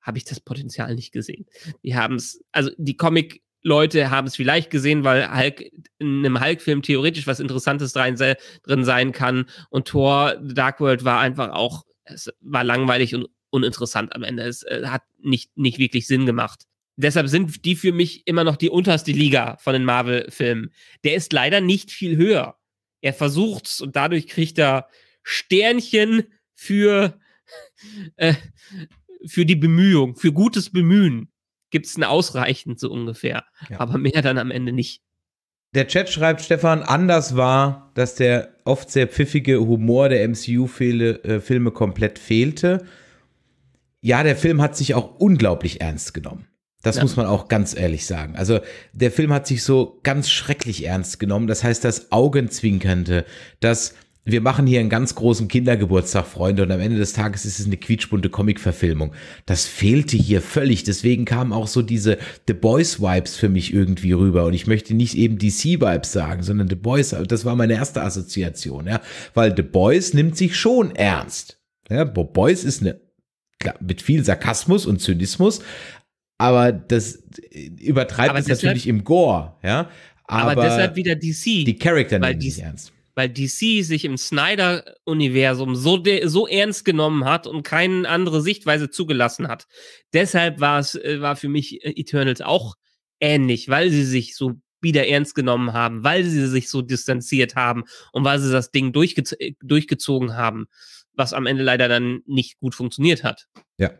habe ich das Potenzial nicht gesehen. Die haben es, also die Comic- Leute haben es vielleicht gesehen, weil Hulk in einem Hulk-Film theoretisch was Interessantes drin sein kann. Und Thor The Dark World war einfach auch, es war langweilig und uninteressant am Ende. Es äh, hat nicht, nicht wirklich Sinn gemacht. Deshalb sind die für mich immer noch die unterste Liga von den Marvel-Filmen. Der ist leider nicht viel höher. Er versucht es und dadurch kriegt er Sternchen für, (laughs) äh, für die Bemühung, für gutes Bemühen. Gibt es ein ausreichend so ungefähr. Ja. Aber mehr dann am Ende nicht. Der Chat schreibt, Stefan, anders war, dass der oft sehr pfiffige Humor der MCU-Filme äh, komplett fehlte. Ja, der Film hat sich auch unglaublich ernst genommen. Das ja. muss man auch ganz ehrlich sagen. Also der Film hat sich so ganz schrecklich ernst genommen. Das heißt, das Augenzwinkernde, das wir machen hier einen ganz großen Kindergeburtstag, Freunde, und am Ende des Tages ist es eine quietschbunte Comic-Verfilmung. Das fehlte hier völlig. Deswegen kamen auch so diese The Boys-Vibes für mich irgendwie rüber. Und ich möchte nicht eben DC-Vibes sagen, sondern The Boys, das war meine erste Assoziation, ja. Weil The Boys nimmt sich schon ernst. Ja, Boys ist eine klar, mit viel Sarkasmus und Zynismus, aber das äh, übertreibt aber es deshalb, natürlich im Gore, ja. Aber, aber, deshalb wieder DC. Die Charakter nehmen die, ernst. Weil DC sich im Snyder-Universum so, so ernst genommen hat und keine andere Sichtweise zugelassen hat. Deshalb war es, äh, war für mich äh, Eternals auch ähnlich, weil sie sich so wieder ernst genommen haben, weil sie sich so distanziert haben und weil sie das Ding durchge durchgezogen haben was am Ende leider dann nicht gut funktioniert hat. Ja.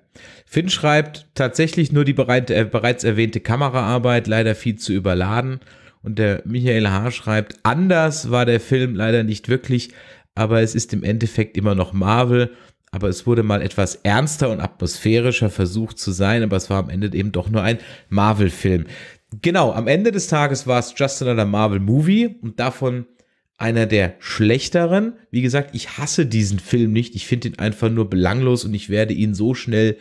Finn schreibt tatsächlich nur die bereit, äh, bereits erwähnte Kameraarbeit leider viel zu überladen. Und der Michael H. schreibt, anders war der Film leider nicht wirklich, aber es ist im Endeffekt immer noch Marvel. Aber es wurde mal etwas ernster und atmosphärischer versucht zu sein, aber es war am Ende eben doch nur ein Marvel-Film. Genau, am Ende des Tages war es just another Marvel-Movie und davon einer der schlechteren. Wie gesagt, ich hasse diesen Film nicht. Ich finde ihn einfach nur belanglos und ich werde ihn so schnell.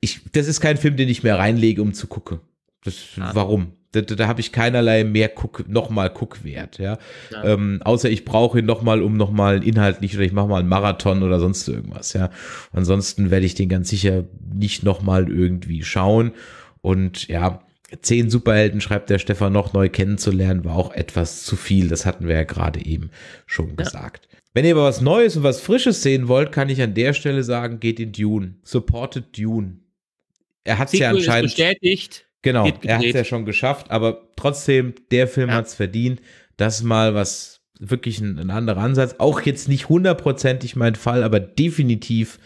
Ich, das ist kein Film, den ich mehr reinlege, um zu gucken. Das, ah. Warum? Da, da, da habe ich keinerlei mehr guck, nochmal Guckwert, ja. ja. Ähm, außer ich brauche ihn nochmal, um nochmal inhaltlich oder ich mache mal einen Marathon oder sonst irgendwas, ja. Ansonsten werde ich den ganz sicher nicht nochmal irgendwie schauen. Und ja, zehn Superhelden, schreibt der Stefan noch, neu kennenzulernen, war auch etwas zu viel. Das hatten wir ja gerade eben schon ja. gesagt. Wenn ihr aber was Neues und was Frisches sehen wollt, kann ich an der Stelle sagen, geht in Dune. Supported Dune. Er hat es ja anscheinend. bestätigt. Genau, er hat es ja schon geschafft, aber trotzdem, der Film ja. hat es verdient. Das ist mal was, wirklich ein, ein, anderer Ansatz. Auch jetzt nicht hundertprozentig mein Fall, aber definitiv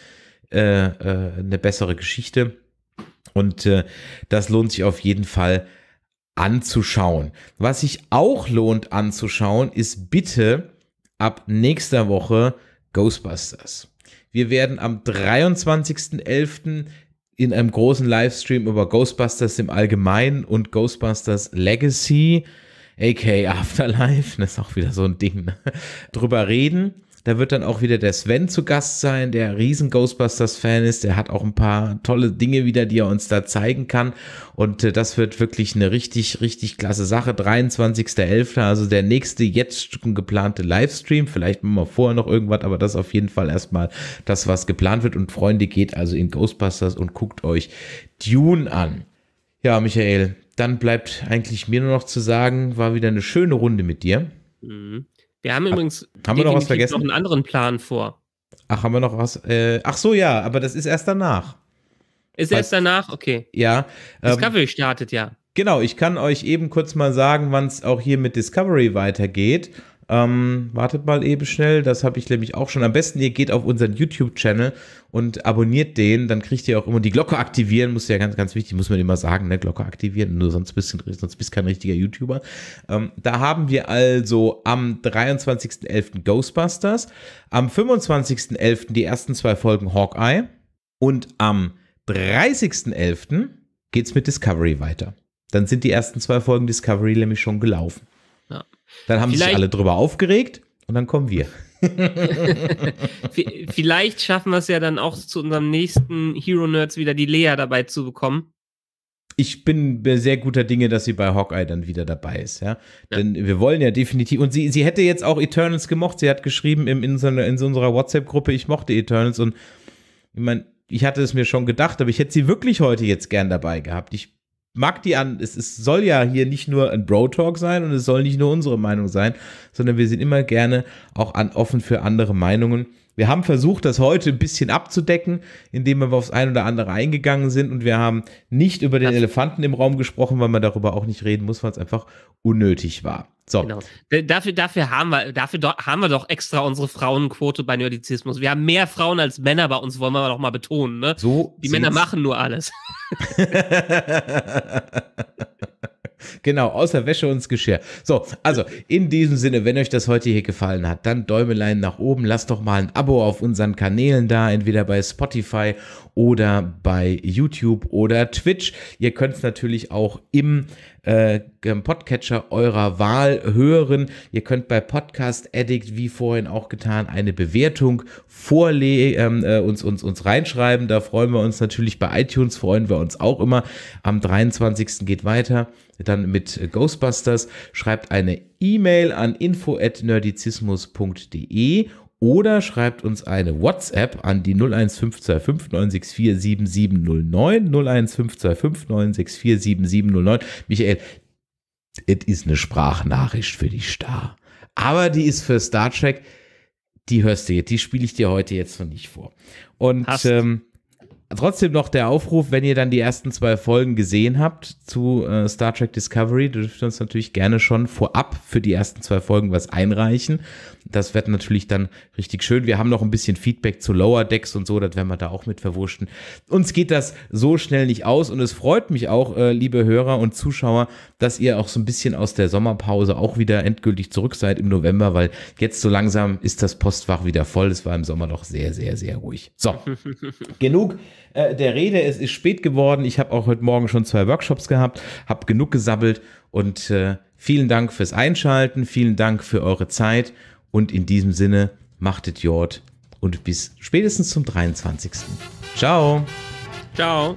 äh, äh, eine bessere Geschichte. Und äh, das lohnt sich auf jeden Fall anzuschauen. Was sich auch lohnt anzuschauen, ist bitte ab nächster Woche Ghostbusters. Wir werden am 23.11. in einem großen Livestream über Ghostbusters im Allgemeinen und Ghostbusters Legacy, aka Afterlife, (laughs) das ist auch wieder so ein Ding, ne? drüber reden. Da wird dann auch wieder der Sven zu Gast sein, der riesen Ghostbusters-Fan ist. Der hat auch ein paar tolle Dinge wieder, die er uns da zeigen kann. Und äh, das wird wirklich eine richtig, richtig klasse Sache. 23.11., also der nächste jetzt geplante Livestream. Vielleicht machen wir vorher noch irgendwas, aber das auf jeden Fall erstmal das, was geplant wird. Und Freunde, geht also in Ghostbusters und guckt euch Dune an. Ja, Michael, dann bleibt eigentlich mir nur noch zu sagen, war wieder eine schöne Runde mit dir. Mhm. Wir haben übrigens haben wir noch, was vergessen? noch einen anderen Plan vor. Ach, haben wir noch was? Äh, ach so, ja, aber das ist erst danach. Ist erst danach? Okay. Ja. Ähm, Discovery ähm, startet ja. Genau, ich kann euch eben kurz mal sagen, wann es auch hier mit Discovery weitergeht. Ähm, wartet mal eben schnell, das habe ich nämlich auch schon. Am besten, ihr geht auf unseren YouTube-Channel und abonniert den, dann kriegt ihr auch immer die Glocke aktivieren, muss ja ganz, ganz wichtig, muss man immer sagen, ne? Glocke aktivieren, nur sonst bist, du, sonst bist kein richtiger YouTuber. Ähm, da haben wir also am 23.11. Ghostbusters, am 25.11. die ersten zwei Folgen Hawkeye und am 30.11. geht's mit Discovery weiter. Dann sind die ersten zwei Folgen Discovery nämlich schon gelaufen. Dann haben Vielleicht sich alle drüber aufgeregt und dann kommen wir. (laughs) Vielleicht schaffen wir es ja dann auch zu unserem nächsten Hero Nerds wieder die Lea dabei zu bekommen. Ich bin sehr guter Dinge, dass sie bei Hawkeye dann wieder dabei ist, ja. ja. Denn wir wollen ja definitiv. Und sie, sie hätte jetzt auch Eternals gemocht. Sie hat geschrieben im, in, so in so unserer WhatsApp-Gruppe, ich mochte Eternals und ich meine, ich hatte es mir schon gedacht, aber ich hätte sie wirklich heute jetzt gern dabei gehabt. Ich mag die an, es, es soll ja hier nicht nur ein Bro-Talk sein und es soll nicht nur unsere Meinung sein, sondern wir sind immer gerne auch an, offen für andere Meinungen. Wir haben versucht, das heute ein bisschen abzudecken, indem wir aufs ein oder andere eingegangen sind und wir haben nicht über den Elefanten im Raum gesprochen, weil man darüber auch nicht reden muss, weil es einfach unnötig war. So. Genau. Äh, dafür, dafür, haben wir, dafür haben wir doch extra unsere Frauenquote bei Nerdizismus. Wir haben mehr Frauen als Männer bei uns, wollen wir doch mal betonen. Ne? So Die Männer machen nur alles. (laughs) (laughs) Genau, außer Wäsche und Geschirr. So, also in diesem Sinne, wenn euch das heute hier gefallen hat, dann Däumelein nach oben, lasst doch mal ein Abo auf unseren Kanälen da, entweder bei Spotify oder bei YouTube oder Twitch. Ihr könnt es natürlich auch im äh, ähm, Podcatcher eurer Wahl hören. Ihr könnt bei Podcast Addict, wie vorhin auch getan, eine Bewertung vorle ähm, äh, uns, uns, uns reinschreiben. Da freuen wir uns natürlich. Bei iTunes freuen wir uns auch immer. Am 23. geht weiter dann mit Ghostbusters. Schreibt eine E-Mail an info.nerdizismus.de oder schreibt uns eine WhatsApp an die 01525964709 01525964709. Michael, es ist eine Sprachnachricht für die Star. Aber die ist für Star Trek, die hörst du jetzt, die spiele ich dir heute jetzt noch nicht vor. Und ähm, trotzdem noch der Aufruf, wenn ihr dann die ersten zwei Folgen gesehen habt zu äh, Star Trek Discovery, dürft ihr uns natürlich gerne schon vorab für die ersten zwei Folgen was einreichen das wird natürlich dann richtig schön. Wir haben noch ein bisschen Feedback zu Lower Decks und so, das werden wir da auch mit verwurschten. Uns geht das so schnell nicht aus und es freut mich auch, äh, liebe Hörer und Zuschauer, dass ihr auch so ein bisschen aus der Sommerpause auch wieder endgültig zurück seid im November, weil jetzt so langsam ist das Postfach wieder voll. Es war im Sommer doch sehr, sehr, sehr ruhig. So, (laughs) genug äh, der Rede. Es ist spät geworden. Ich habe auch heute Morgen schon zwei Workshops gehabt, habe genug gesabbelt und äh, vielen Dank fürs Einschalten, vielen Dank für eure Zeit und in diesem Sinne, machtet Jord und bis spätestens zum 23. Ciao. Ciao.